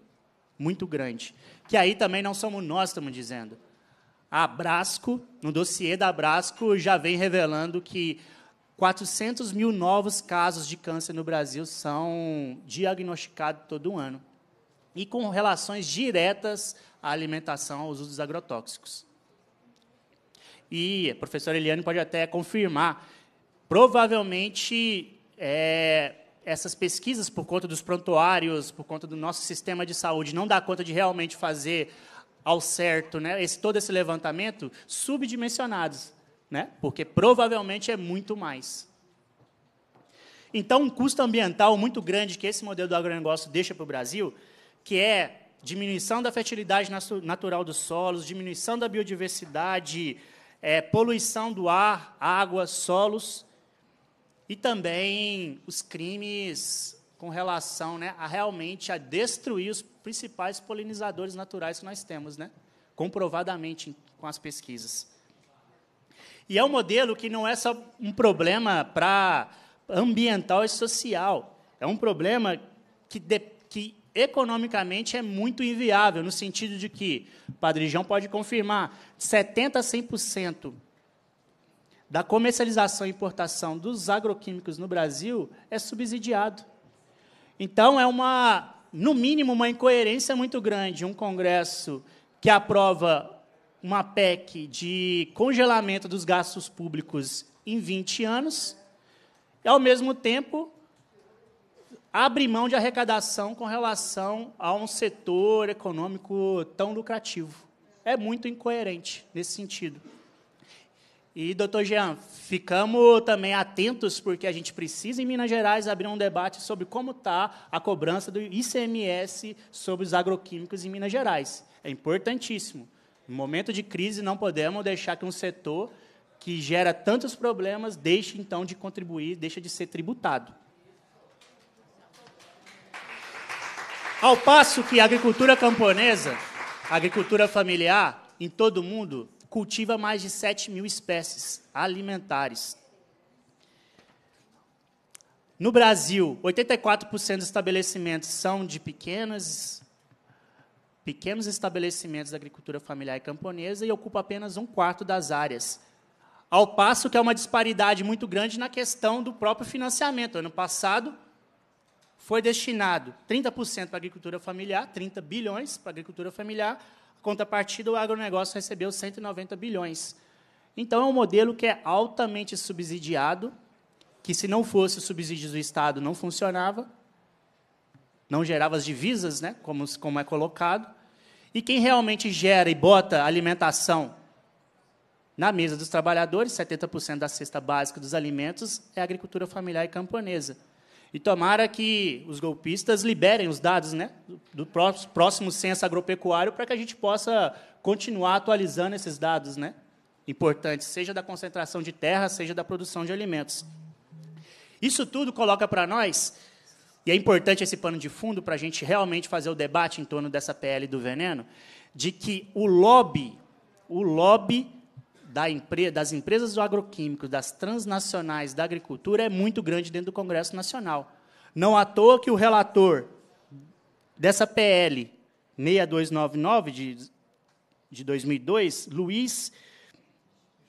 muito grande. Que aí também não somos nós estamos dizendo a Abrasco, no dossiê da Abrasco, já vem revelando que 400 mil novos casos de câncer no Brasil são diagnosticados todo ano. E com relações diretas à alimentação, aos usos agrotóxicos. E a professora Eliane pode até confirmar. Provavelmente, é, essas pesquisas, por conta dos prontuários, por conta do nosso sistema de saúde, não dá conta de realmente fazer ao certo, né? Esse, todo esse levantamento subdimensionados, né? Porque provavelmente é muito mais. Então, um custo ambiental muito grande que esse modelo do agronegócio deixa para o Brasil, que é diminuição da fertilidade natural dos solos, diminuição da biodiversidade, é, poluição do ar, água, solos, e também os crimes com relação né, a realmente a destruir os principais polinizadores naturais que nós temos, né? comprovadamente com as pesquisas. E é um modelo que não é só um problema para ambiental e social, é um problema que, de, que economicamente é muito inviável, no sentido de que, o Padre João pode confirmar, 70% a 100% da comercialização e importação dos agroquímicos no Brasil é subsidiado. Então, é uma no mínimo, uma incoerência muito grande. Um Congresso que aprova uma PEC de congelamento dos gastos públicos em 20 anos, e, ao mesmo tempo, abre mão de arrecadação com relação a um setor econômico tão lucrativo. É muito incoerente nesse sentido. E, doutor Jean, ficamos também atentos, porque a gente precisa, em Minas Gerais, abrir um debate sobre como está a cobrança do ICMS sobre os agroquímicos em Minas Gerais. É importantíssimo. No momento de crise, não podemos deixar que um setor que gera tantos problemas deixe, então, de contribuir, deixe de ser tributado. Ao passo que a agricultura camponesa, a agricultura familiar, em todo o mundo, cultiva mais de 7 mil espécies alimentares. No Brasil, 84% dos estabelecimentos são de pequenas, pequenos estabelecimentos da agricultura familiar e camponesa e ocupa apenas um quarto das áreas. Ao passo que há uma disparidade muito grande na questão do próprio financiamento. Ano passado, foi destinado 30% para a agricultura familiar, 30 bilhões para a agricultura familiar, contrapartida, o agronegócio recebeu 190 bilhões. Então, é um modelo que é altamente subsidiado, que, se não fosse o subsídio do Estado, não funcionava, não gerava as divisas, né, como, como é colocado. E quem realmente gera e bota alimentação na mesa dos trabalhadores, 70% da cesta básica dos alimentos, é a agricultura familiar e camponesa. E tomara que os golpistas liberem os dados né, do próximo censo agropecuário para que a gente possa continuar atualizando esses dados né, importantes, seja da concentração de terra, seja da produção de alimentos. Isso tudo coloca para nós, e é importante esse pano de fundo para a gente realmente fazer o debate em torno dessa PL do veneno, de que o lobby, o lobby da empre das empresas do agroquímico, das transnacionais da agricultura, é muito grande dentro do Congresso Nacional. Não à toa que o relator dessa PL 6299 de, de 2002, Luiz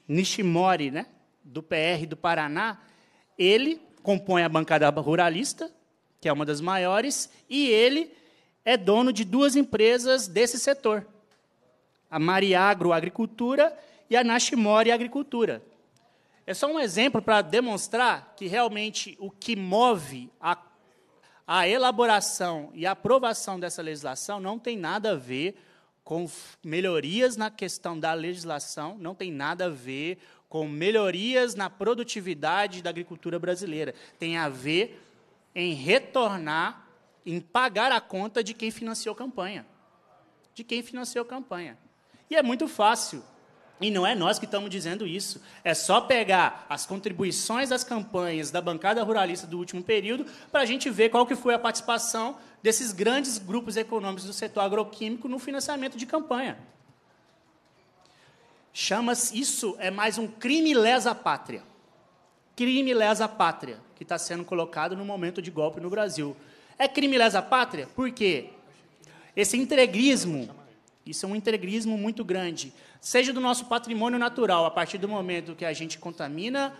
Nishimori, né, do PR do Paraná, ele compõe a bancada ruralista, que é uma das maiores, e ele é dono de duas empresas desse setor, a Mariagro Agricultura e a Nashimori Agricultura. É só um exemplo para demonstrar que realmente o que move a, a elaboração e a aprovação dessa legislação não tem nada a ver com melhorias na questão da legislação, não tem nada a ver com melhorias na produtividade da agricultura brasileira. Tem a ver em retornar, em pagar a conta de quem financiou a campanha. De quem financiou a campanha. E é muito fácil e não é nós que estamos dizendo isso. É só pegar as contribuições das campanhas da bancada ruralista do último período para a gente ver qual que foi a participação desses grandes grupos econômicos do setor agroquímico no financiamento de campanha. Chama-se isso é mais um crime lesa pátria. Crime lesa pátria que está sendo colocado no momento de golpe no Brasil. É crime lesa pátria? Por quê? Esse integrismo, isso é um integrismo muito grande seja do nosso patrimônio natural, a partir do momento que a gente contamina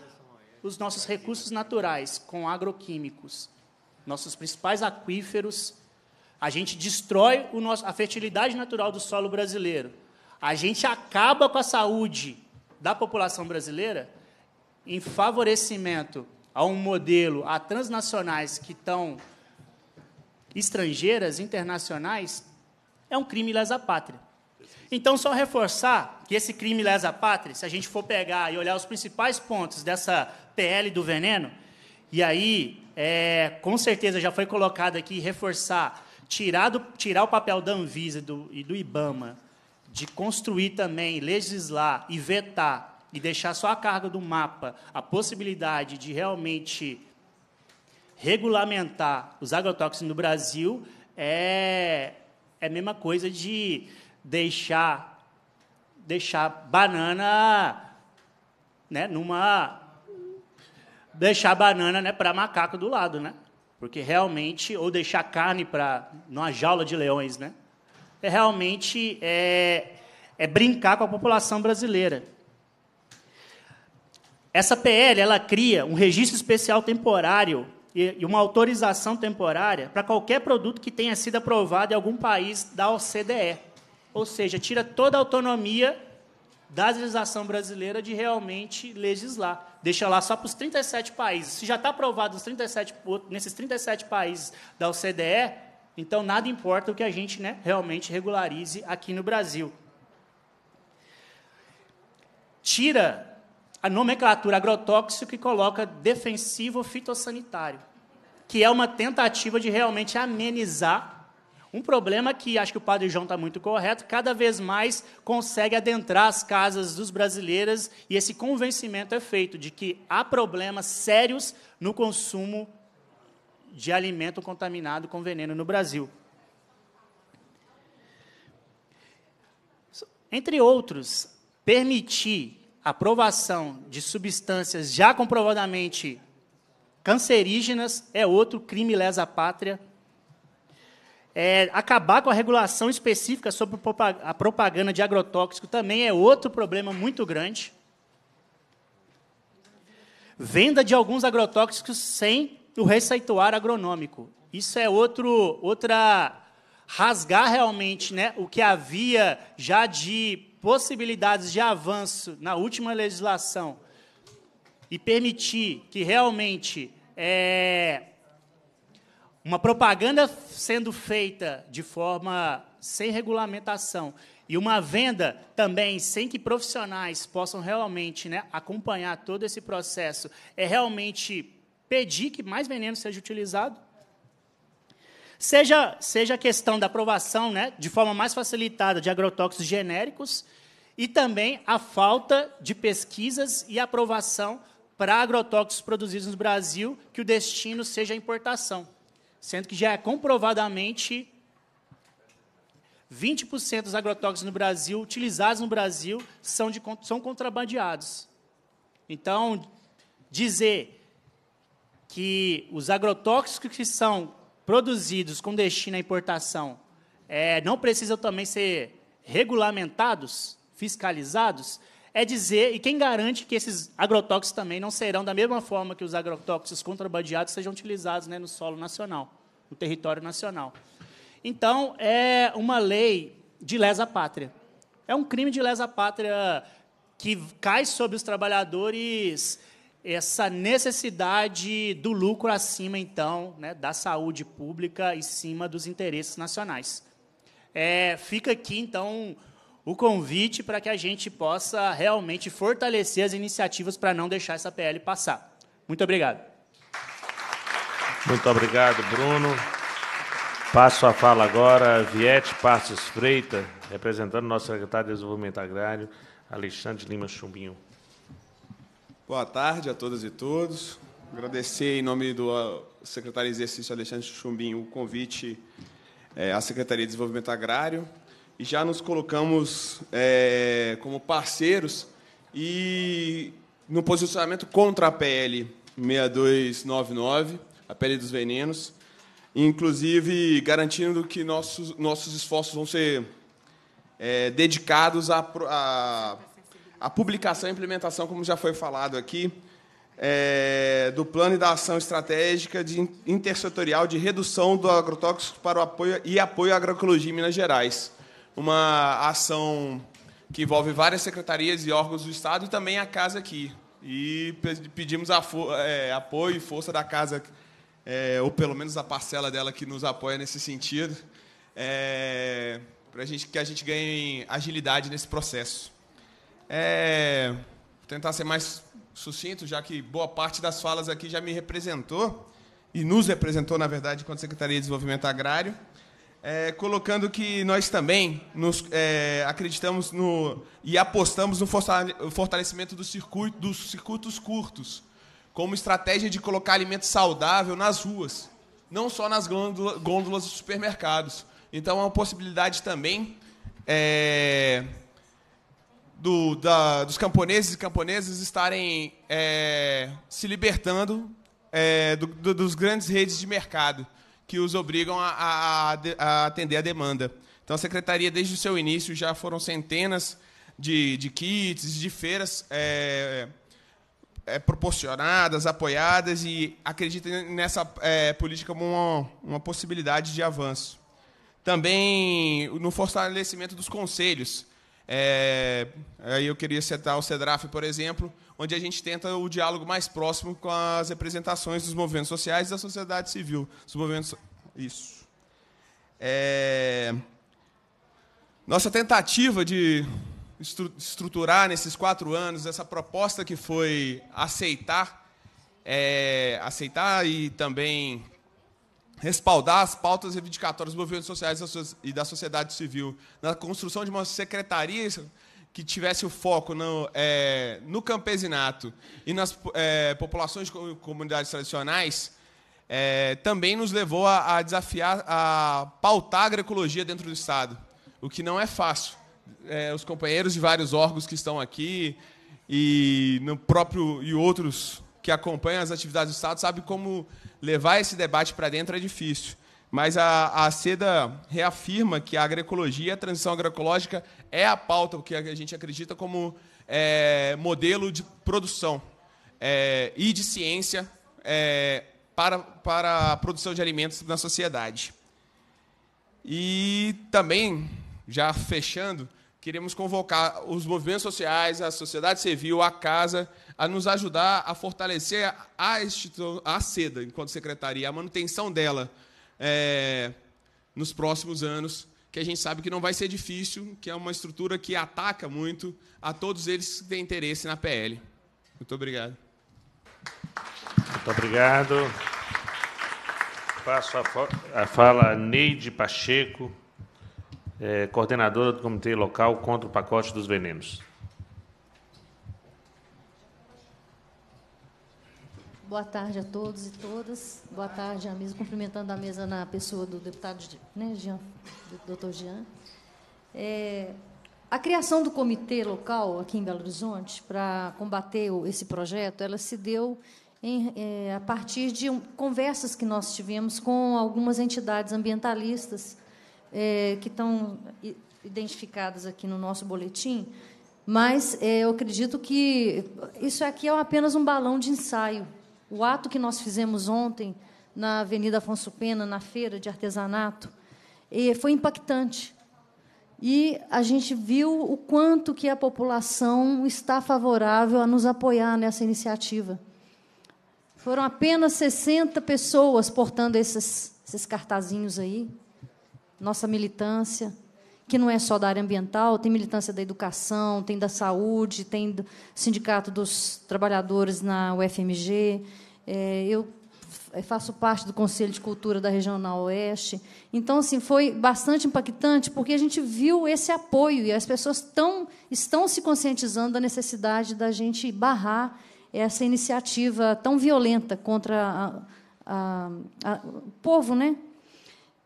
os nossos recursos naturais com agroquímicos, nossos principais aquíferos, a gente destrói o nosso, a fertilidade natural do solo brasileiro. A gente acaba com a saúde da população brasileira em favorecimento a um modelo, a transnacionais que estão estrangeiras, internacionais, é um crime lesa pátria. Então, só reforçar que esse crime lesa pátria, se a gente for pegar e olhar os principais pontos dessa PL do veneno, e aí, é, com certeza já foi colocado aqui, reforçar, tirar, do, tirar o papel da Anvisa do, e do IBAMA, de construir também, legislar e vetar, e deixar só a carga do mapa a possibilidade de realmente regulamentar os agrotóxicos no Brasil, é, é a mesma coisa de deixar deixar banana né, numa deixar banana, né, para macaco do lado, né? Porque realmente ou deixar carne para numa jaula de leões, né? É realmente é, é brincar com a população brasileira. Essa PL ela cria um registro especial temporário e uma autorização temporária para qualquer produto que tenha sido aprovado em algum país da OCDE ou seja, tira toda a autonomia da legislação brasileira de realmente legislar. Deixa lá só para os 37 países. Se já está aprovado nos 37, nesses 37 países da OCDE, então nada importa o que a gente né, realmente regularize aqui no Brasil. Tira a nomenclatura agrotóxico e coloca defensivo fitossanitário, que é uma tentativa de realmente amenizar um problema que acho que o padre João está muito correto, cada vez mais consegue adentrar as casas dos brasileiros e esse convencimento é feito de que há problemas sérios no consumo de alimento contaminado com veneno no Brasil. Entre outros, permitir a aprovação de substâncias já comprovadamente cancerígenas é outro crime lesa-pátria é, acabar com a regulação específica sobre a propaganda de agrotóxico também é outro problema muito grande. Venda de alguns agrotóxicos sem o receituário agronômico. Isso é outro, outra rasgar realmente né, o que havia já de possibilidades de avanço na última legislação e permitir que realmente é, uma propaganda sendo feita de forma sem regulamentação e uma venda também sem que profissionais possam realmente né, acompanhar todo esse processo é realmente pedir que mais veneno seja utilizado? Seja, seja a questão da aprovação né, de forma mais facilitada de agrotóxicos genéricos e também a falta de pesquisas e aprovação para agrotóxicos produzidos no Brasil que o destino seja a importação sendo que já é comprovadamente 20% dos agrotóxicos no Brasil, utilizados no Brasil, são, de, são contrabandeados. Então, dizer que os agrotóxicos que são produzidos com destino à importação é, não precisam também ser regulamentados, fiscalizados, é dizer, e quem garante que esses agrotóxicos também não serão, da mesma forma que os agrotóxicos contrabandeados, sejam utilizados né, no solo nacional, no território nacional. Então, é uma lei de lesa pátria. É um crime de lesa pátria que cai sobre os trabalhadores essa necessidade do lucro acima, então, né, da saúde pública, em cima dos interesses nacionais. É, fica aqui, então, o convite para que a gente possa realmente fortalecer as iniciativas para não deixar essa PL passar. Muito obrigado. Muito obrigado, Bruno. Passo a fala agora a Viete Passos Freita, representando nosso secretário de Desenvolvimento Agrário, Alexandre Lima Chumbinho. Boa tarde a todas e todos. Agradecer em nome do ah, secretário de Exercício Alexandre Chumbinho o convite eh, à Secretaria de Desenvolvimento Agrário e já nos colocamos é, como parceiros e no posicionamento contra a PL 6299, a PL dos venenos, inclusive garantindo que nossos, nossos esforços vão ser é, dedicados à a, a, a, publicação e implementação, como já foi falado aqui, é, do plano e da ação estratégica de intersetorial de redução do agrotóxico para o apoio e apoio à agroecologia em Minas Gerais uma ação que envolve várias secretarias e órgãos do Estado e também a casa aqui. E pedimos é, apoio e força da casa, é, ou pelo menos a parcela dela que nos apoia nesse sentido, é, para gente, que a gente ganhe agilidade nesse processo. É, vou tentar ser mais sucinto, já que boa parte das falas aqui já me representou, e nos representou, na verdade, enquanto Secretaria de Desenvolvimento Agrário é, colocando que nós também nos, é, acreditamos no, e apostamos no fortalecimento do circuito, dos circuitos curtos, como estratégia de colocar alimento saudável nas ruas, não só nas gôndolas dos supermercados. Então, é uma possibilidade também é, do, da, dos camponeses e camponesas estarem é, se libertando é, do, do, dos grandes redes de mercado que os obrigam a, a, a atender a demanda. Então, a secretaria, desde o seu início, já foram centenas de, de kits, de feiras é, é, proporcionadas, apoiadas, e acreditam nessa é, política como uma, uma possibilidade de avanço. Também no fortalecimento dos conselhos. É, aí eu queria citar o CEDRAF, por exemplo, onde a gente tenta o diálogo mais próximo com as representações dos movimentos sociais e da sociedade civil. dos movimentos, isso. É, nossa tentativa de estruturar nesses quatro anos essa proposta que foi aceitar, é, aceitar e também respaldar as pautas reivindicatórias dos movimentos sociais e da sociedade civil na construção de uma secretaria que tivesse o foco no, é, no campesinato e nas é, populações de comunidades tradicionais, é, também nos levou a, a, desafiar, a pautar a agroecologia dentro do Estado, o que não é fácil. É, os companheiros de vários órgãos que estão aqui e no próprio e outros que acompanham as atividades do Estado sabem como levar esse debate para dentro é difícil. Mas a, a SEDA reafirma que a agroecologia, a transição agroecológica é a pauta que a gente acredita como é, modelo de produção é, e de ciência é, para, para a produção de alimentos na sociedade. E também, já fechando, Queremos convocar os movimentos sociais, a sociedade civil, a casa, a nos ajudar a fortalecer a, a SEDA, enquanto secretaria, a manutenção dela é, nos próximos anos, que a gente sabe que não vai ser difícil, que é uma estrutura que ataca muito a todos eles que têm interesse na PL. Muito obrigado. Muito obrigado. Passo a, a fala a Neide Pacheco é, coordenadora do Comitê Local contra o Pacote dos Venenos. Boa tarde a todos e todas. Boa tarde à mesa, cumprimentando a mesa na pessoa do deputado né, Jean, doutor Jean. É, a criação do comitê local aqui em Belo Horizonte para combater esse projeto, ela se deu em, é, a partir de conversas que nós tivemos com algumas entidades ambientalistas é, que estão identificadas aqui no nosso boletim, mas é, eu acredito que isso aqui é apenas um balão de ensaio. O ato que nós fizemos ontem na Avenida Afonso Pena, na feira de artesanato, foi impactante. E a gente viu o quanto que a população está favorável a nos apoiar nessa iniciativa. Foram apenas 60 pessoas portando esses, esses cartazinhos aí, nossa militância, que não é só da área ambiental, tem militância da educação, tem da saúde, tem do Sindicato dos Trabalhadores na UFMG. É, eu faço parte do Conselho de Cultura da Regional Oeste. Então, assim, foi bastante impactante, porque a gente viu esse apoio e as pessoas tão, estão se conscientizando da necessidade da gente barrar essa iniciativa tão violenta contra a, a, a, o povo, né?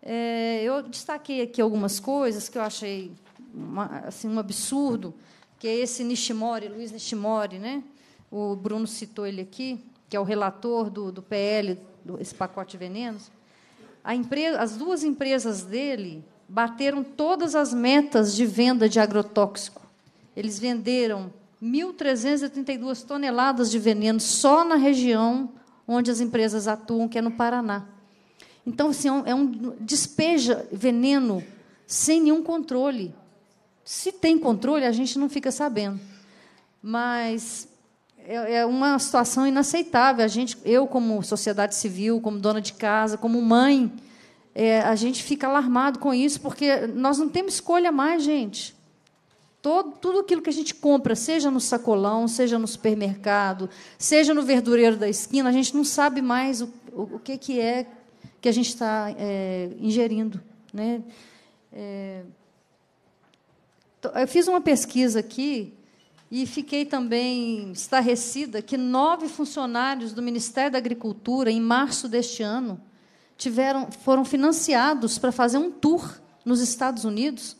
É, eu destaquei aqui algumas coisas que eu achei uma, assim, um absurdo, que é esse Nishimori, Luiz Nishimori, né? o Bruno citou ele aqui, que é o relator do, do PL, do, esse pacote de venenos. Empresa, as duas empresas dele bateram todas as metas de venda de agrotóxico. Eles venderam 1.332 toneladas de veneno só na região onde as empresas atuam, que é no Paraná. Então, assim, é, é um despeja veneno sem nenhum controle. Se tem controle, a gente não fica sabendo. Mas é, é uma situação inaceitável. A gente, eu, como sociedade civil, como dona de casa, como mãe, é, a gente fica alarmado com isso, porque nós não temos escolha mais, gente. Todo, tudo aquilo que a gente compra, seja no sacolão, seja no supermercado, seja no verdureiro da esquina, a gente não sabe mais o, o, o que, que é que a gente está é, ingerindo. Né? É, eu fiz uma pesquisa aqui e fiquei também estarrecida que nove funcionários do Ministério da Agricultura, em março deste ano, tiveram, foram financiados para fazer um tour nos Estados Unidos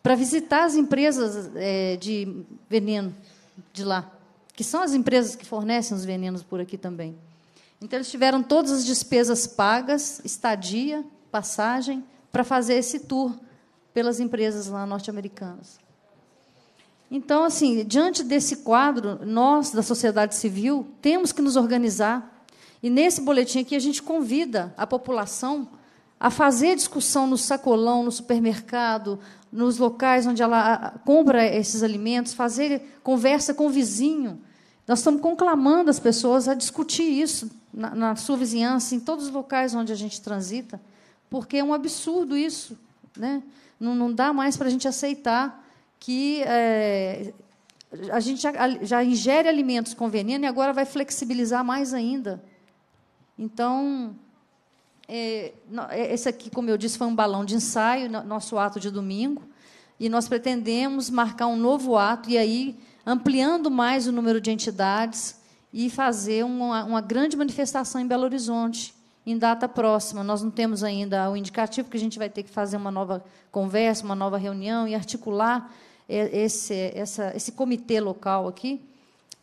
para visitar as empresas é, de veneno de lá, que são as empresas que fornecem os venenos por aqui também. Então, eles tiveram todas as despesas pagas, estadia, passagem, para fazer esse tour pelas empresas lá norte-americanas. Então, assim, diante desse quadro, nós, da sociedade civil, temos que nos organizar. E nesse boletim aqui, a gente convida a população a fazer discussão no sacolão, no supermercado, nos locais onde ela compra esses alimentos, fazer conversa com o vizinho nós estamos conclamando as pessoas a discutir isso na, na sua vizinhança, em todos os locais onde a gente transita, porque é um absurdo isso. Né? Não, não dá mais para a gente aceitar que é, a gente já, já ingere alimentos com veneno e agora vai flexibilizar mais ainda. Então, é, é esse aqui, como eu disse, foi um balão de ensaio, nosso ato de domingo, e nós pretendemos marcar um novo ato, e aí ampliando mais o número de entidades e fazer uma, uma grande manifestação em Belo Horizonte, em data próxima. Nós não temos ainda o indicativo, porque a gente vai ter que fazer uma nova conversa, uma nova reunião e articular é, esse, essa, esse comitê local aqui,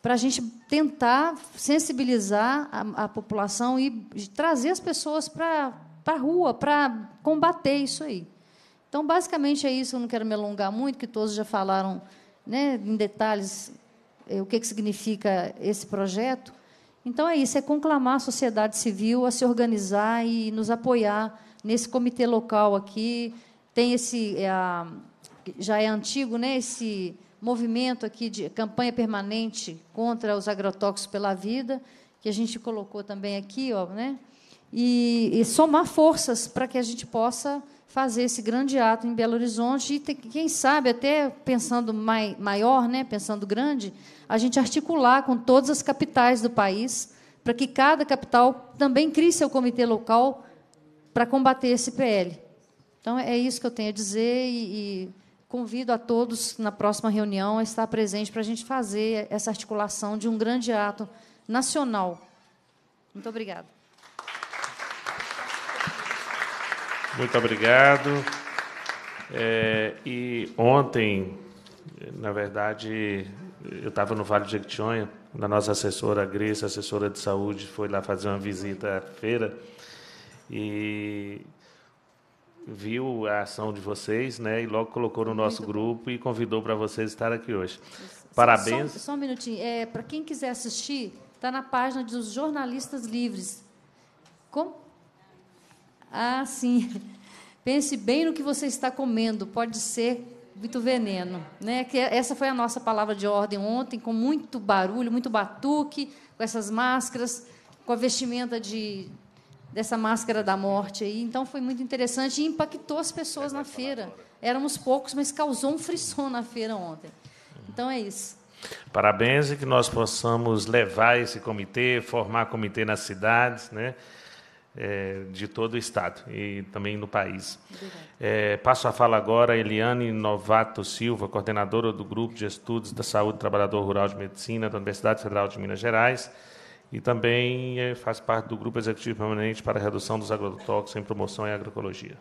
para a gente tentar sensibilizar a, a população e trazer as pessoas para a rua, para combater isso aí. Então, basicamente é isso. Eu não quero me alongar muito, que todos já falaram né, em detalhes eh, o que, que significa esse projeto. Então é isso, é conclamar a sociedade civil a se organizar e nos apoiar nesse comitê local aqui. Tem esse é a, já é antigo, né? Esse movimento aqui de campanha permanente contra os agrotóxicos pela vida que a gente colocou também aqui, ó, né? E, e somar forças para que a gente possa fazer esse grande ato em Belo Horizonte e, quem sabe, até pensando mai, maior, né, pensando grande, a gente articular com todas as capitais do país para que cada capital também crie seu comitê local para combater esse PL. Então, é isso que eu tenho a dizer e, e convido a todos, na próxima reunião, a estar presente para a gente fazer essa articulação de um grande ato nacional. Muito obrigada. Muito obrigado. É, e ontem, na verdade, eu estava no Vale de Jequitinhonha, a nossa assessora Grace, assessora de saúde, foi lá fazer uma visita à feira e viu a ação de vocês, né? E logo colocou no nosso Muito grupo e convidou para vocês estar aqui hoje. Parabéns. Só, só um minutinho. É, para quem quiser assistir, está na página dos jornalistas livres. Como ah, sim. Pense bem no que você está comendo, pode ser muito veneno. Né? Que é, essa foi a nossa palavra de ordem ontem, com muito barulho, muito batuque, com essas máscaras, com a vestimenta de, dessa máscara da morte. Aí. Então foi muito interessante e impactou as pessoas é, na feira. Éramos poucos, mas causou um frisson na feira ontem. Então é isso. Parabéns e que nós possamos levar esse comitê, formar comitê nas cidades, né? é, de todo o Estado e também no país. É, passo a fala agora a Eliane Novato Silva, coordenadora do Grupo de Estudos da Saúde Trabalhador Rural de Medicina da Universidade Federal de Minas Gerais e também é, faz parte do Grupo Executivo Permanente para a Redução dos Agrotóxicos em Promoção e Agroecologia.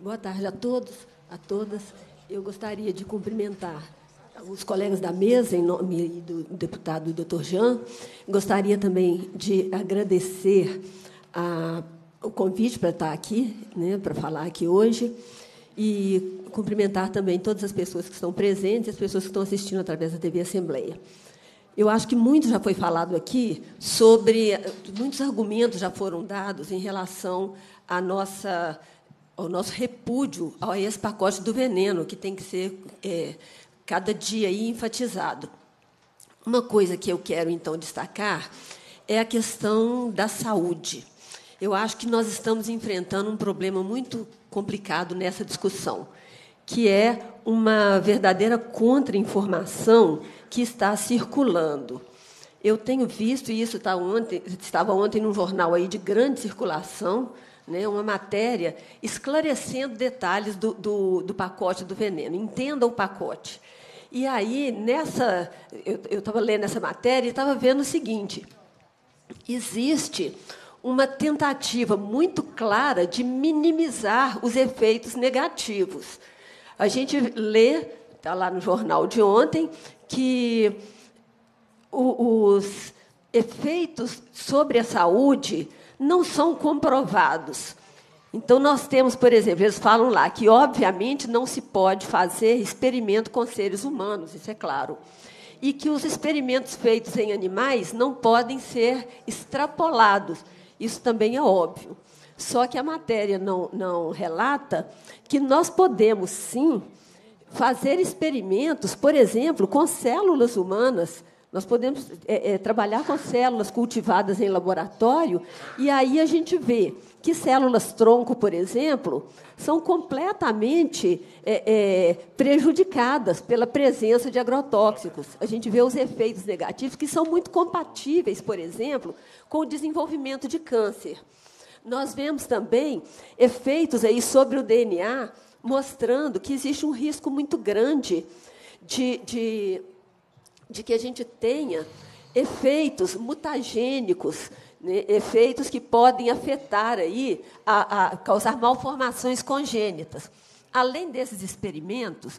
Boa tarde a todos, a todas. Eu gostaria de cumprimentar os colegas da mesa, em nome do deputado Dr. Jean, gostaria também de agradecer a, o convite para estar aqui, né, para falar aqui hoje, e cumprimentar também todas as pessoas que estão presentes e as pessoas que estão assistindo através da TV Assembleia. Eu acho que muito já foi falado aqui sobre. Muitos argumentos já foram dados em relação à nossa, ao nosso repúdio a esse pacote do veneno, que tem que ser é, cada dia aí enfatizado. Uma coisa que eu quero então destacar é a questão da saúde. Eu acho que nós estamos enfrentando um problema muito complicado nessa discussão, que é uma verdadeira contra-informação que está circulando. Eu tenho visto, e isso está ontem, estava ontem num jornal aí de grande circulação, né, uma matéria esclarecendo detalhes do, do, do pacote do veneno. Entenda o pacote. E aí, nessa, eu estava lendo essa matéria e estava vendo o seguinte: existe uma tentativa muito clara de minimizar os efeitos negativos. A gente lê, está lá no jornal de ontem, que os efeitos sobre a saúde não são comprovados. Então, nós temos, por exemplo, eles falam lá que, obviamente, não se pode fazer experimento com seres humanos, isso é claro. E que os experimentos feitos em animais não podem ser extrapolados, isso também é óbvio. Só que a matéria não, não relata que nós podemos, sim, fazer experimentos, por exemplo, com células humanas. Nós podemos é, é, trabalhar com células cultivadas em laboratório, e aí a gente vê que células-tronco, por exemplo, são completamente é, é, prejudicadas pela presença de agrotóxicos. A gente vê os efeitos negativos que são muito compatíveis, por exemplo, com o desenvolvimento de câncer. Nós vemos também efeitos aí sobre o DNA, mostrando que existe um risco muito grande de, de, de que a gente tenha efeitos mutagênicos né, efeitos que podem afetar aí, a, a causar malformações congênitas. Além desses experimentos,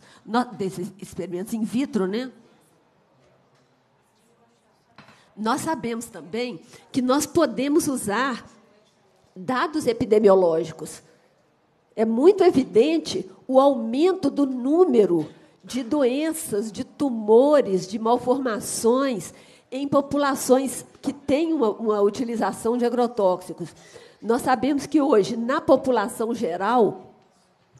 desses experimentos in vitro, né? Nós sabemos também que nós podemos usar dados epidemiológicos. É muito evidente o aumento do número de doenças, de tumores, de malformações em populações que têm uma, uma utilização de agrotóxicos. Nós sabemos que hoje, na população geral,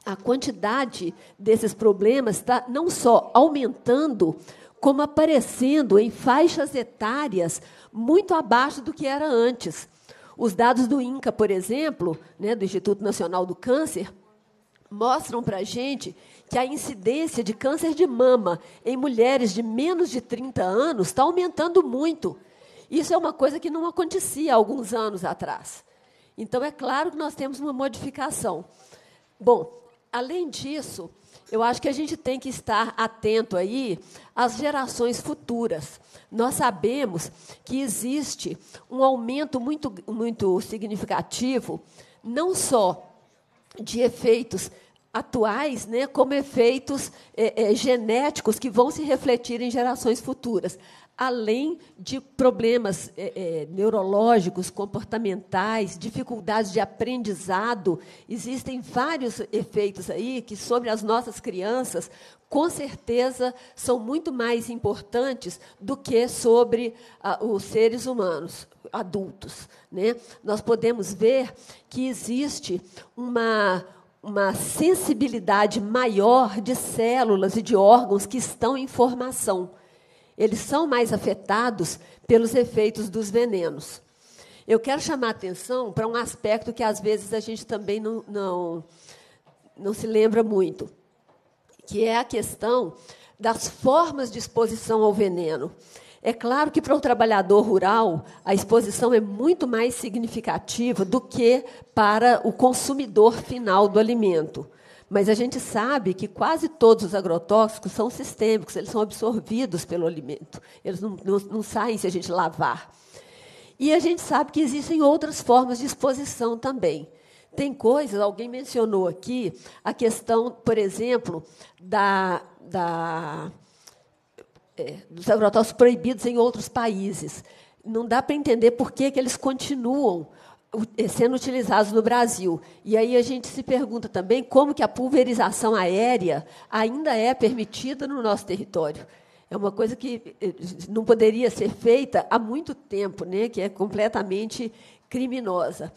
a quantidade desses problemas está não só aumentando, como aparecendo em faixas etárias muito abaixo do que era antes. Os dados do INCA, por exemplo, né, do Instituto Nacional do Câncer, mostram para a gente que a incidência de câncer de mama em mulheres de menos de 30 anos está aumentando muito. Isso é uma coisa que não acontecia há alguns anos atrás. Então, é claro que nós temos uma modificação. Bom, além disso, eu acho que a gente tem que estar atento aí às gerações futuras. Nós sabemos que existe um aumento muito, muito significativo, não só de efeitos atuais, né, como efeitos é, é, genéticos que vão se refletir em gerações futuras, além de problemas é, é, neurológicos, comportamentais, dificuldades de aprendizado, existem vários efeitos aí que sobre as nossas crianças, com certeza, são muito mais importantes do que sobre os seres humanos adultos, né? Nós podemos ver que existe uma uma sensibilidade maior de células e de órgãos que estão em formação. Eles são mais afetados pelos efeitos dos venenos. Eu quero chamar a atenção para um aspecto que às vezes a gente também não, não, não se lembra muito, que é a questão das formas de exposição ao veneno. É claro que para um trabalhador rural, a exposição é muito mais significativa do que para o consumidor final do alimento. Mas a gente sabe que quase todos os agrotóxicos são sistêmicos, eles são absorvidos pelo alimento, eles não, não, não saem se a gente lavar. E a gente sabe que existem outras formas de exposição também. Tem coisas, alguém mencionou aqui, a questão, por exemplo, da, da é, dos agrotóxicos proibidos em outros países. Não dá para entender por que, que eles continuam é, sendo utilizados no Brasil. E aí a gente se pergunta também como que a pulverização aérea ainda é permitida no nosso território. É uma coisa que é, não poderia ser feita há muito tempo, né? que é completamente criminosa.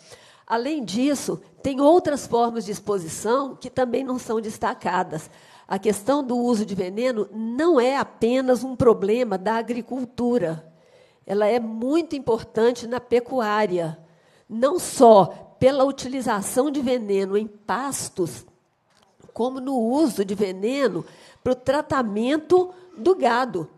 Além disso, tem outras formas de exposição que também não são destacadas. A questão do uso de veneno não é apenas um problema da agricultura. Ela é muito importante na pecuária, não só pela utilização de veneno em pastos, como no uso de veneno para o tratamento do gado.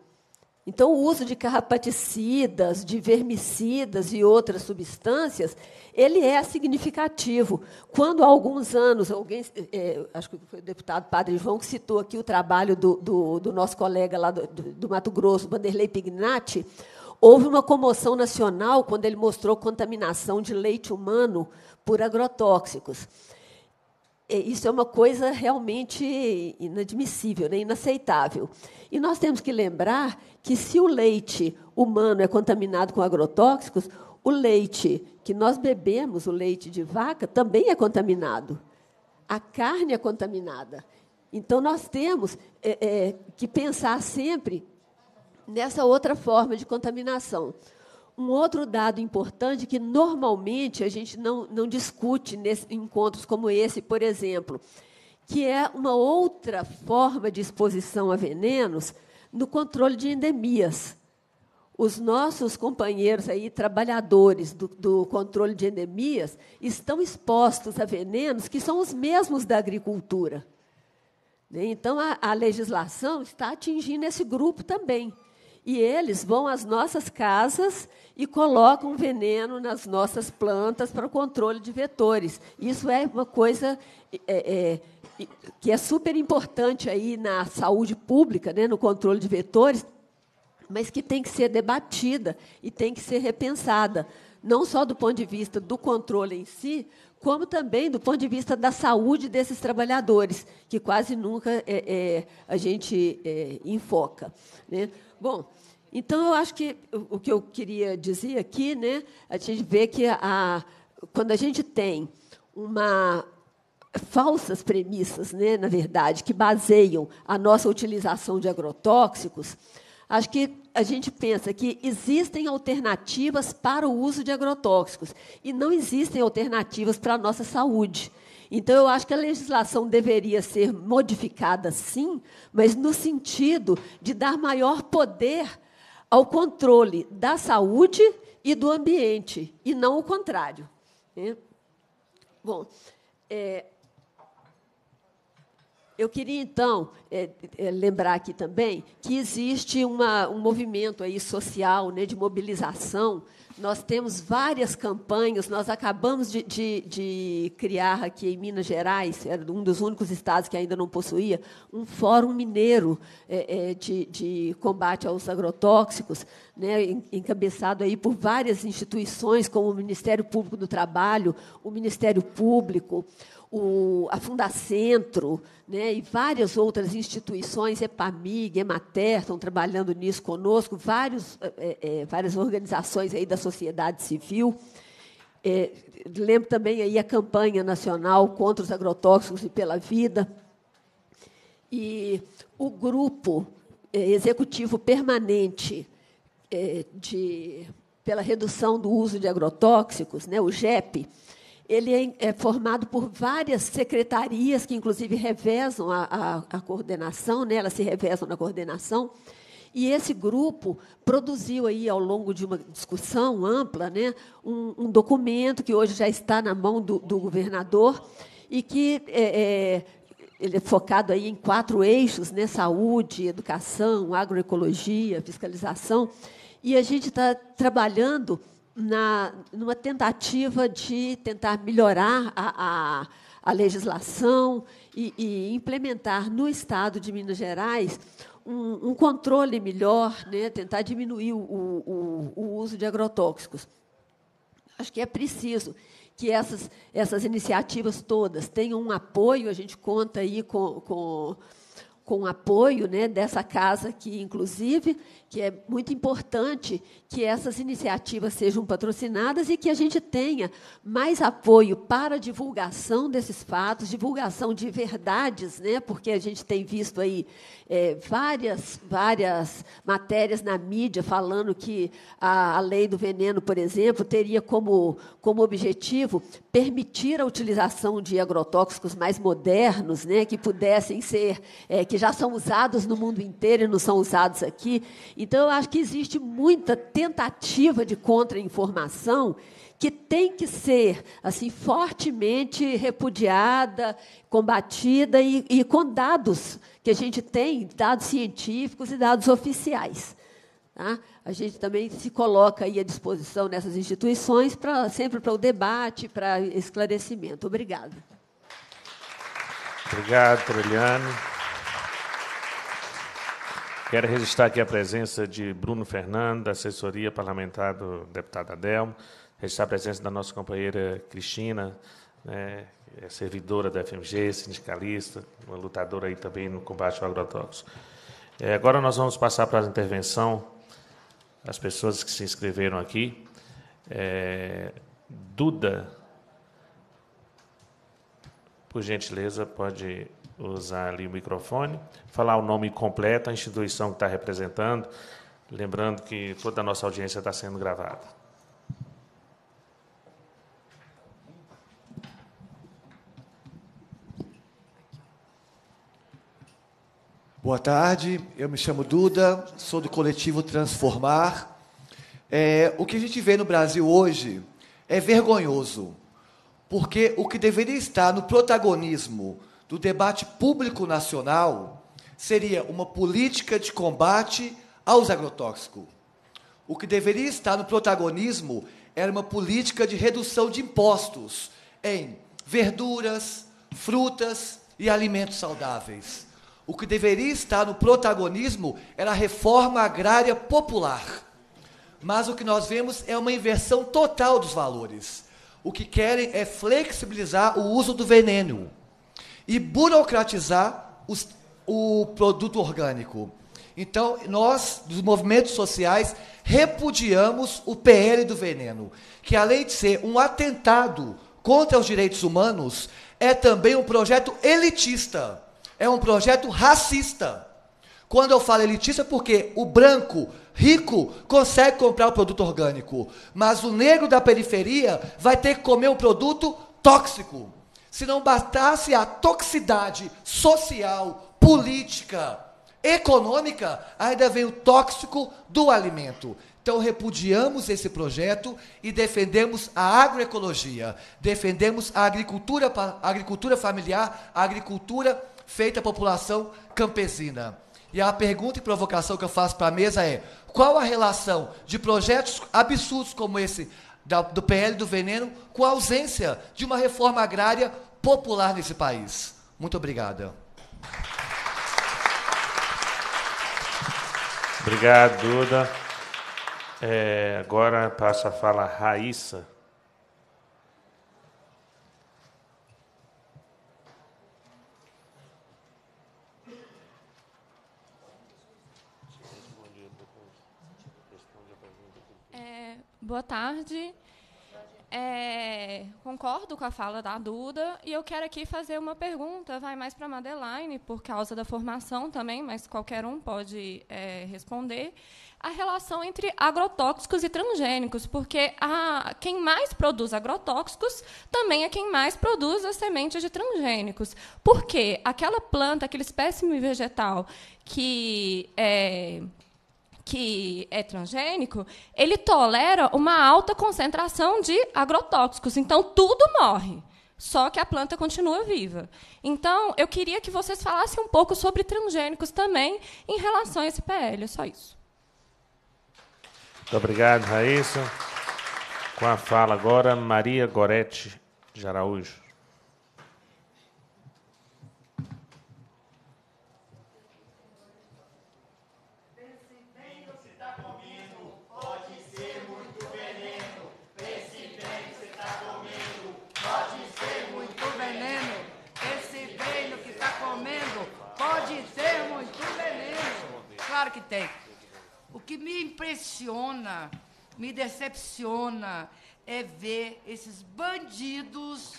Então, o uso de carrapaticidas, de vermicidas e outras substâncias, ele é significativo. Quando há alguns anos, alguém, é, acho que foi o deputado Padre João que citou aqui o trabalho do, do, do nosso colega lá do, do Mato Grosso, Vanderlei Pignatti, houve uma comoção nacional quando ele mostrou contaminação de leite humano por agrotóxicos. É, isso é uma coisa realmente inadmissível, né? inaceitável. E nós temos que lembrar que se o leite humano é contaminado com agrotóxicos, o leite que nós bebemos, o leite de vaca, também é contaminado. A carne é contaminada. Então nós temos é, é, que pensar sempre nessa outra forma de contaminação um outro dado importante que normalmente a gente não, não discute nesse, em encontros como esse, por exemplo, que é uma outra forma de exposição a venenos no controle de endemias. Os nossos companheiros aí, trabalhadores do, do controle de endemias, estão expostos a venenos que são os mesmos da agricultura. Né? Então, a, a legislação está atingindo esse grupo também. E eles vão às nossas casas e colocam veneno nas nossas plantas para o controle de vetores. Isso é uma coisa é, é, que é super importante aí na saúde pública, né, no controle de vetores, mas que tem que ser debatida e tem que ser repensada, não só do ponto de vista do controle em si, como também do ponto de vista da saúde desses trabalhadores, que quase nunca é, é a gente é, enfoca. Né? Bom, então eu acho que o que eu queria dizer aqui, né, a gente vê que a, quando a gente tem uma falsas premissas, né, na verdade, que baseiam a nossa utilização de agrotóxicos, acho que a gente pensa que existem alternativas para o uso de agrotóxicos e não existem alternativas para a nossa saúde. Então, eu acho que a legislação deveria ser modificada, sim, mas no sentido de dar maior poder ao controle da saúde e do ambiente, e não o contrário. Né? Bom, é, eu queria, então, é, é, lembrar aqui também que existe uma, um movimento aí social né, de mobilização nós temos várias campanhas, nós acabamos de, de, de, criar aqui em Minas Gerais, era é um dos únicos estados que ainda não possuía, um fórum mineiro é, é, de, de, combate aos agrotóxicos, né, encabeçado aí por várias instituições, como o Ministério Público do Trabalho, o Ministério Público, o, a Fundacentro né, e várias outras instituições, EPAMIG, EMATER, estão trabalhando nisso conosco, vários, é, é, várias organizações aí da sociedade civil. É, lembro também aí a campanha nacional contra os agrotóxicos e pela vida. E o grupo executivo permanente de, pela redução do uso de agrotóxicos, né, o GEP, ele é, é formado por várias secretarias que, inclusive, revezam a, a, a coordenação, né? elas se revezam na coordenação. E esse grupo produziu aí, ao longo de uma discussão ampla, né, um, um documento que hoje já está na mão do, do governador e que é, é, ele é focado aí em quatro eixos, né, saúde, educação, agroecologia, fiscalização. E a gente está trabalhando na, numa tentativa de tentar melhorar a, a, a legislação e, e, implementar no Estado de Minas Gerais um, um controle melhor, né, tentar diminuir o, o, o uso de agrotóxicos. Acho que é preciso que essas, essas iniciativas todas tenham um apoio, a gente conta aí com, com com o apoio né, dessa casa aqui, inclusive, que é muito importante que essas iniciativas sejam patrocinadas e que a gente tenha mais apoio para a divulgação desses fatos, divulgação de verdades, né? porque a gente tem visto aí é, várias, várias matérias na mídia falando que a, a lei do veneno, por exemplo, teria como, como objetivo permitir a utilização de agrotóxicos mais modernos, né? que pudessem ser, é, que já são usados no mundo inteiro e não são usados aqui. Então, eu acho que existe muita tentativa de contra-informação que tem que ser assim fortemente repudiada, combatida e, e, com dados que a gente tem, dados científicos e dados oficiais. Tá? A gente também se coloca aí à disposição nessas instituições para sempre para o debate, para esclarecimento. Obrigada. Obrigado, Aureliano. Quero registrar aqui a presença de Bruno Fernando, da assessoria parlamentar do deputado Adelmo, registrar a presença da nossa companheira Cristina, né, é servidora da FMG, sindicalista, uma lutadora aí também no combate ao agrotóxico. É, agora nós vamos passar para a intervenção as pessoas que se inscreveram aqui. É, Duda, por gentileza, pode usar ali o microfone, falar o nome completo, a instituição que está representando, lembrando que toda a nossa audiência está sendo gravada. Boa tarde, eu me chamo Duda, sou do coletivo Transformar. É, o que a gente vê no Brasil hoje é vergonhoso, porque o que deveria estar no protagonismo do debate público nacional seria uma política de combate aos agrotóxicos. O que deveria estar no protagonismo era uma política de redução de impostos em verduras, frutas e alimentos saudáveis. O que deveria estar no protagonismo era a reforma agrária popular. Mas o que nós vemos é uma inversão total dos valores. O que querem é flexibilizar o uso do veneno e burocratizar os, o produto orgânico. Então, nós, dos movimentos sociais, repudiamos o PL do veneno, que além de ser um atentado contra os direitos humanos, é também um projeto elitista, é um projeto racista. Quando eu falo elitista, é porque o branco rico consegue comprar o produto orgânico, mas o negro da periferia vai ter que comer um produto tóxico. Se não bastasse a toxicidade social, política, econômica, ainda vem o tóxico do alimento. Então repudiamos esse projeto e defendemos a agroecologia, defendemos a agricultura, a agricultura familiar, a agricultura feita à população campesina. E a pergunta e provocação que eu faço para a mesa é: qual a relação de projetos absurdos como esse da, do PL do veneno com a ausência de uma reforma agrária popular nesse país. Muito obrigada. Obrigado, Duda. É, agora passa a fala Raíssa. É, boa tarde é, concordo com a fala da Duda e eu quero aqui fazer uma pergunta, vai mais para a Madeline, por causa da formação também, mas qualquer um pode é, responder, a relação entre agrotóxicos e transgênicos, porque a, quem mais produz agrotóxicos também é quem mais produz as sementes de transgênicos. Por quê? Aquela planta, aquele espécime vegetal que... É, que é transgênico, ele tolera uma alta concentração de agrotóxicos. Então, tudo morre. Só que a planta continua viva. Então, eu queria que vocês falassem um pouco sobre transgênicos também em relação a esse PL. É só isso. Muito obrigado, Raíssa. Com a fala agora, Maria Gorete de Araújo. O que me impressiona, me decepciona, é ver esses bandidos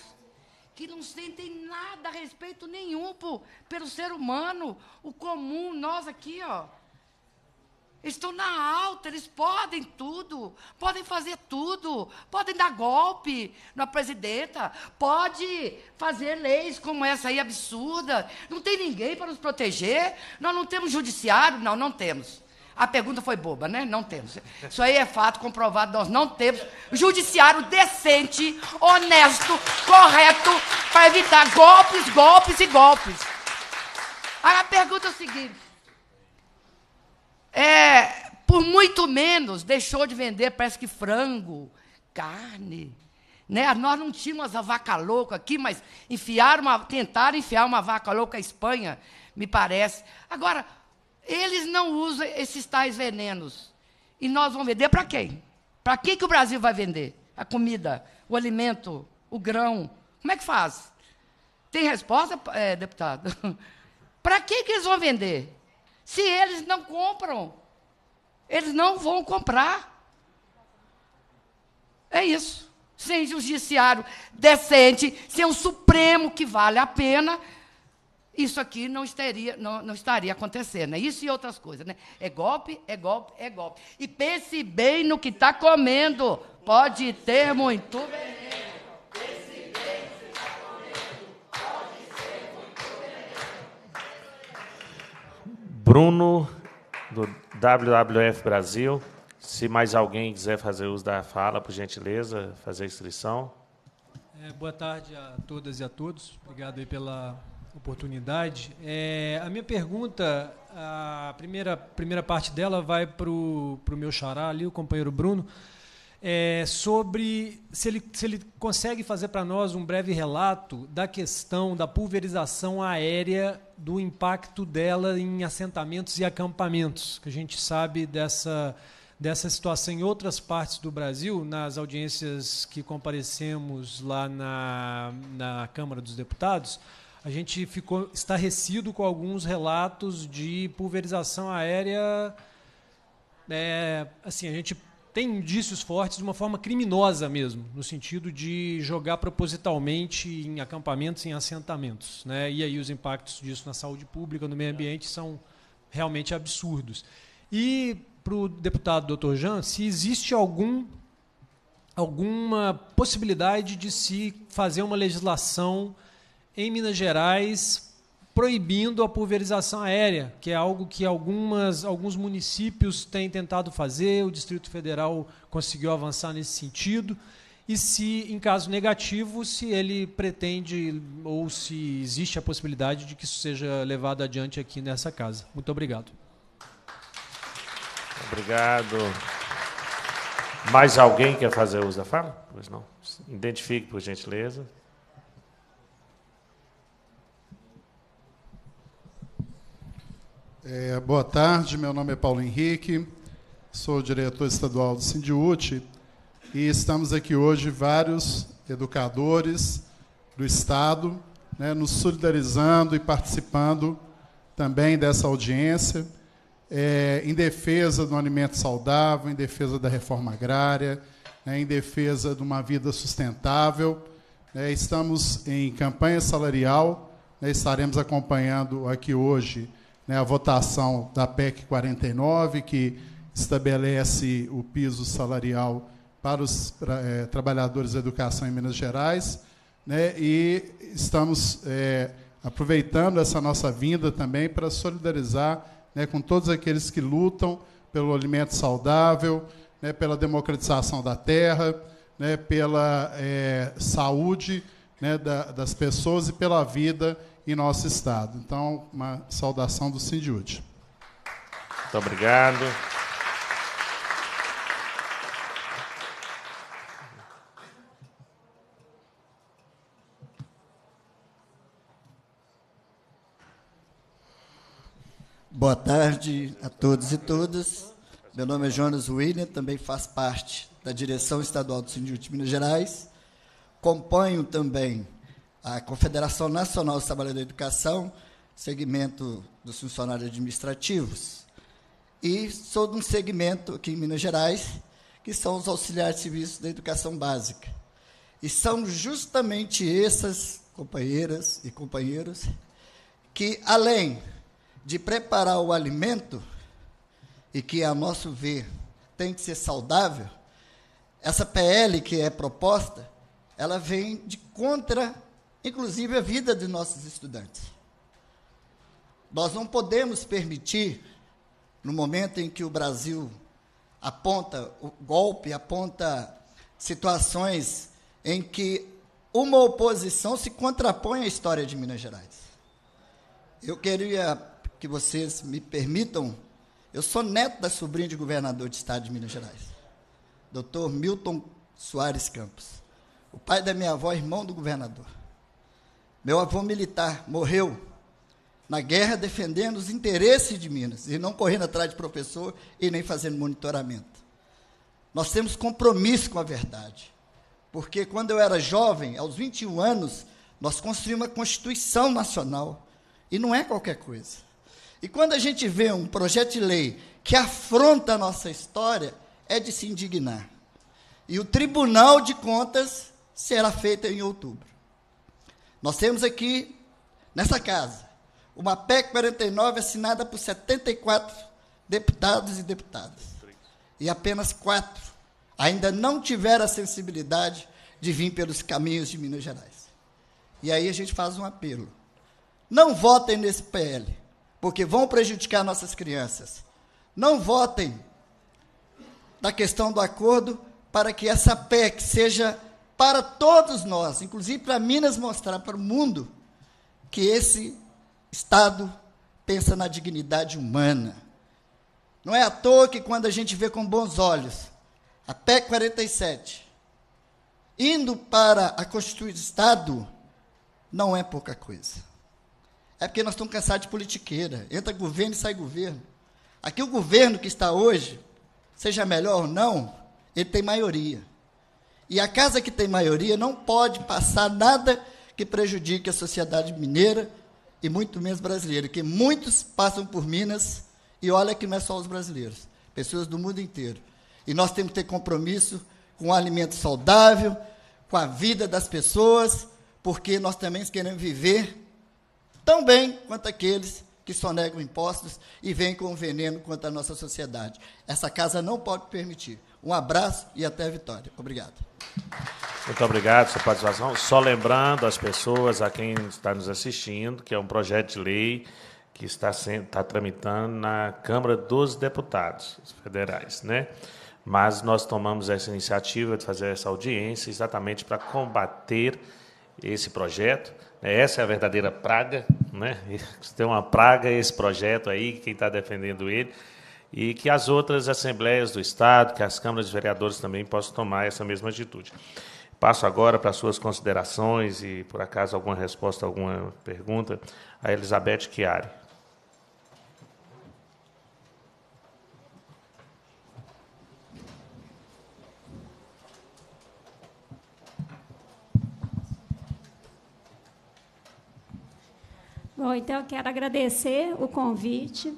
que não sentem nada a respeito nenhum por, pelo ser humano, o comum, nós aqui, ó estão na alta, eles podem tudo, podem fazer tudo, podem dar golpe na presidenta, pode fazer leis como essa aí absurda. Não tem ninguém para nos proteger. Nós não temos judiciário, não, não temos. A pergunta foi boba, né? Não temos. Isso aí é fato comprovado, nós não temos judiciário decente, honesto, correto para evitar golpes, golpes e golpes. Aí a pergunta é o seguinte: é, por muito menos, deixou de vender, parece que frango, carne. Né? Ah, nós não tínhamos a vaca louca aqui, mas enfiaram uma, tentaram enfiar uma vaca louca à Espanha, me parece. Agora, eles não usam esses tais venenos. E nós vamos vender para quem? Para quem que o Brasil vai vender? A comida, o alimento, o grão. Como é que faz? Tem resposta, é, deputado? para que, que eles vão vender? Se eles não compram, eles não vão comprar. É isso. Sem judiciário decente, sem um Supremo que vale a pena, isso aqui não estaria, não, não estaria acontecendo. É Isso e outras coisas. Né? É golpe, é golpe, é golpe. E pense bem no que está comendo. Pode ter muito veneno. Bruno, do WWF Brasil. Se mais alguém quiser fazer uso da fala, por gentileza, fazer a inscrição. É, boa tarde a todas e a todos. Obrigado aí pela oportunidade. É, a minha pergunta, a primeira, primeira parte dela vai para o meu xará ali, o companheiro Bruno é, sobre se ele, se ele consegue fazer para nós um breve relato da questão da pulverização aérea, do impacto dela em assentamentos e acampamentos, que a gente sabe dessa, dessa situação em outras partes do Brasil, nas audiências que comparecemos lá na, na Câmara dos Deputados, a gente ficou estarrecido com alguns relatos de pulverização aérea. É, assim, a gente tem indícios fortes de uma forma criminosa mesmo, no sentido de jogar propositalmente em acampamentos, em assentamentos. Né? E aí os impactos disso na saúde pública, no meio ambiente, são realmente absurdos. E para o deputado doutor Jan, se existe algum, alguma possibilidade de se fazer uma legislação em Minas Gerais proibindo a pulverização aérea, que é algo que algumas, alguns municípios têm tentado fazer, o Distrito Federal conseguiu avançar nesse sentido. E se, em caso negativo, se ele pretende ou se existe a possibilidade de que isso seja levado adiante aqui nessa casa. Muito obrigado. Obrigado. Mais alguém quer fazer uso da fala? Pois não. Identifique, por gentileza. É, boa tarde, meu nome é Paulo Henrique, sou diretor estadual do Sindiute e estamos aqui hoje vários educadores do Estado, né, nos solidarizando e participando também dessa audiência, é, em defesa do alimento saudável, em defesa da reforma agrária, né, em defesa de uma vida sustentável. Né. estamos em campanha salarial, né, estaremos acompanhando aqui hoje né, a votação da PEC 49, que estabelece o piso salarial para os é, trabalhadores da educação em Minas Gerais. Né, e estamos é, aproveitando essa nossa vinda também para solidarizar né, com todos aqueles que lutam pelo alimento saudável, né, pela democratização da terra, né, pela é, saúde né, da, das pessoas e pela vida em nosso estado. Então, uma saudação do Sindiúde. Muito obrigado. Boa tarde a todos e todas. Meu nome é Jonas William, também faço parte da direção estadual do Sindicato de Minas Gerais. Componho também a Confederação Nacional dos Trabalhadores da Educação, segmento dos funcionários administrativos. E sou de um segmento aqui em Minas Gerais, que são os auxiliares de serviço da educação básica. E são justamente essas companheiras e companheiros que, além de preparar o alimento, e que, a nosso ver, tem que ser saudável, essa PL que é proposta, ela vem de contra inclusive a vida de nossos estudantes. Nós não podemos permitir, no momento em que o Brasil aponta o golpe, aponta situações em que uma oposição se contrapõe à história de Minas Gerais. Eu queria que vocês me permitam, eu sou neto da sobrinha de governador de estado de Minas Gerais, doutor Milton Soares Campos, o pai da minha avó, irmão do governador. Meu avô militar morreu na guerra defendendo os interesses de Minas e não correndo atrás de professor e nem fazendo monitoramento. Nós temos compromisso com a verdade. Porque quando eu era jovem, aos 21 anos, nós construímos uma Constituição Nacional. E não é qualquer coisa. E quando a gente vê um projeto de lei que afronta a nossa história, é de se indignar. E o Tribunal de Contas será feito em outubro. Nós temos aqui, nessa casa, uma PEC 49 assinada por 74 deputados e deputadas. E apenas quatro ainda não tiveram a sensibilidade de vir pelos caminhos de Minas Gerais. E aí a gente faz um apelo. Não votem nesse PL, porque vão prejudicar nossas crianças. Não votem na questão do acordo para que essa PEC seja para todos nós, inclusive para Minas mostrar para o mundo que esse Estado pensa na dignidade humana. Não é à toa que quando a gente vê com bons olhos a PEC 47 indo para a Constituição do Estado, não é pouca coisa. É porque nós estamos cansados de politiqueira. Entra governo e sai governo. Aqui o governo que está hoje, seja melhor ou não, ele tem maioria. E a casa que tem maioria não pode passar nada que prejudique a sociedade mineira e muito menos brasileira, que muitos passam por Minas e olha que não é só os brasileiros, pessoas do mundo inteiro. E nós temos que ter compromisso com o alimento saudável, com a vida das pessoas, porque nós também queremos viver tão bem quanto aqueles que só negam impostos e vêm com veneno contra a nossa sociedade. Essa casa não pode permitir. Um abraço e até a vitória. Obrigado. Muito obrigado sua participação. Só lembrando às pessoas, a quem está nos assistindo, que é um projeto de lei que está, sendo, está tramitando na Câmara dos Deputados Federais, né? Mas nós tomamos essa iniciativa de fazer essa audiência exatamente para combater esse projeto. Né? Essa é a verdadeira praga, né? Se tem uma praga esse projeto aí, quem está defendendo ele e que as outras assembleias do Estado, que as câmaras de vereadores também possam tomar essa mesma atitude. Passo agora para as suas considerações e, por acaso, alguma resposta, alguma pergunta, a Elizabeth Chiari. Bom, então eu quero agradecer o convite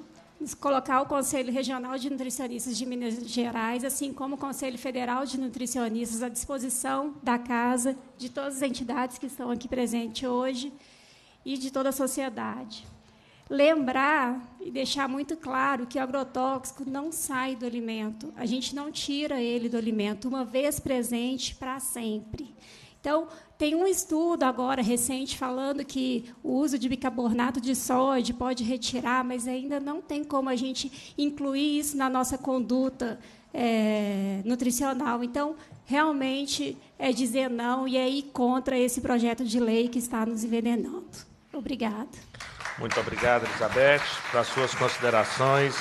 colocar o Conselho Regional de Nutricionistas de Minas Gerais, assim como o Conselho Federal de Nutricionistas, à disposição da casa, de todas as entidades que estão aqui presentes hoje e de toda a sociedade. Lembrar e deixar muito claro que o agrotóxico não sai do alimento, a gente não tira ele do alimento, uma vez presente para sempre. Então, tem um estudo agora recente falando que o uso de bicarbonato de sódio pode retirar, mas ainda não tem como a gente incluir isso na nossa conduta é, nutricional. Então, realmente é dizer não e é ir contra esse projeto de lei que está nos envenenando. Obrigada. Muito obrigado, Elizabeth, para suas considerações.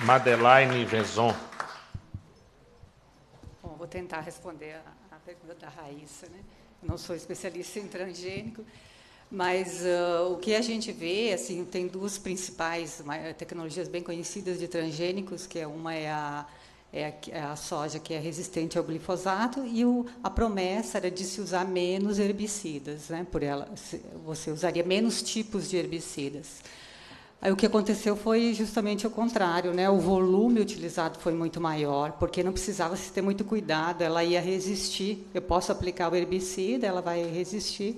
Madeleine Vezon. Bom, vou tentar responder a pergunta da Raíssa. Né? não sou especialista em transgênico, mas uh, o que a gente vê, assim, tem duas principais tecnologias bem conhecidas de transgênicos, que é uma é a, é a, é a soja que é resistente ao glifosato e o, a promessa era de se usar menos herbicidas, né? Por ela, você usaria menos tipos de herbicidas. Aí o que aconteceu foi justamente o contrário, né? O volume utilizado foi muito maior, porque não precisava se ter muito cuidado, ela ia resistir. Eu posso aplicar o herbicida, ela vai resistir.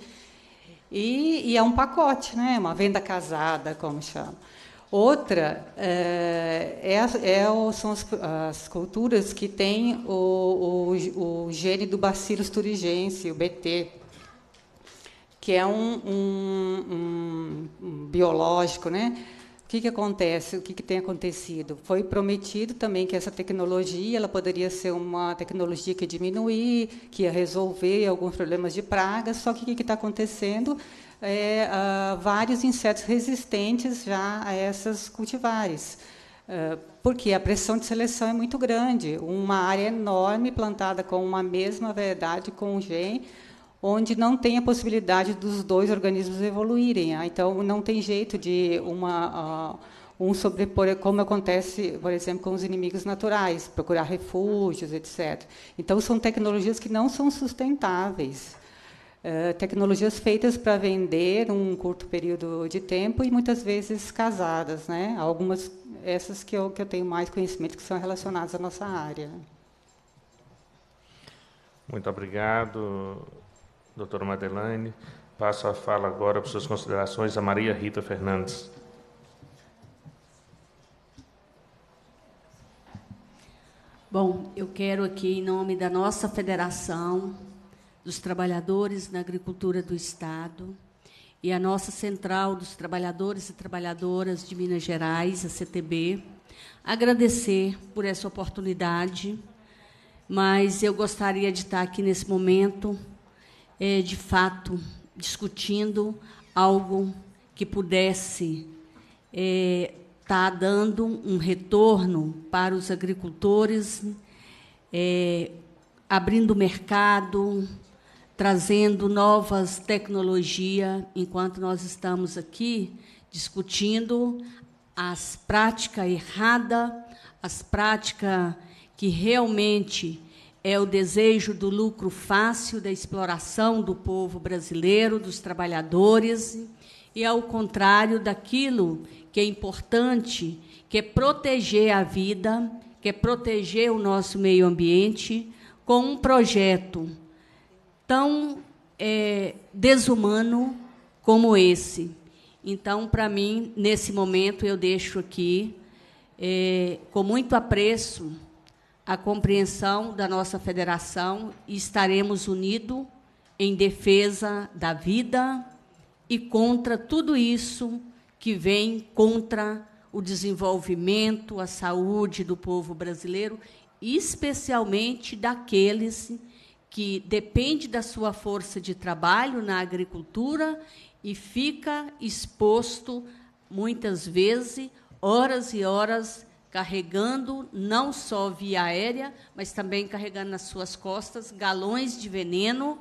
E, e é um pacote, né? Uma venda casada, como chama. Outra eh, é, é, são as, as, culturas que têm o, o, o gene do bacillus thuringiense, o BT, que é um, um, um, biológico, né? O que, que acontece? O que, que tem acontecido? Foi prometido também que essa tecnologia ela poderia ser uma tecnologia que diminuir, que ia resolver alguns problemas de pragas. Só que o que está acontecendo? É, uh, vários insetos resistentes já a essas cultivares ah, porque a pressão de seleção é muito grande. Uma área enorme plantada com uma mesma variedade, com um gene, onde não tem a possibilidade dos dois organismos evoluírem. Né? Então, não tem jeito de uma, um sobrepor, como acontece, por exemplo, com os inimigos naturais, procurar refúgios, etc. Então, são tecnologias que não são sustentáveis. É, tecnologias feitas para vender um curto período de tempo e muitas vezes casadas, né? Algumas essas que eu, que eu tenho mais conhecimento que são relacionadas à nossa área. Muito obrigado, doutora Madeleine. Passo a fala agora para suas considerações a Maria Rita Fernandes. Bom, eu quero aqui, em nome da nossa Federação dos Trabalhadores na Agricultura do Estado e a nossa Central dos Trabalhadores e Trabalhadoras de Minas Gerais, a CTB, agradecer por essa oportunidade, mas eu gostaria de estar aqui nesse momento é, de fato, discutindo algo que pudesse estar é, tá dando um retorno para os agricultores, é, abrindo mercado, trazendo novas tecnologias, enquanto nós estamos aqui discutindo as práticas erradas, as práticas que realmente é o desejo do lucro fácil, da exploração do povo brasileiro, dos trabalhadores, e ao contrário daquilo que é importante, que é proteger a vida, que é proteger o nosso meio ambiente, com um projeto tão é, desumano como esse. Então, para mim, nesse momento, eu deixo aqui, é, com muito apreço, a compreensão da nossa federação e estaremos unidos em defesa da vida e contra tudo isso que vem contra o desenvolvimento, a saúde do povo brasileiro, especialmente daqueles que depende da sua força de trabalho na agricultura e fica exposto muitas vezes horas e horas carregando não só via aérea, mas também carregando nas suas costas galões de veneno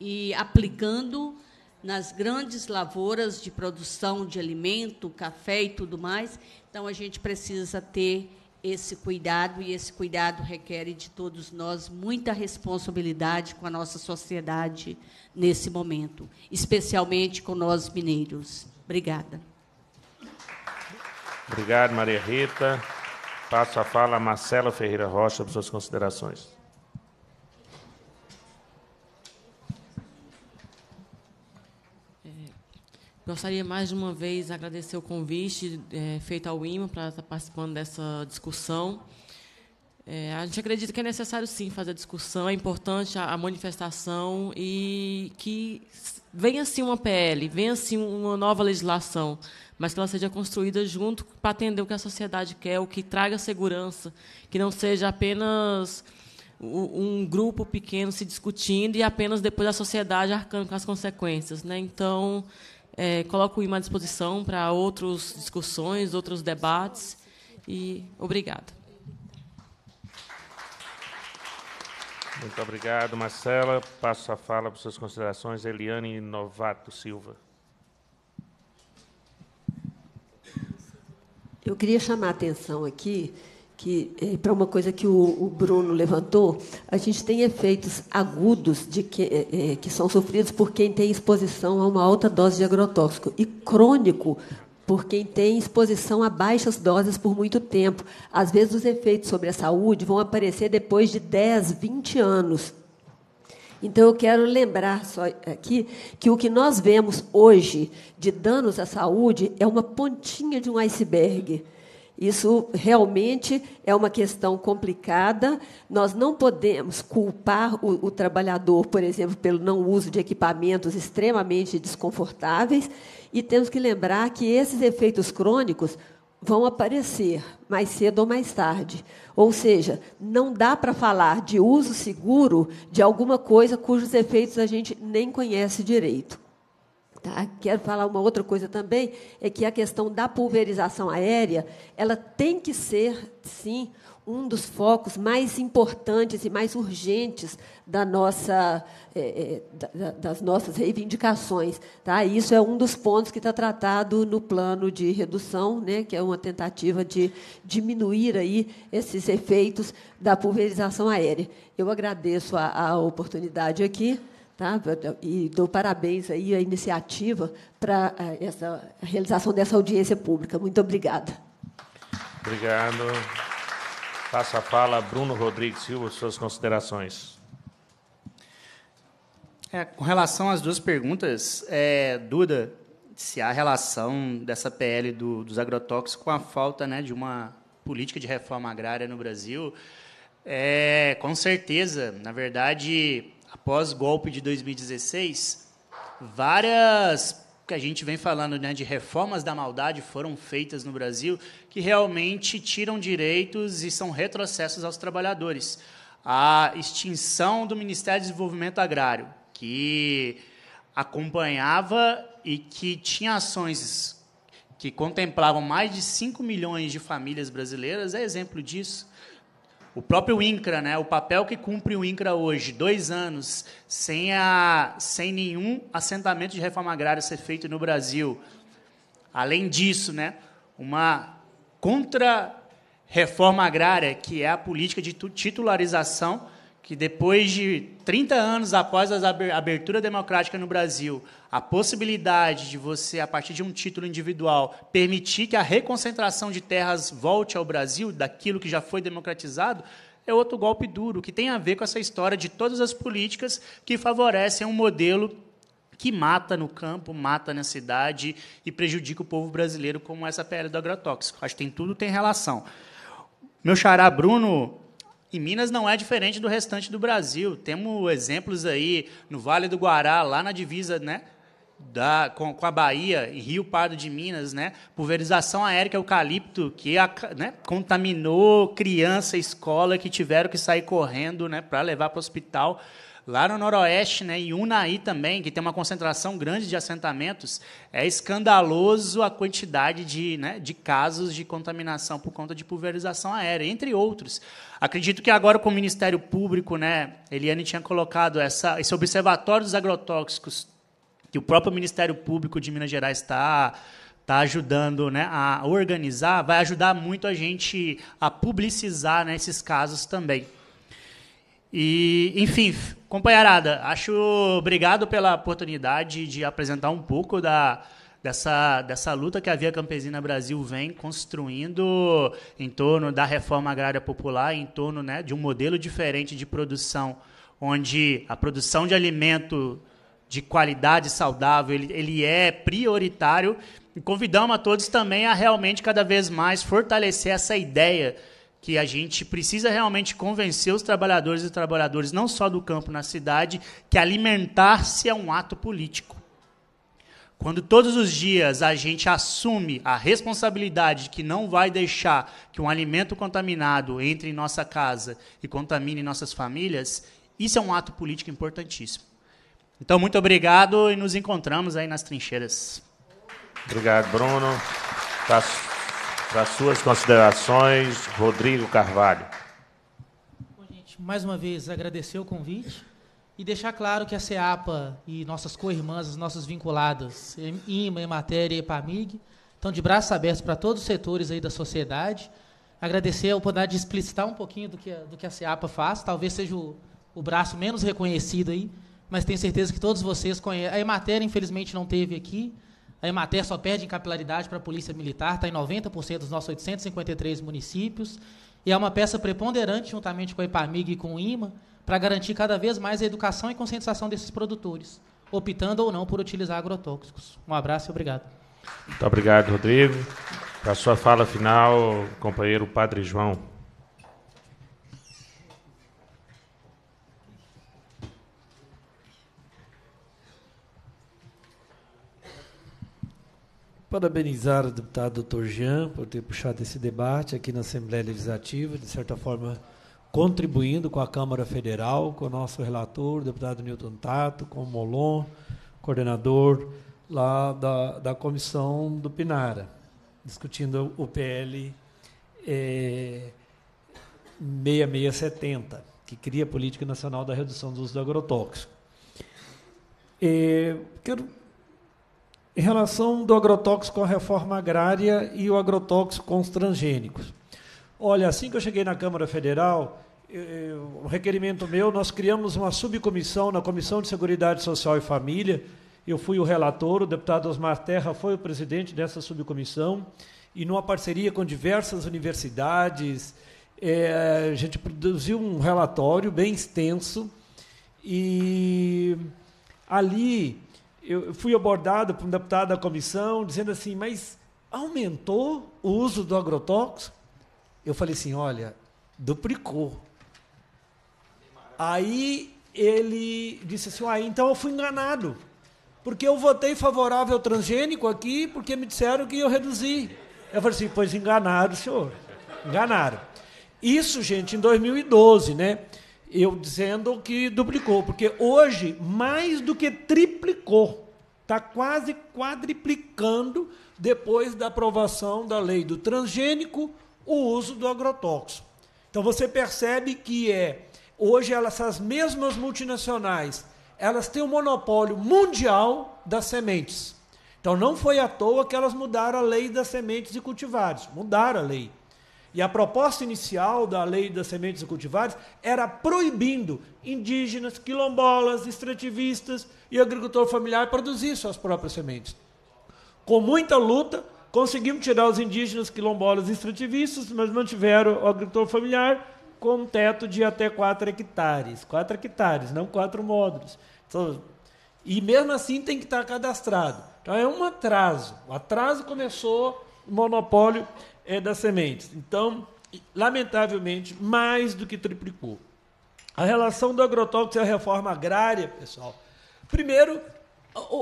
e aplicando nas grandes lavouras de produção de alimento, café e tudo mais. Então a gente precisa ter esse cuidado e esse cuidado requer de todos nós muita responsabilidade com a nossa sociedade nesse momento, especialmente com nós mineiros. Obrigada. Obrigado, Maria Rita. Passo a fala a Marcela Ferreira Rocha para suas considerações. É, gostaria mais uma vez agradecer o convite é, feito ao IMA para estar participando dessa discussão. É, a gente acredita que é necessário sim fazer a discussão, é importante a, a manifestação e que venha sim uma PL, venha sim uma nova legislação mas que ela seja construída junto para atender o que a sociedade quer, o que traga segurança, que não seja apenas um grupo pequeno se discutindo e apenas depois a sociedade arcando com as consequências. Né? Então, é, coloco o IMA à disposição para outras discussões, outros debates. E obrigada. Muito obrigado, Marcela. Passo a fala para suas considerações, Eliane Novato Silva. Eu queria chamar a atenção aqui que eh, para uma coisa que o, o, Bruno levantou, a gente tem efeitos agudos de que, é, que são sofridos por quem tem exposição a uma alta dose de agrotóxico e crônico por quem tem exposição a baixas doses por muito tempo. Às vezes, os efeitos sobre a saúde vão aparecer depois de 10, 20 anos. Então, eu quero lembrar só aqui que o que nós vemos hoje de danos à saúde é uma pontinha de um iceberg. Isso realmente é uma questão complicada. Nós não podemos culpar o, o, trabalhador, por exemplo, pelo não uso de equipamentos extremamente desconfortáveis. E temos que lembrar que esses efeitos crônicos vão aparecer mais cedo ou mais tarde. Ou seja, não dá para falar de uso seguro de alguma coisa cujos efeitos a gente nem conhece direito. Tá? Quero falar uma outra coisa também, é que a questão da pulverização aérea, ela tem que ser, sim, um dos focos mais importantes e mais urgentes da nossa, é, é da, das nossas reivindicações. Tá? Isso é um dos pontos que está tratado no plano de redução, né, que é uma tentativa de diminuir aí esses efeitos da pulverização aérea. Eu agradeço a, a oportunidade aqui. Tá? E dou parabéns aí à iniciativa para é, essa a realização dessa audiência pública. Muito obrigada. Obrigado. Faça a fala, Bruno Rodrigues Silva, suas considerações. É, com relação às duas perguntas, é, Duda, se há relação dessa PL do, dos agrotóxicos com a falta né, de uma política de reforma agrária no Brasil, é, com certeza. Na verdade, após o golpe de 2016, várias que a gente vem falando né, de reformas da maldade foram feitas no Brasil que realmente tiram direitos e são retrocessos aos trabalhadores. A extinção do Ministério do Desenvolvimento Agrário, que acompanhava e que tinha ações que contemplavam mais de 5 milhões de famílias brasileiras, é exemplo disso. O próprio INCRA, né? o papel que cumpre o INCRA hoje, dois anos, sem, a, sem nenhum assentamento de reforma agrária ser feito no Brasil. Além disso, né? uma contra-reforma agrária, que é a política de titularização que depois de 30 anos após a abertura democrática no Brasil, a possibilidade de você, a partir de um título individual, permitir que a reconcentração de terras volte ao Brasil, daquilo que já foi democratizado, é outro golpe duro, que tem a ver com essa história de todas as políticas que favorecem um modelo que mata no campo, mata na cidade e prejudica o povo brasileiro, como essa PL do agrotóxico. Acho que tem tudo tem relação. Meu xará Bruno e Minas não é diferente do restante do Brasil. Temos exemplos aí no Vale do Guará, lá na divisa, né? Da, com, com a Bahia, em Rio Pardo de Minas, né? Pulverização aérea é eucalipto que a, né? contaminou criança, escola que tiveram que sair correndo, né? Para levar para o hospital. Lá no Noroeste, né, em Unaí também, que tem uma concentração grande de assentamentos, é escandaloso a quantidade de, né, de casos de contaminação por conta de pulverização aérea, entre outros. Acredito que agora com o Ministério Público, né, Eliane tinha colocado essa, esse observatório dos agrotóxicos que o próprio Ministério Público de Minas Gerais está tá ajudando né, a organizar, vai ajudar muito a gente a publicizar né, esses casos também. E, enfim, companheirada, acho obrigado pela oportunidade de apresentar um pouco da, dessa, dessa luta que a Via Campesina Brasil vem construindo em torno da reforma agrária popular, em torno né, de um modelo diferente de produção, onde a produção de alimento de qualidade saudável ele, ele é prioritário. E convidamos a todos também a realmente cada vez mais fortalecer essa ideia que a gente precisa realmente convencer os trabalhadores e trabalhadoras, não só do campo na cidade, que alimentar-se é um ato político. Quando todos os dias a gente assume a responsabilidade que não vai deixar que um alimento contaminado entre em nossa casa e contamine nossas famílias, isso é um ato político importantíssimo. Então, muito obrigado e nos encontramos aí nas trincheiras. Obrigado, Bruno. Tá para suas considerações, Rodrigo Carvalho. Bom, gente, mais uma vez agradecer o convite e deixar claro que a CEAPA e nossas co-irmãs, as nossas vinculadas, IMA, Ematéria e EPAMIG, estão de braços abertos para todos os setores aí da sociedade. Agradecer a oportunidade de explicitar um pouquinho do que a, do que a CEAPA faz, talvez seja o, o braço menos reconhecido aí, mas tenho certeza que todos vocês conhecem. A Ematéria, infelizmente, não teve aqui, a Emater só perde em capilaridade para a Polícia Militar, está em 90% dos nossos 853 municípios, e é uma peça preponderante, juntamente com a EPAMIG e com o IMA, para garantir cada vez mais a educação e conscientização desses produtores, optando ou não por utilizar agrotóxicos. Um abraço e obrigado. Muito obrigado, Rodrigo. Para a sua fala final, companheiro Padre João. Parabenizar o deputado Dr. Jean por ter puxado esse debate aqui na Assembleia Legislativa, de certa forma contribuindo com a Câmara Federal, com o nosso relator, o deputado Newton Tato, com o Molon, coordenador lá da, da comissão do Pinara, discutindo o PL é, 6670, que cria a Política Nacional da Redução do Uso do Agrotóxico. É, eh, quero em relação do agrotóxico à reforma agrária e o agrotóxico com os transgênicos. Olha, assim que eu cheguei na Câmara Federal, o um requerimento meu, nós criamos uma subcomissão na Comissão de Seguridade Social e Família. Eu fui o relator, o deputado Osmar Terra foi o presidente dessa subcomissão, e numa parceria com diversas universidades, é, a gente produziu um relatório bem extenso, e ali eu fui abordado por um deputado da comissão dizendo assim, mas aumentou o uso do agrotóxico? Eu falei assim, olha, duplicou. Aí ele disse assim, ah, então eu fui enganado, porque eu votei favorável ao transgênico aqui, porque me disseram que eu reduzi. Eu falei assim, pois enganado, senhor, enganaram. Isso, gente, em 2012, né? Eu dizendo que duplicou, porque hoje mais do que triplicou, está quase quadriplicando, depois da aprovação da lei do transgênico, o uso do agrotóxico. Então você percebe que é hoje elas, essas mesmas multinacionais, elas têm o um monopólio mundial das sementes. Então não foi à toa que elas mudaram a lei das sementes e cultivares, mudaram a lei. E a proposta inicial da lei das sementes e cultivares era proibindo indígenas, quilombolas, extrativistas e agricultor familiar produzir suas próprias sementes. Com muita luta, conseguimos tirar os indígenas, quilombolas e extrativistas, mas mantiveram o agricultor familiar com um teto de até 4 hectares. 4 hectares, não 4 módulos. Então, e mesmo assim tem que estar cadastrado. Então é um atraso. O atraso começou o monopólio é, das sementes. Então, lamentavelmente, mais do que triplicou. A relação do agrotóxico à reforma agrária, pessoal. Primeiro,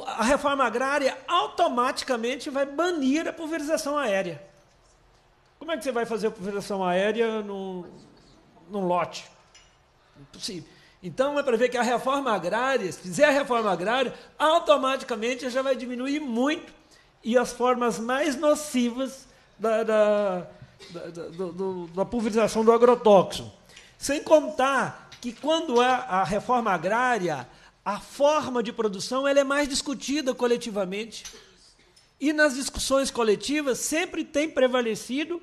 a reforma agrária automaticamente vai banir a pulverização aérea. Como é que você vai fazer a pulverização aérea num, num lote? Impossível. Então é para ver que a reforma agrária, se fizer a reforma agrária, automaticamente já vai diminuir muito e as formas mais nocivas da, da, da, da pulverização do agrotóxico. Sem contar que quando é a reforma agrária, a forma de produção ela é mais discutida coletivamente. E nas discussões coletivas sempre tem prevalecido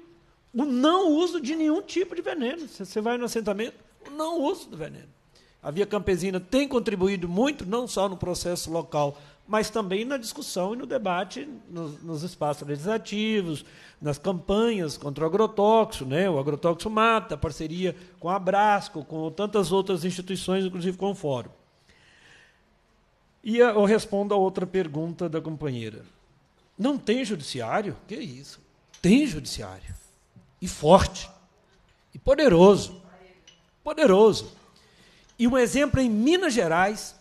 o não uso de nenhum tipo de veneno. Se você vai no assentamento, o não uso do veneno. A Via Campesina tem contribuído muito, não só no processo local, mas também na discussão e no debate nos, nos espaços legislativos, nas campanhas contra o agrotóxico, né? o agrotóxico mata, parceria com a Brasco, com tantas outras instituições, inclusive com o Fórum. E eu respondo a outra pergunta da companheira. Não tem judiciário? Que isso? Tem judiciário. E forte. E poderoso. Poderoso. E um exemplo em Minas Gerais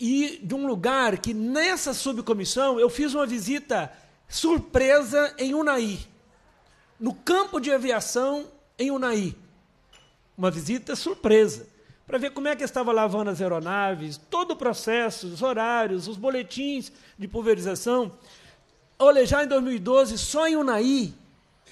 e de um lugar que nessa subcomissão eu fiz uma visita surpresa em Unai, no campo de aviação em Unai. Uma visita surpresa, para ver como é que estava lavando as aeronaves, todo o processo, os horários, os boletins de pulverização. Olha, já em 2012, só em Unai,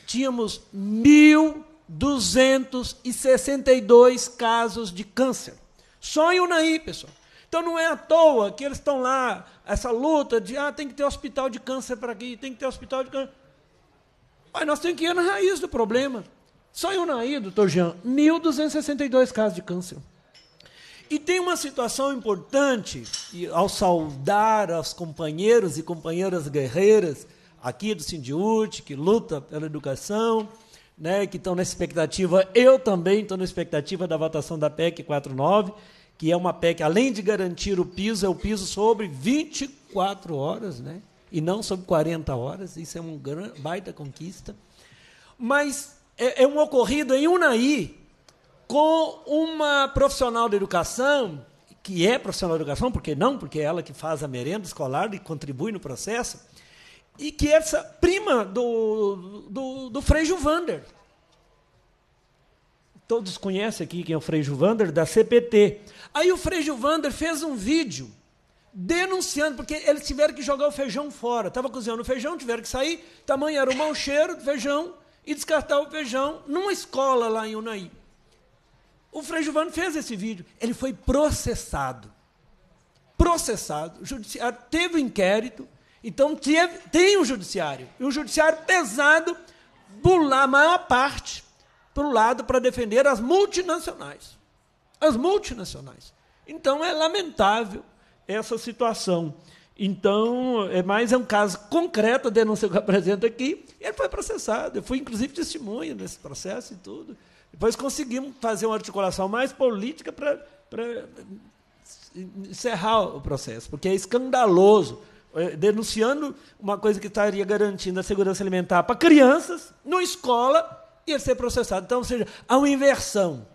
tínhamos 1.262 casos de câncer. Só em Unai, pessoal. Então não é à toa que eles estão lá, essa luta de ah, tem que ter hospital de câncer para aqui, tem que ter hospital de câncer. Mas nós temos que ir na raiz do problema. Só eu naí doutor Jean, 1.262 casos de câncer. E tem uma situação importante, e ao saudar aos companheiros e companheiras guerreiras aqui do Sindiúte, que luta pela educação, né, que estão na expectativa, eu também estou na expectativa da votação da PEC 49, que é uma PEC, além de garantir o piso, é o piso sobre 24 horas, né? e não sobre 40 horas. Isso é uma baita conquista. Mas é, é, um ocorrido em Unaí com uma profissional de educação, que é profissional de educação, porque não? Porque é ela que faz a merenda escolar e contribui no processo, e que é essa prima do, do, do Frei Juvander. Todos conhecem aqui quem é o Frei Juvander, da CPT. Aí o Frei Gilvander fez um vídeo denunciando, porque eles tiveram que jogar o feijão fora. Estava cozinhando o feijão, tiveram que sair, tamanho era o mau cheiro do feijão, e descartar o feijão numa escola lá em Unai. O Frei Gilvander fez esse vídeo. Ele foi processado. Processado. O judiciário teve o um inquérito, então teve, tem um judiciário. E um judiciário pesado, pular a maior parte para o lado para defender as multinacionais as multinacionais. Então é lamentável essa situação. Então, é mais é um caso concreto, a denúncia que eu apresento aqui. Ele foi processado, eu fui inclusive testemunha nesse processo e tudo. Depois conseguimos fazer uma articulação mais política para encerrar o processo, porque é escandaloso. É, denunciando uma coisa que estaria garantindo a segurança alimentar para crianças, numa escola, ia ser processado. Então, ou seja, há uma inversão.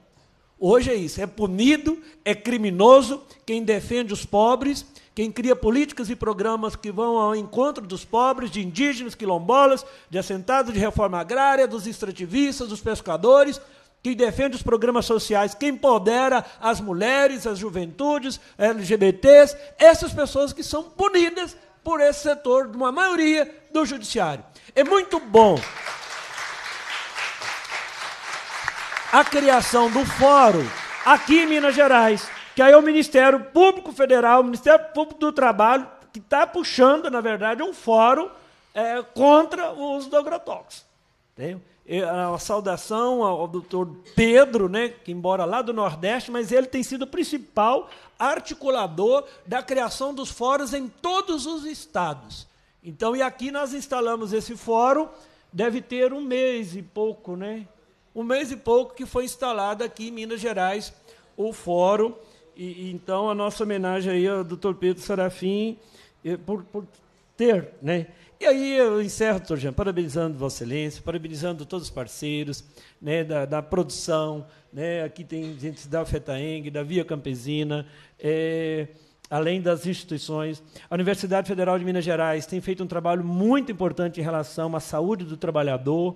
Hoje é isso, é punido, é criminoso quem defende os pobres, quem cria políticas e programas que vão ao encontro dos pobres, de indígenas, quilombolas, de assentados de reforma agrária, dos extrativistas, dos pescadores, quem defende os programas sociais, quem empodera as mulheres, as juventudes, LGBTs, essas pessoas que são punidas por esse setor de uma maioria do judiciário. É muito bom a criação do fórum aqui em Minas Gerais, que aí é o Ministério Público Federal, o Ministério Público do Trabalho, que está puxando, na verdade, um fórum é, contra o uso do agrotóxico. Entendeu? a saudação ao doutor Pedro, né, que embora lá do Nordeste, mas ele tem sido o principal articulador da criação dos fóruns em todos os estados. Então, e aqui nós instalamos esse fórum, deve ter um mês e pouco, né? um mês e pouco que foi instalado aqui em Minas Gerais o fórum. E, e então, a nossa homenagem aí ao doutor Pedro Serafim por, por ter. Né? E aí eu encerro, doutor Jean, parabenizando Vossa Excelência, parabenizando todos os parceiros né, da, da produção. Né? Aqui tem gente da FETAENG, da Via Campesina. É, além das instituições. A Universidade Federal de Minas Gerais tem feito um trabalho muito importante em relação à saúde do trabalhador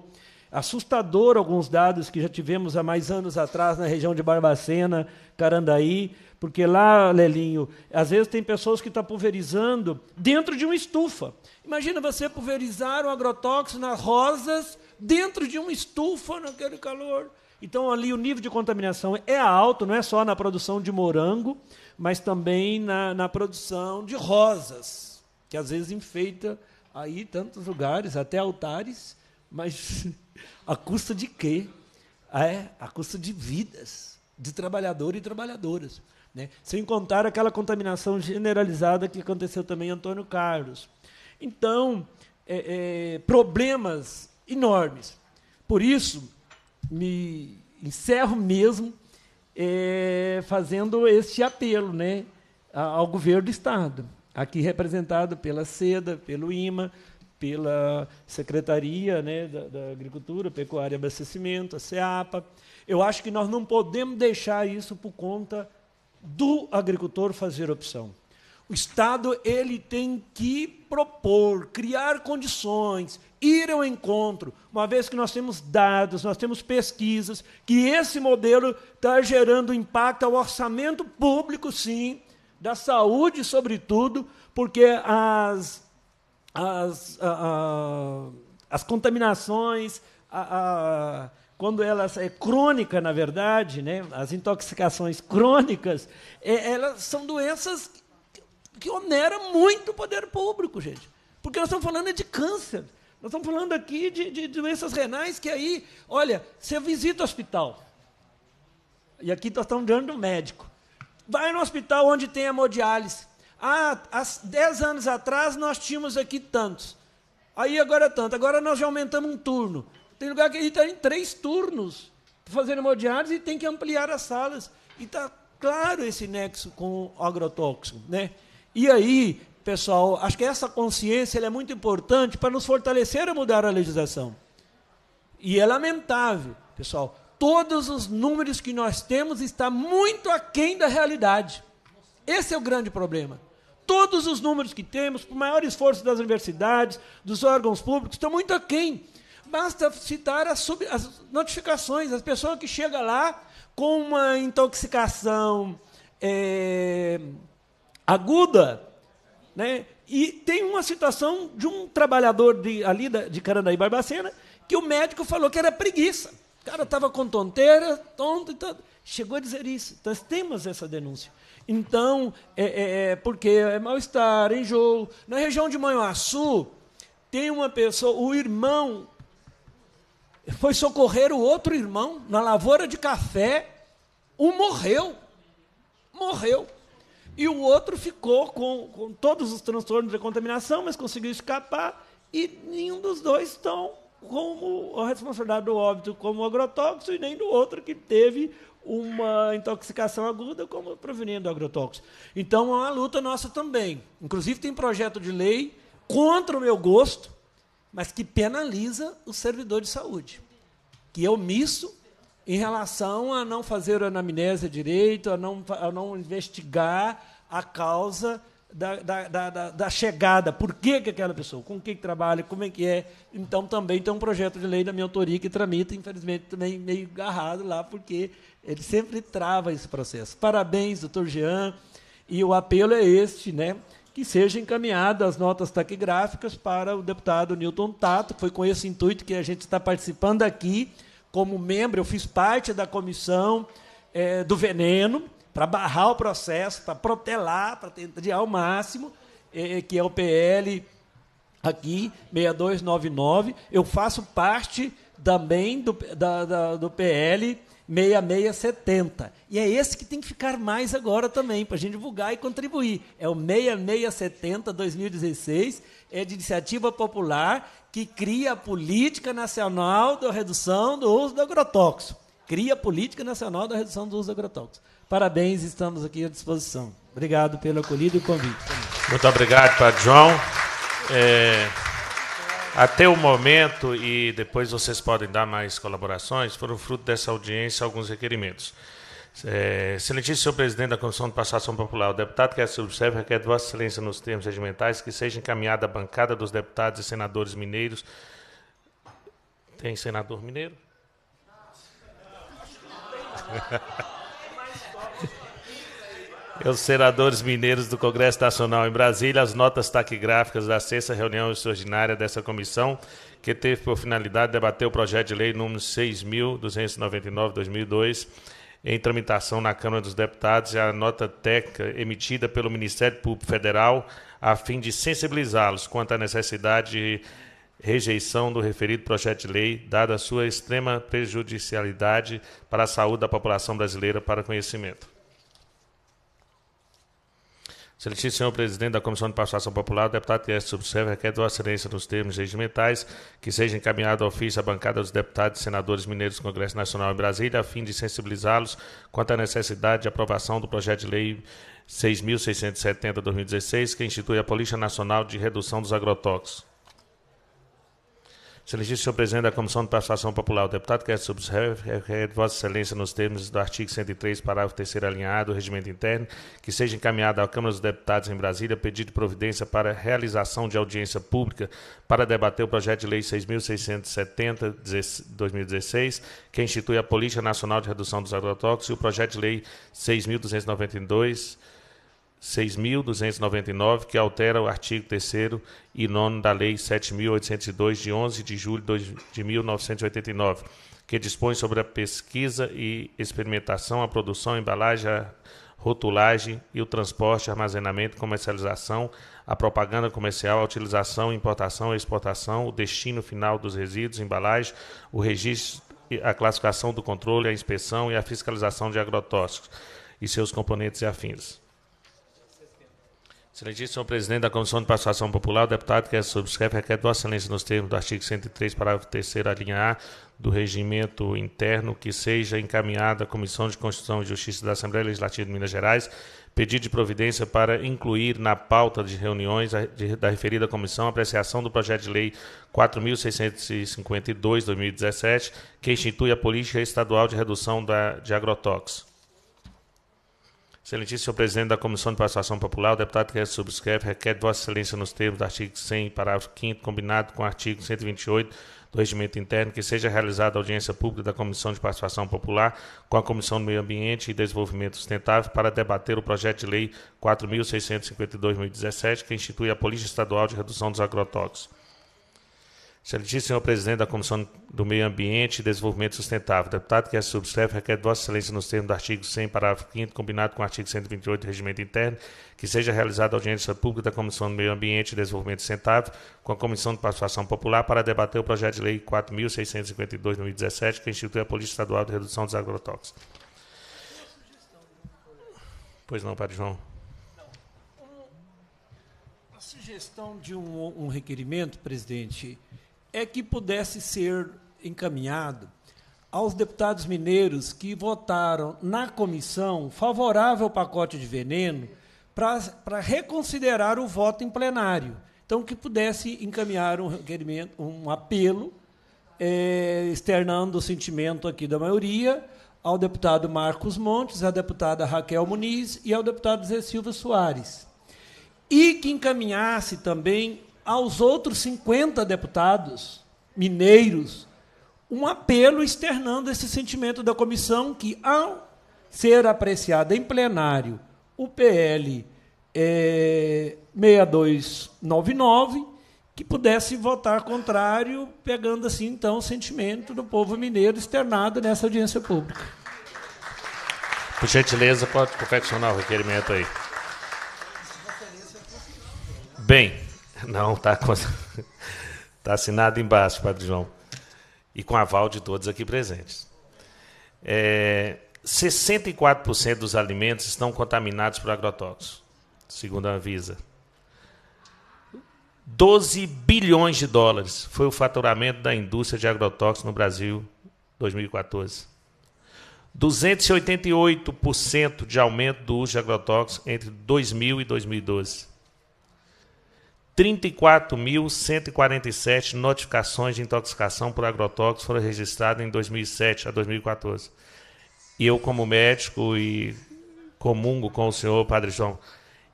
assustador alguns dados que já tivemos há mais anos atrás na região de Barbacena, Carandaí, porque lá, Lelinho, às vezes tem pessoas que estão tá pulverizando dentro de uma estufa. Imagina você pulverizar um agrotóxico nas rosas dentro de uma estufa naquele calor. Então, ali o nível de contaminação é alto, não é só na produção de morango, mas também na, na produção de rosas, que às vezes enfeita aí tantos lugares, até altares, mas a custa de quê? Ah, é, a custa de vidas, de trabalhadores e trabalhadoras. Né? Sem contar aquela contaminação generalizada que aconteceu também em Antônio Carlos. Então, é, é, problemas enormes. Por isso, me encerro mesmo é, fazendo este apelo né, ao governo do Estado, aqui representado pela SEDA, pelo IMA, pela Secretaria né, da, da, Agricultura, Pecuária e Abastecimento, a SEAPA. Eu acho que nós não podemos deixar isso por conta do agricultor fazer opção. O Estado ele tem que propor, criar condições, ir ao encontro, uma vez que nós temos dados, nós temos pesquisas, que esse modelo está gerando impacto ao orçamento público, sim, da saúde, sobretudo, porque as as, a, a, as contaminações, a, quando ela é crônica, na verdade, né, as intoxicações crônicas, é, elas são doenças que oneram muito o poder público, gente. Porque nós estamos falando de câncer. Nós estamos falando aqui de, de doenças renais que aí, olha, você visita o hospital. E aqui nós estamos dando do médico. Vai no hospital onde tem hemodiálise. Ah, há 10 anos atrás nós tínhamos aqui tantos. Aí agora é tanto. Agora nós já aumentamos um turno. Tem lugar que a gente está em três turnos fazendo hemodiálise e tem que ampliar as salas. E está claro esse nexo com o agrotóxico. Né? E aí, pessoal, acho que essa consciência é muito importante para nos fortalecer a mudar a legislação. E é lamentável, pessoal, todos os números que nós temos está muito aquém da realidade. Esse é o grande problema todos os números que temos, por maior esforço das universidades, dos órgãos públicos, estão muito aquém. Basta citar as, sub, as notificações, as pessoas que chegam lá com uma intoxicação é, aguda, né? e tem uma situação de um trabalhador de, ali de Carandaí Barbacena, que o médico falou que era preguiça. O cara estava com tonteira, tonto e tudo. Chegou a dizer isso. Então, temos essa denúncia. Então, é, é, é, porque é mal-estar, enjoo. Na região de Manhuaçu, tem uma pessoa, o irmão foi socorrer o outro irmão na lavoura de café, um morreu, morreu. E o outro ficou com, com todos os transtornos de contaminação, mas conseguiu escapar, e nenhum dos dois estão com a responsabilidade do óbito como agrotóxico e nem do outro que teve uma intoxicação aguda como proveniente do agrotóxico. Então é uma luta nossa também. Inclusive tem projeto de lei contra o meu gosto, mas que penaliza o servidor de saúde, que é omisso em relação a não fazer a anamnese direito, a não, a não investigar a causa da, da, da, da chegada, por que, que aquela pessoa, com quem que trabalha, como é que é. Então, também tem um projeto de lei da minha autoria que tramita, infelizmente, também meio agarrado lá, porque ele sempre trava esse processo. Parabéns, doutor Jean. E o apelo é este, né? que seja encaminhadas as notas taquigráficas para o deputado Newton Tato. Foi com esse intuito que a gente está participando aqui como membro. Eu fiz parte da comissão é, do Veneno, para barrar o processo, para protelar, para tentar de ao máximo, é, é, que é o PL aqui 6299. Eu faço parte também do, da, da, do PL 6670. E é esse que tem que ficar mais agora também, para a gente divulgar e contribuir. É o 6670 2016, é de iniciativa popular que cria a política nacional da redução do uso do agrotóxico. Cria a política nacional da redução do uso do agrotóxico. Parabéns, estamos aqui à disposição. Obrigado pelo acolhido e convite. Muito obrigado, Padre João. É, até o momento, e depois vocês podem dar mais colaborações, foram fruto dessa audiência alguns requerimentos. É, excelentíssimo senhor presidente da Comissão de Passação Popular, o deputado que se subserve requer Vossa Excelência nos termos regimentais que seja encaminhada à bancada dos deputados e senadores mineiros. Tem senador mineiro? Não. E os senadores mineiros do Congresso Nacional em Brasília, as notas taquigráficas da sexta reunião extraordinária dessa comissão, que teve por finalidade debater o projeto de lei número 6.299-2002, em tramitação na Câmara dos Deputados, e a nota técnica emitida pelo Ministério Público Federal, a fim de sensibilizá-los quanto à necessidade de rejeição do referido projeto de lei, dada a sua extrema prejudicialidade para a saúde da população brasileira, para conhecimento. Excelentíssimo senhor presidente da Comissão de Participação Popular, deputado Tieste Subserve, requer do assinência nos termos regimentais que seja encaminhado ao ofício à bancada dos deputados e senadores mineiros do Congresso Nacional em Brasília, a fim de sensibilizá-los quanto à necessidade de aprovação do projeto de lei 6.670-2016, que institui a Polícia Nacional de Redução dos Agrotóxicos. Se senhor presidente da Comissão de Participação Popular, o deputado quer é Vossa Excelência, nos termos do artigo 103, parágrafo 3 alinhado do Regimento Interno, que seja encaminhado à Câmara dos Deputados em Brasília pedido de providência para realização de audiência pública para debater o projeto de lei 6.670-2016, que institui a Política Nacional de Redução dos Agrotóxicos, e o projeto de lei 6.292 6.299, que altera o artigo 3 e 9 da Lei 7.802, de 11 de julho de 1989, que dispõe sobre a pesquisa e experimentação, a produção, a embalagem, a rotulagem e o transporte, armazenamento, comercialização, a propaganda comercial, a utilização, importação, exportação, o destino final dos resíduos, embalagem, o registro, a classificação do controle, a inspeção e a fiscalização de agrotóxicos e seus componentes e afins. Excelentíssimo presidente da Comissão de Participação Popular, o deputado que é subscreve requer do Excelência nos termos do artigo 103, parágrafo 3 a linha A do regimento interno que seja encaminhada à Comissão de Constituição e Justiça da Assembleia Legislativa de Minas Gerais pedido de providência para incluir na pauta de reuniões da referida comissão a apreciação do projeto de lei 4652/2017, que institui a política estadual de redução da, de agrotóxicos. Excelentíssimo senhor presidente da Comissão de Participação Popular, o deputado que subscreve requer de Vossa Excelência nos termos do artigo 100, parágrafo 5, combinado com o artigo 128 do Regimento Interno, que seja realizada audiência pública da Comissão de Participação Popular com a Comissão do Meio Ambiente e Desenvolvimento Sustentável para debater o projeto de lei 4.652-2017, que institui a Polícia Estadual de Redução dos Agrotóxicos. Excelentíssimo presidente da Comissão do Meio Ambiente e Desenvolvimento Sustentável, deputado que é subscreve requer Vossa Excelência nos termos do artigo 100, parágrafo 5, combinado com o artigo 128 do Regimento Interno, que seja realizada a audiência pública da Comissão do Meio Ambiente e Desenvolvimento Sustentável com a Comissão de Participação Popular para debater o projeto de lei 4.652-2017, que institui a Política Estadual de Redução dos Agrotóxicos. Pois não, Padre João. A sugestão de um, um requerimento, presidente, é que pudesse ser encaminhado aos deputados mineiros que votaram na comissão favorável ao pacote de veneno para reconsiderar o voto em plenário. Então, que pudesse encaminhar um, requerimento, um apelo é, externando o sentimento aqui da maioria ao deputado Marcos Montes, à deputada Raquel Muniz e ao deputado Zé Silva Soares. E que encaminhasse também aos outros 50 deputados mineiros um apelo externando esse sentimento da comissão que, ao ser apreciada em plenário o PL é, 6299, que pudesse votar contrário, pegando assim então o sentimento do povo mineiro externado nessa audiência pública. Por gentileza, pode confeccionar o requerimento aí. Bem, Não, tá, com... tá assinado embaixo, Padre João. E com aval de todos aqui presentes. É, 64% dos alimentos estão contaminados por agrotóxicos, segundo a Anvisa. 12 bilhões de dólares foi o faturamento da indústria de agrotóxicos no Brasil 2014. 288% de aumento do uso de agrotóxicos entre 2000 e 2012. 34.147 notificações de intoxicação por agrotóxicos foram registradas em 2007 a 2014. E eu, como médico e comungo com o senhor, Padre João,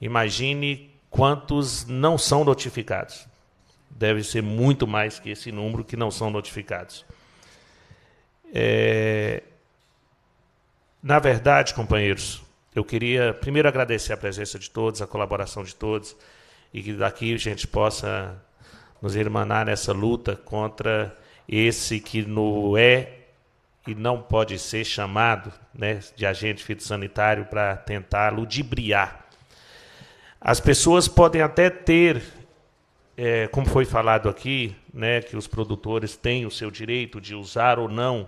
imagine quantos não são notificados. Deve ser muito mais que esse número que não são notificados. É... Na verdade, companheiros, eu queria primeiro agradecer a presença de todos, a colaboração de todos e que daqui a gente possa nos irmanar nessa luta contra esse que não é e não pode ser chamado né, de agente fitossanitário para tentar ludibriar. As pessoas podem até ter, é, como foi falado aqui, né, que os produtores têm o seu direito de usar ou não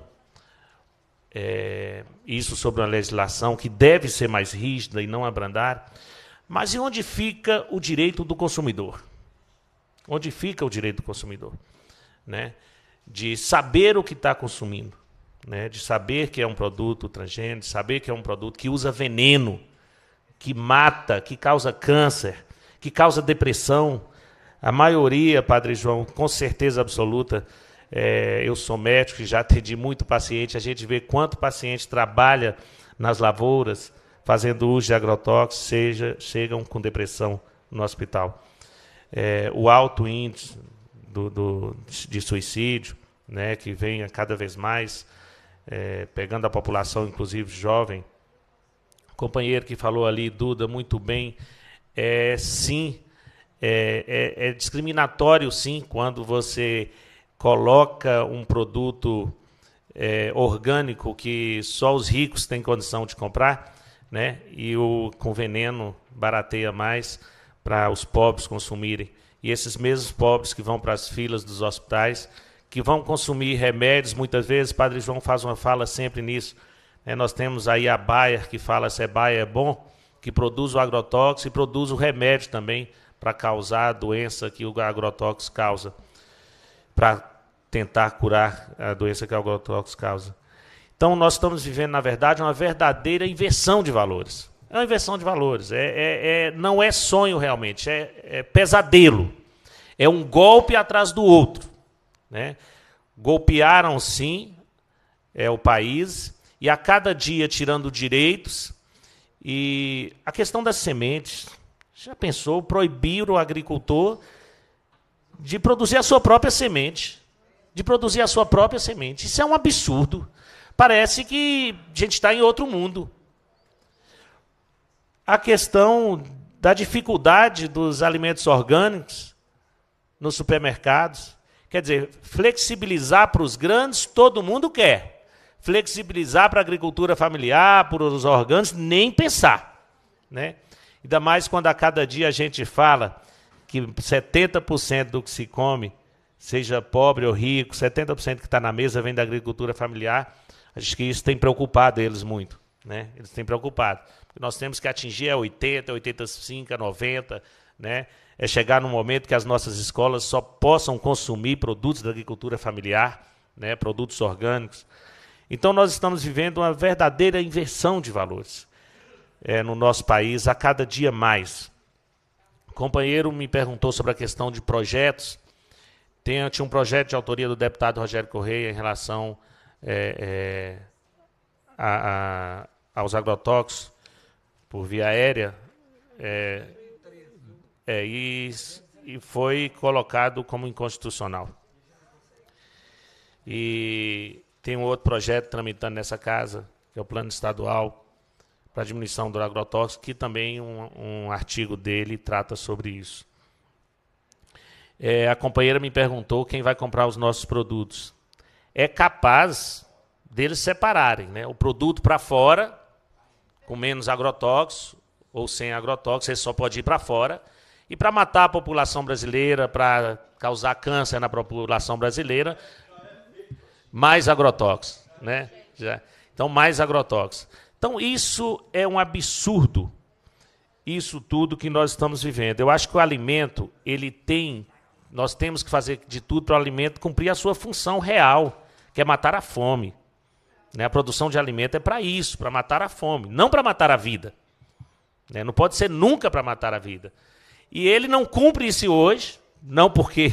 é, isso sobre uma legislação que deve ser mais rígida e não abrandar, mas e onde fica o direito do consumidor? Onde fica o direito do consumidor? Né? De saber o que está consumindo, né? de saber que é um produto transgênico, de saber que é um produto que usa veneno, que mata, que causa câncer, que causa depressão. A maioria, Padre João, com certeza absoluta, é, eu sou médico e já atendi muito paciente, a gente vê quanto paciente trabalha nas lavouras, fazendo uso de agrotóxicos, seja, chegam com depressão no hospital. É, o alto índice do, do, de suicídio, né, que vem a cada vez mais, é, pegando a população, inclusive jovem. O companheiro que falou ali, Duda, muito bem, é sim, é, é, é discriminatório sim quando você coloca um produto é, orgânico que só os ricos têm condição de comprar né? E o com veneno barateia mais para os pobres consumirem. E esses mesmos pobres que vão para as filas dos hospitais, que vão consumir remédios, muitas vezes, Padre João faz uma fala sempre nisso. Né? Nós temos aí a Bayer, que fala se é Bayer é bom, que produz o agrotóxico e produz o remédio também para causar a doença que o agrotóxico causa, para tentar curar a doença que o agrotóxico causa. Então, nós estamos vivendo, na verdade, uma verdadeira inversão de valores. É uma inversão de valores. É, é, é não é sonho realmente, é, é, pesadelo. É um golpe atrás do outro. Né? Golpearam, sim, é, o país, e a cada dia tirando direitos. E a questão das sementes. Já pensou proibir o agricultor de produzir a sua própria semente? De produzir a sua própria semente. Isso é um absurdo. Parece que a gente está em outro mundo. A questão da dificuldade dos alimentos orgânicos nos supermercados. Quer dizer, flexibilizar para os grandes, todo mundo quer. Flexibilizar para a agricultura familiar, para os orgânicos, nem pensar. Né? Ainda mais quando a cada dia a gente fala que 70% do que se come, seja pobre ou rico, 70% que está na mesa vem da agricultura familiar. Acho que isso tem preocupado eles muito. Né? Eles têm preocupado. Nós temos que atingir a 80, 85, 90, né? É chegar num momento que as nossas escolas só possam consumir produtos da agricultura familiar, né? Produtos orgânicos. Então nós estamos vivendo uma verdadeira inversão de valores é, no nosso país a cada dia mais. O companheiro me perguntou sobre a questão de projetos. Tem, tinha um projeto de autoria do deputado Rogério Correia em relação é, é, a, a, aos agrotóxicos por via aérea é, é, e, e, foi colocado como inconstitucional. E tem um outro projeto tramitando nessa casa, que é o Plano Estadual para a Diminuição do Agrotóxico, que também um, um artigo dele trata sobre isso. É, a companheira me perguntou quem vai comprar os nossos produtos é capaz deles separarem né? o produto para fora, com menos agrotóxicos ou sem agrotóxicos, ele só pode ir para fora. E para matar a população brasileira, para causar câncer na população brasileira, mais agrotóxicos. Né? Já. Então, mais agrotóxicos. Então, isso é um absurdo, isso tudo que nós estamos vivendo. Eu acho que o alimento, ele tem, nós temos que fazer de tudo para o alimento cumprir a sua função real que é matar a fome. Né? A produção de alimento é para isso, para matar a fome, não para matar a vida. Né? Não pode ser nunca para matar a vida. E ele não cumpre isso hoje, não porque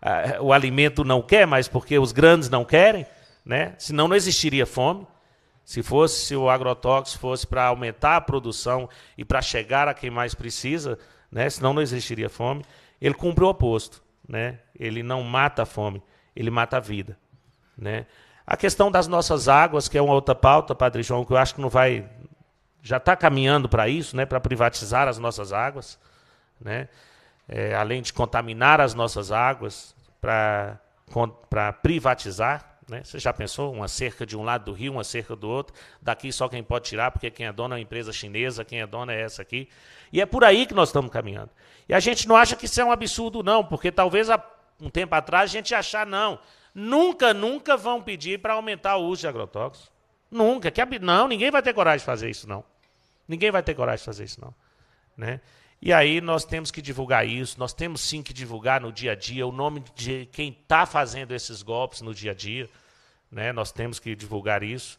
o alimento não quer, mas porque os grandes não querem, né? senão não existiria fome. Se fosse, se o agrotóxico fosse para aumentar a produção e para chegar a quem mais precisa, né? senão não existiria fome, ele cumpre o oposto. Né? Ele não mata a fome, ele mata a vida. Né? A questão das nossas águas, que é uma outra pauta, Padre João, que eu acho que não vai. Já está caminhando para isso, né? para privatizar as nossas águas, né? É, além de contaminar as nossas águas, para privatizar. Né? Você já pensou? Uma cerca de um lado do rio, uma cerca do outro. Daqui só quem pode tirar, porque quem é dono é uma empresa chinesa, quem é dono é essa aqui. E é por aí que nós estamos caminhando. E a gente não acha que isso é um absurdo, não, porque talvez há um tempo atrás a gente achar, não, nunca, nunca vão pedir para aumentar o uso de agrotóxicos. Nunca. Que, não, ninguém vai ter coragem de fazer isso, não. Ninguém vai ter coragem de fazer isso, não. Né? E aí nós temos que divulgar isso, nós temos sim que divulgar no dia a dia o nome de quem está fazendo esses golpes no dia a dia. Né? Nós temos que divulgar isso.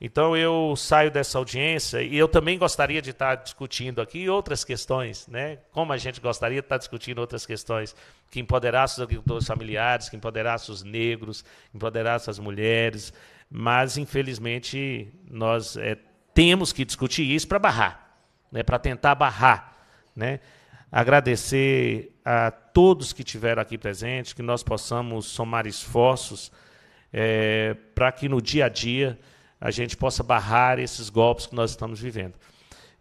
Então eu saio dessa audiência e eu também gostaria de estar discutindo aqui outras questões, né? Como a gente gostaria de estar discutindo outras questões que empoderassem os agricultores familiares, que empoderassem os negros, que empoderassem as mulheres, mas infelizmente nós é, temos que discutir isso para barrar, né? Para tentar barrar, né? Agradecer a todos que tiveram aqui presente, que nós possamos somar esforços é, para que no dia a dia a gente possa barrar esses golpes que nós estamos vivendo.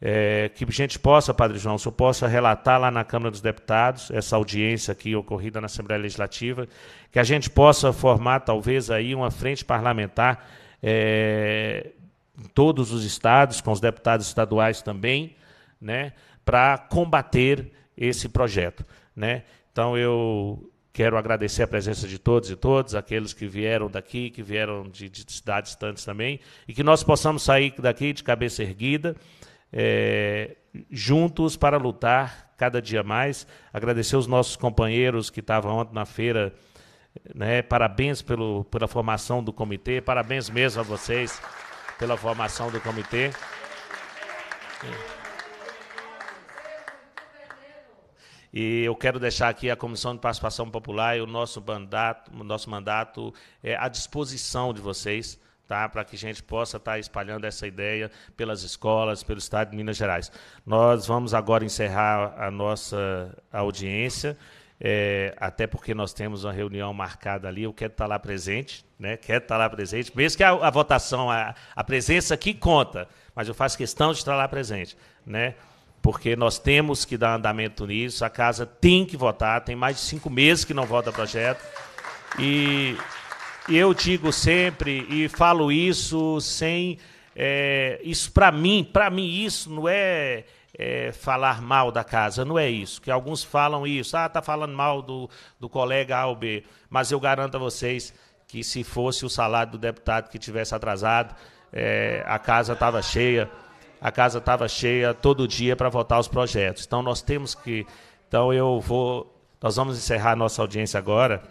É, que a gente possa, Padre João, se eu possa relatar lá na Câmara dos Deputados, essa audiência aqui ocorrida na Assembleia Legislativa, que a gente possa formar talvez aí uma frente parlamentar é, em todos os estados, com os deputados estaduais também, né, para combater esse projeto. Né? Então eu Quero agradecer a presença de todos e todas, aqueles que vieram daqui, que vieram de, de cidades distantes também, e que nós possamos sair daqui de cabeça erguida, é, juntos para lutar cada dia mais. Agradecer os nossos companheiros que estavam ontem na feira. Né? Parabéns pelo, pela formação do comitê, parabéns mesmo a vocês pela formação do comitê. É. E eu quero deixar aqui a Comissão de Participação Popular e o nosso mandato, nosso mandato é, à disposição de vocês, tá? para que a gente possa estar tá espalhando essa ideia pelas escolas, pelo Estado de Minas Gerais. Nós vamos agora encerrar a nossa audiência. É, até porque nós temos uma reunião marcada ali, eu quero estar tá lá presente, né? Quero estar tá lá presente, mesmo que a, a votação, a, a presença aqui conta, mas eu faço questão de estar lá presente, né? porque nós temos que dar andamento nisso, a casa tem que votar, tem mais de cinco meses que não vota projeto. E eu digo sempre e falo isso sem. É, isso para mim, para mim, isso não é, é, falar mal da casa, não é isso. Que alguns falam isso, ah, tá falando mal do, do colega A ou B. Mas eu garanto a vocês que se fosse o salário do deputado que tivesse atrasado, é, a casa estava cheia a casa estava cheia todo dia para votar os projetos. Então nós temos que. Então eu vou. Nós vamos encerrar a nossa audiência agora.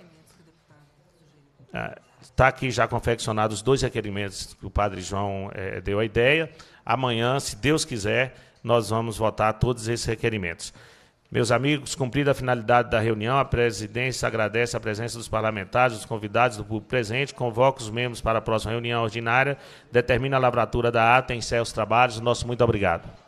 Está ah, aqui já confeccionados os dois requerimentos que o padre João é, deu a ideia. Amanhã, se Deus quiser, nós vamos votar todos esses requerimentos. Meus amigos, cumprida a finalidade da reunião, a presidência agradece a presença dos parlamentares, dos convidados, do público presente, convoca os membros para a próxima reunião ordinária, determina a lavratura da ata, encerra os trabalhos. Nosso muito obrigado.